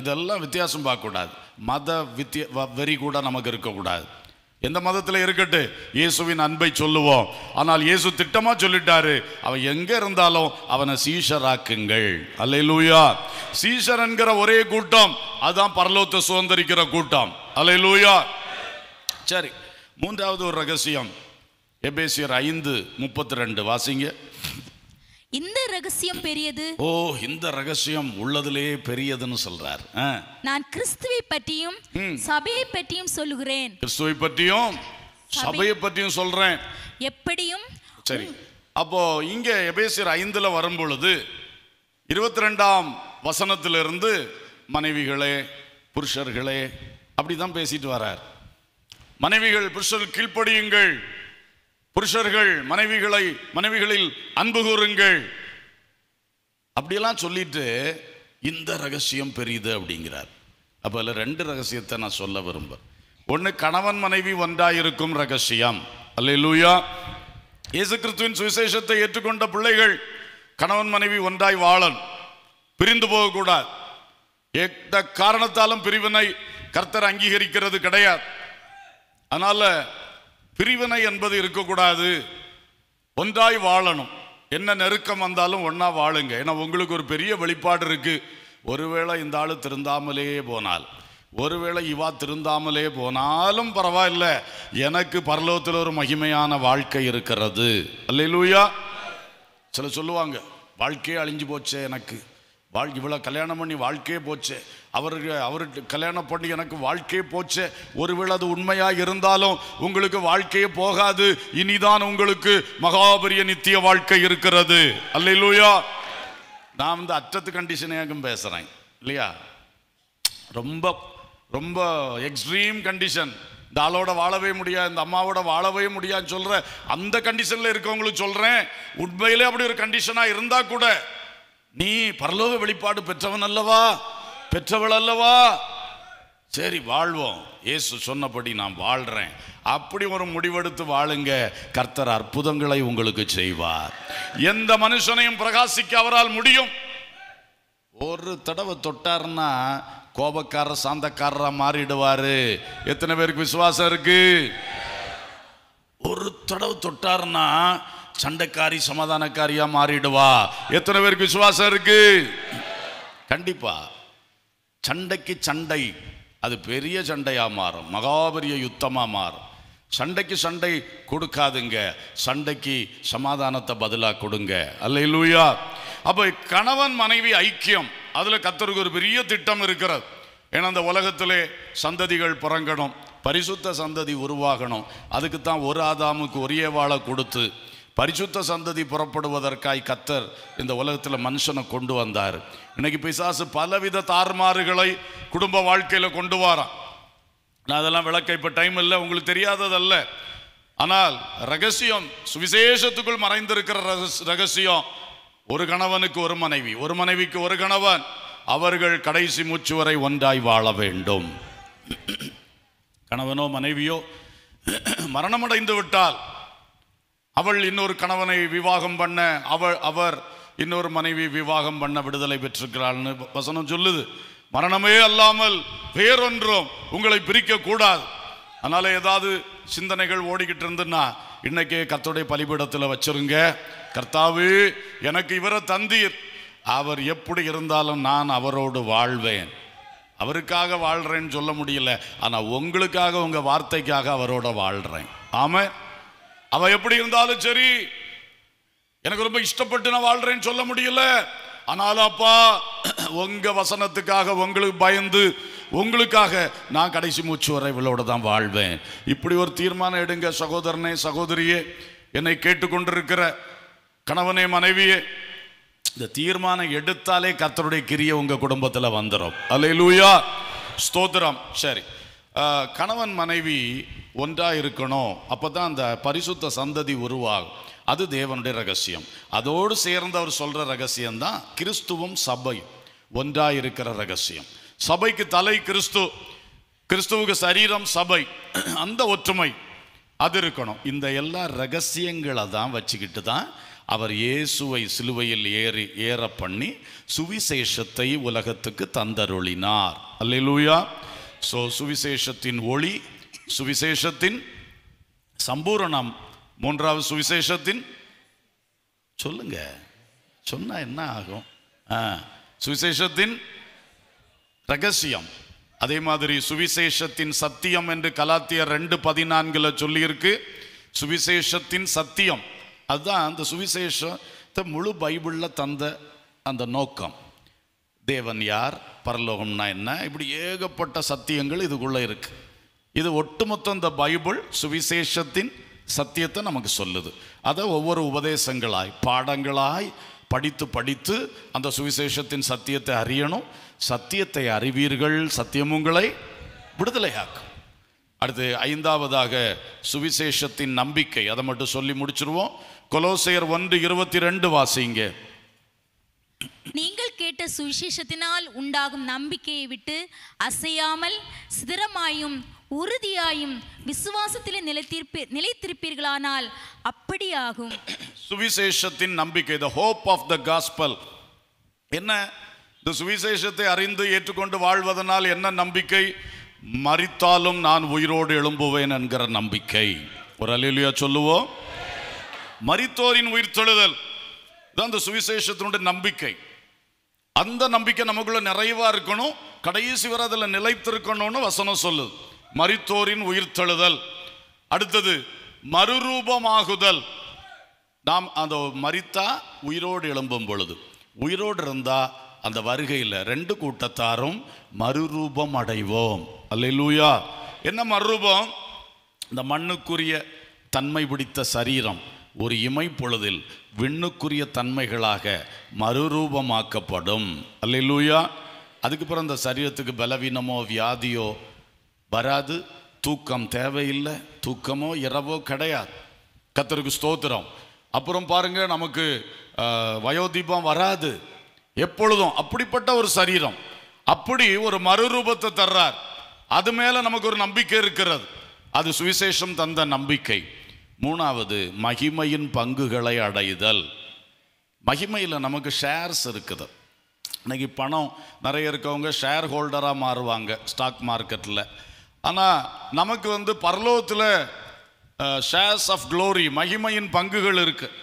இதெல்லாம் வித்தியாசம் பார்க்கக்கூடாது மத வித்திய வெறி கூட நமக்கு இருக்கக்கூடாது எந்த மதத்தில் இருக்கட்டு இயேசுவின் அன்பை சொல்லுவோம் ஆனால் இயேசு திட்டமாக சொல்லிட்டாரு அவன் எங்கே இருந்தாலும் அவனை சீஷராக்குங்கள் அல்ல லூயா சீஷர் என்கிற ஒரே கூட்டம் அதுதான் பரலோத்தை சுதந்திரிக்கிற கூட்டம் அல்ல லூயா சரி மூன்றாவது ஒரு ரகசியம் எபேசியர் ஐந்து முப்பத்தி ரெண்டு வாசிங்க இந்த ரகசியம் பெரியது ஓ இந்த ரகசியம் உள்ளதிலே பெரியதுன்னு சொல்றார் நான் கிறிஸ்துவை பற்றியும் சபையை பற்றியும் சொல்லுகிறேன் கிறிஸ்துவை பற்றியும் சபையை பற்றியும் சொல்றேன் எப்படியும் சரி அப்போ இங்க எபேசியர் ஐந்துல வரும் பொழுது இருபத்தி ரெண்டாம் வசனத்திலிருந்து மனைவிகளே புருஷர்களே அப்படிதான் பேசிட்டு வரார் மனைவிகள் புருஷர் கீழ்ப்படியுங்கள் புருஷர்கள் மனைவிகளை மனைவிகளில் அன்பு கூறுங்கள் அப்படியெல்லாம் சொல்லிட்டு இந்த ரகசியம் பெரியது அப்படிங்கிறார் அப்போ அதில் ரெண்டு ரகசியத்தை நான் சொல்ல விரும்புகிறேன் ஒன்று கணவன் மனைவி ஒன்றாயிருக்கும் ரகசியம் அல்ல லூயா இயேசு கிறிஸ்துவின் சுவிசேஷத்தை ஏற்றுக்கொண்ட பிள்ளைகள் கணவன் மனைவி ஒன்றாய் வாழன் பிரிந்து போகக்கூடாது எந்த காரணத்தாலும் பிரிவினை கர்த்தர் அங்கீகரிக்கிறது கிடையாது அதனால் பிரிவினை என்பது இருக்கக்கூடாது ஒன்றாய் வாழணும் என்ன நெருக்கம் வந்தாலும் ஒன்றா வாழுங்க ஏன்னா உங்களுக்கு ஒரு பெரிய வெளிப்பாடு இருக்குது ஒருவேளை இந்த ஆள் திருந்தாமலே போனால் ஒருவேளை இவா திருந்தாமலே போனாலும் பரவாயில்ல எனக்கு பரலோகத்தில் ஒரு மகிமையான வாழ்க்கை இருக்கிறது அல்லையிலூயா சில சொல்லுவாங்க வாழ்க்கையே அழிஞ்சு போச்சே எனக்கு வாழ் இவ்வளோ கல்யாணம் பண்ணி வாழ்க்கையே போச்சே அவருக்கு அவருக்கு கல்யாணம் பண்ணி எனக்கு வாழ்க்கையே போச்சு ஒருவேளை அது உண்மையாக இருந்தாலும் உங்களுக்கு வாழ்க்கையே போகாது இனிதான் உங்களுக்கு மகாபரிய நித்திய வாழ்க்கை இருக்கிறது அல்ல இல்லையா நான் வந்து அற்றத்து கண்டிஷனையாகவும் பேசுகிறேன் இல்லையா ரொம்ப ரொம்ப எக்ஸ்ட்ரீம் கண்டிஷன் இந்த ஆளோட வாழவே முடியாது இந்த அம்மாவோட வாழவே முடியாதுன்னு சொல்கிற அந்த கண்டிஷனில் இருக்கவங்களுக்கு சொல்கிறேன் உண்மையிலே அப்படி ஒரு கண்டிஷனாக இருந்தால் கூட நீ பரலோக வெளிப்பாடு பெற்றவன் அல்லவா பெற்றவள் அல்லவா சரி வாழ்வோம் ஏசு சொன்னபடி நான் வாழ்கிறேன் அப்படி ஒரு முடிவெடுத்து வாழுங்க கர்த்தர் அற்புதங்களை உங்களுக்கு செய்வார் எந்த மனுஷனையும் பிரகாசிக்க அவரால் முடியும் ஒரு தடவை தொட்டார்னா கோபக்காரர் சாந்தக்காரராக மாறிடுவார் எத்தனை பேருக்கு விசுவாசம் இருக்கு ஒரு தடவை தொட்டார்னா சண்டைக்காரி சமாதானக்காரியாக மாறிடுவா எத்தனை பேருக்கு விசுவாசம் இருக்கு கண்டிப்பாக சண்டைக்கு சண்டை அது பெரிய சண்டையாக மாறும் மகாபெரிய யுத்தமாக மாறும் சண்டைக்கு சண்டை கொடுக்காதுங்க சண்டைக்கு சமாதானத்தை பதிலாக கொடுங்க அல்ல இல்லையா அப்போ கணவன் மனைவி ஐக்கியம் அதில் கத்தருக்கு ஒரு பெரிய திட்டம் இருக்கிறது ஏன்னா அந்த உலகத்திலே சந்ததிகள் பிறங்கணும் பரிசுத்த சந்ததி உருவாகணும் அதுக்கு தான் ஒரு ஆதாமுக்கு ஒரே வாழை கொடுத்து பரிசுத்த சந்ததி புறப்படுவதற்காய் கத்தர் இந்த உலகத்தில் மனுஷனை கொண்டு வந்தார் இன்னைக்கு பிசாசு பலவித தார்மாறுகளை குடும்ப வாழ்க்கையில் கொண்டு வரான் நான் அதெல்லாம் விளக்க இப்போ டைம் இல்லை உங்களுக்கு தெரியாததல்ல ஆனால் ரகசியம் சுவிசேஷத்துக்குள் மறைந்திருக்கிற ரகசியம் ஒரு கணவனுக்கு ஒரு மனைவி ஒரு மனைவிக்கு ஒரு கணவன் அவர்கள் கடைசி மூச்சு வரை ஒன்றாய் வாழ வேண்டும் கணவனோ மனைவியோ மரணமடைந்து விட்டால் அவள் இன்னொரு கணவனை விவாகம் பண்ண அவள் அவர் இன்னொரு மனைவி விவாகம் பண்ண விடுதலை பெற்றிருக்கிறாள்னு வசனம் சொல்லுது மரணமே அல்லாமல் வேறொன்றும் உங்களை பிரிக்க கூடாது அதனால ஏதாவது சிந்தனைகள் ஓடிக்கிட்டு இருந்துன்னா இன்னைக்கே கர்த்தருடைய பலிபீடத்தில் வச்சிருங்க கர்த்தாவு எனக்கு இவரை தந்தீர் அவர் எப்படி இருந்தாலும் நான் அவரோடு வாழ்வேன் அவருக்காக வாழ்கிறேன்னு சொல்ல முடியல ஆனால் உங்களுக்காக உங்கள் வார்த்தைக்காக அவரோட வாழ்கிறேன் ஆமாம் அவன் எப்படி இருந்தாலும் சரி எனக்கு ரொம்ப இஷ்டப்பட்டு நான் வாழ்றேன்னு சொல்ல முடியல ஆனாலும் அப்பா உங்க வசனத்துக்காக உங்களுக்கு பயந்து உங்களுக்காக நான் கடைசி மூச்சு வர இவளோட தான் வாழ்வேன் இப்படி ஒரு தீர்மானம் எடுங்க சகோதரனே சகோதரியே என்னை கேட்டுக்கொண்டிருக்கிற கணவனே மனைவியே இந்த தீர்மானம் எடுத்தாலே கத்தருடைய கிரிய உங்க குடும்பத்தில் வந்துடும் அல்ல லூயா ஸ்தோத்திரம் சரி கணவன் மனைவி ஒன்றாக இருக்கணும் அப்போ தான் அந்த பரிசுத்த சந்ததி உருவாகும் அது தேவனுடைய ரகசியம் அதோடு சேர்ந்து அவர் சொல்கிற ரகசியம்தான் கிறிஸ்துவும் சபையும் ஒன்றாக இருக்கிற ரகசியம் சபைக்கு தலை கிறிஸ்து கிறிஸ்துவுக்கு சரீரம் சபை அந்த ஒற்றுமை அது இருக்கணும் இந்த எல்லா ரகசியங்களை தான் வச்சுக்கிட்டு தான் அவர் இயேசுவை சிலுவையில் ஏறி ஏற பண்ணி சுவிசேஷத்தை உலகத்துக்கு தந்தருளினார் அல்லூயா ஸோ சுவிசேஷத்தின் ஒளி சுவிசேஷத்தின் சம்பூரணம் மூன்றாவது சுவிசேஷத்தின் சொல்லுங்க சொன்னா என்ன ஆகும் சுவிசேஷத்தின் ரகசியம் அதே மாதிரி சுவிசேஷத்தின் சத்தியம் என்று கலாத்தியர் ரெண்டு பதினான்குல சொல்லியிருக்கு சுவிசேஷத்தின் சத்தியம் அதுதான் அந்த சுவிசேஷத்தை முழு பைபிளில் தந்த அந்த நோக்கம் தேவன் யார் பரலோகம்னா என்ன இப்படி ஏகப்பட்ட சத்தியங்கள் இதுக்குள்ளே இருக்குது இது ஒட்டுமொத்த இந்த பைபிள் சுவிசேஷத்தின் சத்தியத்தை நமக்கு சொல்லுது அதை ஒவ்வொரு உபதேசங்களாய் பாடங்களாய் படித்து படித்து அந்த சுவிசேஷத்தின் சத்தியத்தை அறியணும் சத்தியத்தை அறிவீர்கள் சத்தியம் உங்களை விடுதலையாக்கும் அடுத்து ஐந்தாவதாக சுவிசேஷத்தின் நம்பிக்கை அதை மட்டும் சொல்லி முடிச்சிருவோம் கொலோசையர் ஒன்று இருபத்தி ரெண்டு வாசிங்க நீங்கள் கேட்ட சுவிசேஷத்தினால் உண்டாகும் நம்பிக்கையை விட்டு அசையாமல் சிதறமாயும் உறுதியாயும் விசுவாசத்திலே நிலைத்திருப்பீர் நிலைத்திருப்பீர்களானால் அப்படியாகும் சுவிசேஷத்தின் நம்பிக்கை the hope of the gospel என்ன இந்த சுவிசேஷத்தை அறிந்து ஏற்றுக்கொண்டு வாழ்வதனால் என்ன நம்பிக்கை மறித்தாலும் நான் உயிரோடு எழும்புவேன் என்கிற நம்பிக்கை ஒரு அலிலியா சொல்லுவோம் மறித்தோரின் உயிர் தொழுதல் இதான் அந்த சுவிசேஷத்தினுடைய நம்பிக்கை அந்த நம்பிக்கை நமக்குள்ள நிறைவாக இருக்கணும் கடைசி வரை அதில் நிலைத்திருக்கணும்னு வசனம் சொல்லுது மறித்தோரின் உயிர்த்தெழுதல் அடுத்தது மறுரூபமாகுதல் நாம் அந்த மறித்தா உயிரோடு எழும்பும் பொழுது உயிரோடு இருந்தால் அந்த வருகையில் ரெண்டு கூட்டத்தாரும் மறுரூபம் அடைவோம் அல்லூயா என்ன மறுரூபம் இந்த மண்ணுக்குரிய தன்மை பிடித்த சரீரம் ஒரு இமை பொழுதில் விண்ணுக்குரிய தன்மைகளாக மறுரூபமாக்கப்படும் அல்லூயா அதுக்கு பிறகு அந்த சரீரத்துக்கு பலவீனமோ வியாதியோ வராது தூக்கம் தேவையில்லை தூக்கமோ இரவோ கிடையாது கத்தருக்கு ஸ்தோத்திரம் அப்புறம் பாருங்க நமக்கு வயோதீபம் வராது எப்பொழுதும் அப்படிப்பட்ட ஒரு சரீரம் அப்படி ஒரு மறுரூபத்தை தர்றார் அது மேலே நமக்கு ஒரு நம்பிக்கை இருக்கிறது அது சுவிசேஷம் தந்த நம்பிக்கை மூணாவது மகிமையின் பங்குகளை அடைதல் மகிமையில் நமக்கு ஷேர்ஸ் இருக்குது இன்னைக்கு பணம் நிறைய இருக்கவங்க ஷேர் ஹோல்டராக மாறுவாங்க ஸ்டாக் மார்க்கெட்டில் ஆனால் நமக்கு வந்து பரலோகத்தில் ஷேர்ஸ் ஆஃப் க்ளோரி மகிமையின் பங்குகள் இருக்குது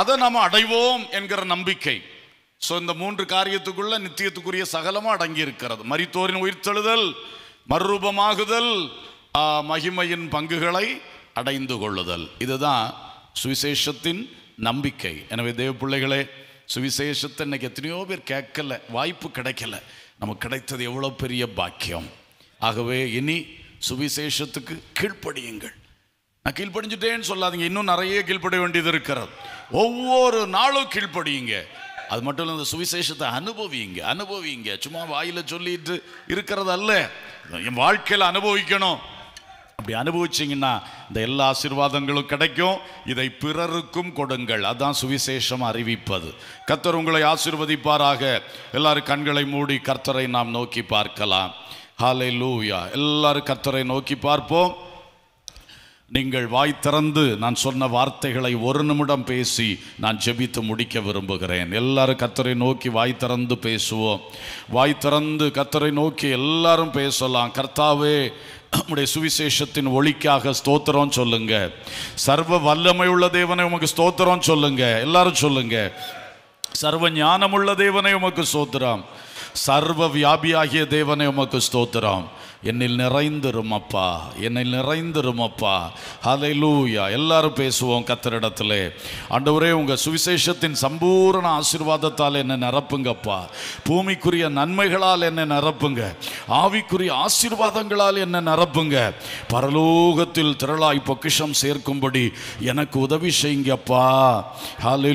அதை நாம் அடைவோம் என்கிற நம்பிக்கை ஸோ இந்த மூன்று காரியத்துக்குள்ள நித்தியத்துக்குரிய சகலமாக அடங்கி இருக்கிறது மரித்தோரின் உயிர்த்தெழுதல் மறுரூபமாகுதல் மகிமையின் பங்குகளை அடைந்து கொள்ளுதல் இதுதான் சுவிசேஷத்தின் நம்பிக்கை எனவே தேவ பிள்ளைகளே சுவிசேஷத்தை இன்னைக்கு எத்தனையோ பேர் கேட்கல வாய்ப்பு கிடைக்கல நமக்கு கிடைத்தது எவ்வளோ பெரிய பாக்கியம் ஆகவே இனி சுவிசேஷத்துக்கு கீழ்ப்படியுங்கள் நான் கீழ்ப்படிஞ்சுட்டேன்னு சொல்லாதீங்க இன்னும் நிறைய கீழ்ப்பட வேண்டியது இருக்கிறது ஒவ்வொரு நாளும் கீழ்ப்படியுங்க அது மட்டும் இல்லை இந்த சுவிசேஷத்தை அனுபவிங்க அனுபவிங்க சும்மா வாயில் சொல்லிட்டு இருக்கிறது அல்ல என் வாழ்க்கையில் அனுபவிக்கணும் அப்படி அனுபவிச்சிங்கன்னா இந்த எல்லா ஆசீர்வாதங்களும் கிடைக்கும் இதை பிறருக்கும் கொடுங்கள் அதான் சுவிசேஷம் அறிவிப்பது கர்த்தர் உங்களை ஆசிர்வதிப்பாராக எல்லாரும் கண்களை மூடி கர்த்தரை நாம் நோக்கி பார்க்கலாம் ஹாலே லூயா எல்லாரும் கத்தரை நோக்கி பார்ப்போம் நீங்கள் வாய் திறந்து நான் சொன்ன வார்த்தைகளை ஒரு நிமிடம் பேசி நான் ஜெபித்து முடிக்க விரும்புகிறேன் எல்லாரும் கத்தரை நோக்கி வாய் திறந்து பேசுவோம் வாய் திறந்து கத்தரை நோக்கி எல்லாரும் பேசலாம் கர்த்தாவே நம்முடைய சுவிசேஷத்தின் ஒளிக்காக ஸ்தோத்திரம் சொல்லுங்க சர்வ வல்லமையுள்ள தேவனை உமக்கு ஸ்தோத்திரம் சொல்லுங்க எல்லாரும் சொல்லுங்க சர்வ ஞானமுள்ள தேவனை உமக்கு ஸ்தோத்திரம் சர்வ வியாபியாகிய தேவனே உமக்கு ஸ்தோத்திரம் என்னில் நிறைந்திரும் அப்பா என்னில் நிறைந்திரும் அப்பா அதை லூயா எல்லாரும் பேசுவோம் கத்திரிடத்தில் ஆண்டவரே உங்கள் சுவிசேஷத்தின் சம்பூரண ஆசிர்வாதத்தால் என்னை நிரப்புங்கப்பா பூமிக்குரிய நன்மைகளால் என்னை நிரப்புங்க ஆவிக்குரிய ஆசிர்வாதங்களால் என்னை நிரப்புங்க பரலோகத்தில் திரளாய் பொக்கிஷம் சேர்க்கும்படி எனக்கு உதவி செய்யுங்கப்பா ஹலை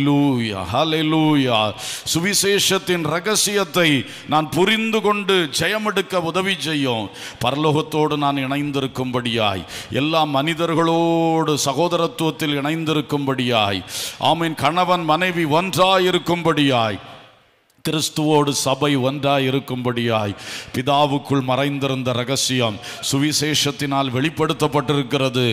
லூயா சுவிசேஷத்தின் ரகசியத்தை நான் புரிந்து கொண்டு ஜெயமெடுக்க உதவி செய்யும் பரலோகத்தோடு நான் இணைந்திருக்கும்படியாய் எல்லா மனிதர்களோடு சகோதரத்துவத்தில் இணைந்திருக்கும்படியாய் ஆமீன் கணவன் மனைவி ஒன்றாயிருக்கும்படியாய் கிறிஸ்துவோடு சபை ஒன்றாய் இருக்கும்படியாய் பிதாவுக்குள் மறைந்திருந்த ரகசியம் சுவிசேஷத்தினால் வெளிப்படுத்தப்பட்டிருக்கிறது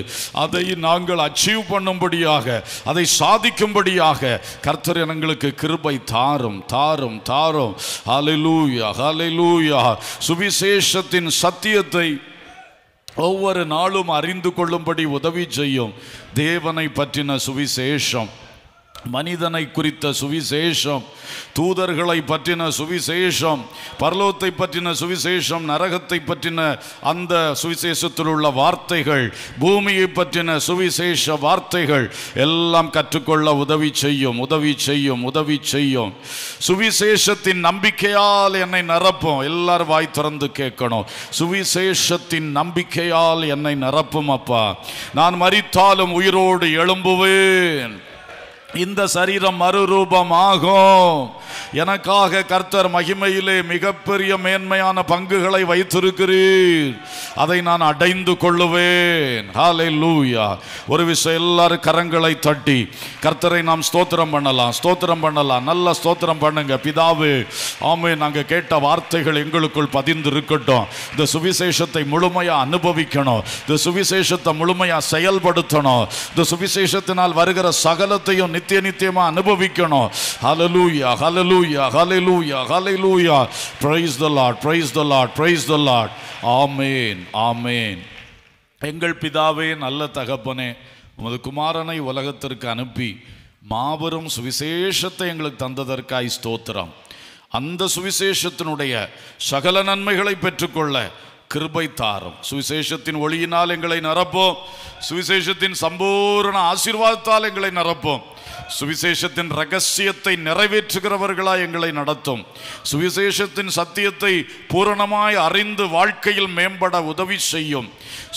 அதை நாங்கள் அச்சீவ் பண்ணும்படியாக அதை சாதிக்கும்படியாக கர்த்தர் எங்களுக்கு கிருபை தாரும் தாரும் தாரும் ஹலெலூயா ஹலெலூயா சுவிசேஷத்தின் சத்தியத்தை ஒவ்வொரு நாளும் அறிந்து கொள்ளும்படி உதவி செய்யும் தேவனை பற்றின சுவிசேஷம் மனிதனை குறித்த சுவிசேஷம் தூதர்களை பற்றின சுவிசேஷம் பரலோகத்தை பற்றின சுவிசேஷம் நரகத்தை பற்றின அந்த சுவிசேஷத்தில் உள்ள வார்த்தைகள் பூமியை பற்றின சுவிசேஷ வார்த்தைகள் எல்லாம் கற்றுக்கொள்ள உதவி செய்யும் உதவி செய்யும் உதவி செய்யும் சுவிசேஷத்தின் நம்பிக்கையால் என்னை நிரப்பும் எல்லாரும் வாய் திறந்து கேட்கணும் சுவிசேஷத்தின் நம்பிக்கையால் என்னை நிரப்பும் அப்பா நான் மறித்தாலும் உயிரோடு எழும்புவேன் இந்த சரீரம் மறுரூபமாகும் எனக்காக கர்த்தர் மகிமையிலே மிகப்பெரிய மேன்மையான பங்குகளை வைத்திருக்கிறீர் அதை நான் அடைந்து கொள்ளுவேன் ஹாலே லூயா ஒரு விஷயம் எல்லாரும் கரங்களை தட்டி கர்த்தரை நாம் ஸ்தோத்திரம் பண்ணலாம் ஸ்தோத்திரம் பண்ணலாம் நல்ல ஸ்தோத்திரம் பண்ணுங்க பிதாவு ஆமே நாங்கள் கேட்ட வார்த்தைகள் எங்களுக்குள் பதிந்து இருக்கட்டும் இந்த சுவிசேஷத்தை முழுமையாக அனுபவிக்கணும் இந்த சுவிசேஷத்தை முழுமையாக செயல்படுத்தணும் இந்த சுவிசேஷத்தினால் வருகிற சகலத்தையும் நித்திய நித்தியமா அனுபவிக்கணும் ஹலலூயா ஹலலூயா ஹலலூயா ஹலலூயா praise the Lord praise the Lord praise the Lord ஆமேன் ஆமேன் எங்கள் பிதாவே நல்ல தகப்பனே உமது குமாரனை உலகத்திற்கு அனுப்பி மாபெரும் சுவிசேஷத்தை எங்களுக்கு தந்ததற்காய் ஸ்தோத்திரம் அந்த சுவிசேஷத்தினுடைய சகல நன்மைகளை பெற்றுக்கொள்ள கிருபை தாரும் சுவிசேஷத்தின் ஒளியினால் எங்களை நிரப்போம் சுவிசேஷத்தின் சம்பூர்ண ஆசீர்வாதத்தால் எங்களை நிரப்போம் சுவிசேஷத்தின் ரகசியத்தை நிறைவேற்றுகிறவர்களாய் எங்களை நடத்தும் சுவிசேஷத்தின் சத்தியத்தை பூரணமாய் அறிந்து வாழ்க்கையில் மேம்பட உதவி செய்யும்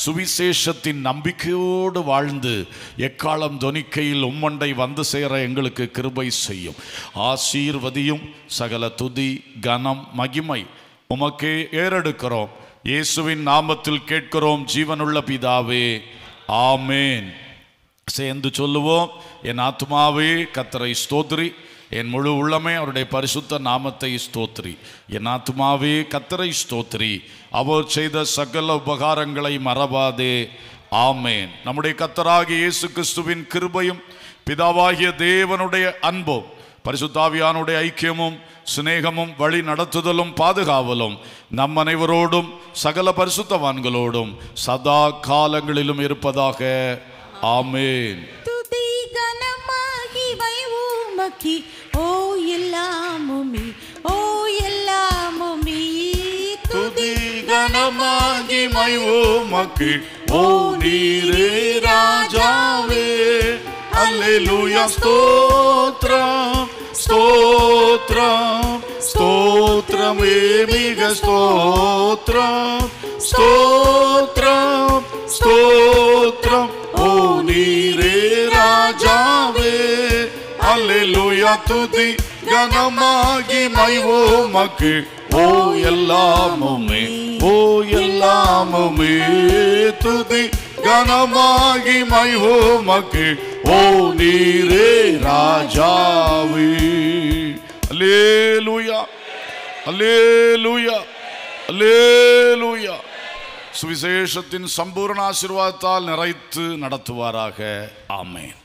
சுவிசேஷத்தின் நம்பிக்கையோடு வாழ்ந்து எக்காலம் தொனிக்கையில் உம்மண்டை வந்து சேர எங்களுக்கு கிருபை செய்யும் ஆசீர்வதியும் சகல துதி கனம் மகிமை உமக்கே ஏறெடுக்கிறோம் இயேசுவின் நாமத்தில் கேட்கிறோம் ஜீவனுள்ள பிதாவே ஆமேன் சேர்ந்து சொல்லுவோம் என் ஆத்மாவே கத்தரை ஸ்தோத்ரி என் முழு உள்ளமே அவருடைய பரிசுத்த நாமத்தை ஸ்தோத்ரி என் ஆத்மாவே கத்தரை ஸ்தோத்ரி அவர் செய்த சகல உபகாரங்களை மறவாதே ஆமேன் நம்முடைய கத்தராகிய இயேசு கிறிஸ்துவின் கிருபையும் பிதாவாகிய தேவனுடைய அன்பும் பரிசுத்தாவியானுடைய ஐக்கியமும் சிநேகமும் வழி நடத்துதலும் பாதுகாவலும் நம் அனைவரோடும் சகல பரிசுத்தவான்களோடும் சதா காலங்களிலும் இருப்பதாக ஆமேன் துதி கனமாகி வைவூமக்கி ஓ எல்லாமுமி ஓ எல்லாமுமி துதி கனமாகி வைவூமக்கி ஓ நீரே ராஜாவே அல்லேலூயா ஸ்தோத்ரம் ஸ்தோத்ரம் ஸ்தோத்ரமே மிக ஸ்தோத்ரம் ஸ்தோத்ரம் ஸ்தோத்ரம் நீரே ராஜாவே அல்லேலூயா துதி கனமாகி மை ஓமக்கு ஓ எல்லாமுமே ஓ எல்லாமுமே துதி கனமாகி மை ஓமக்கு ஓ நீரே ராஜாவே அல்லேலூயா அல்லேலூயா அல்லேலூயா சுவிசேஷத்தின் சம்பூர்ண ஆசிர்வாதத்தால் நிறைத்து நடத்துவாராக ஆமேன்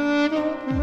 thank you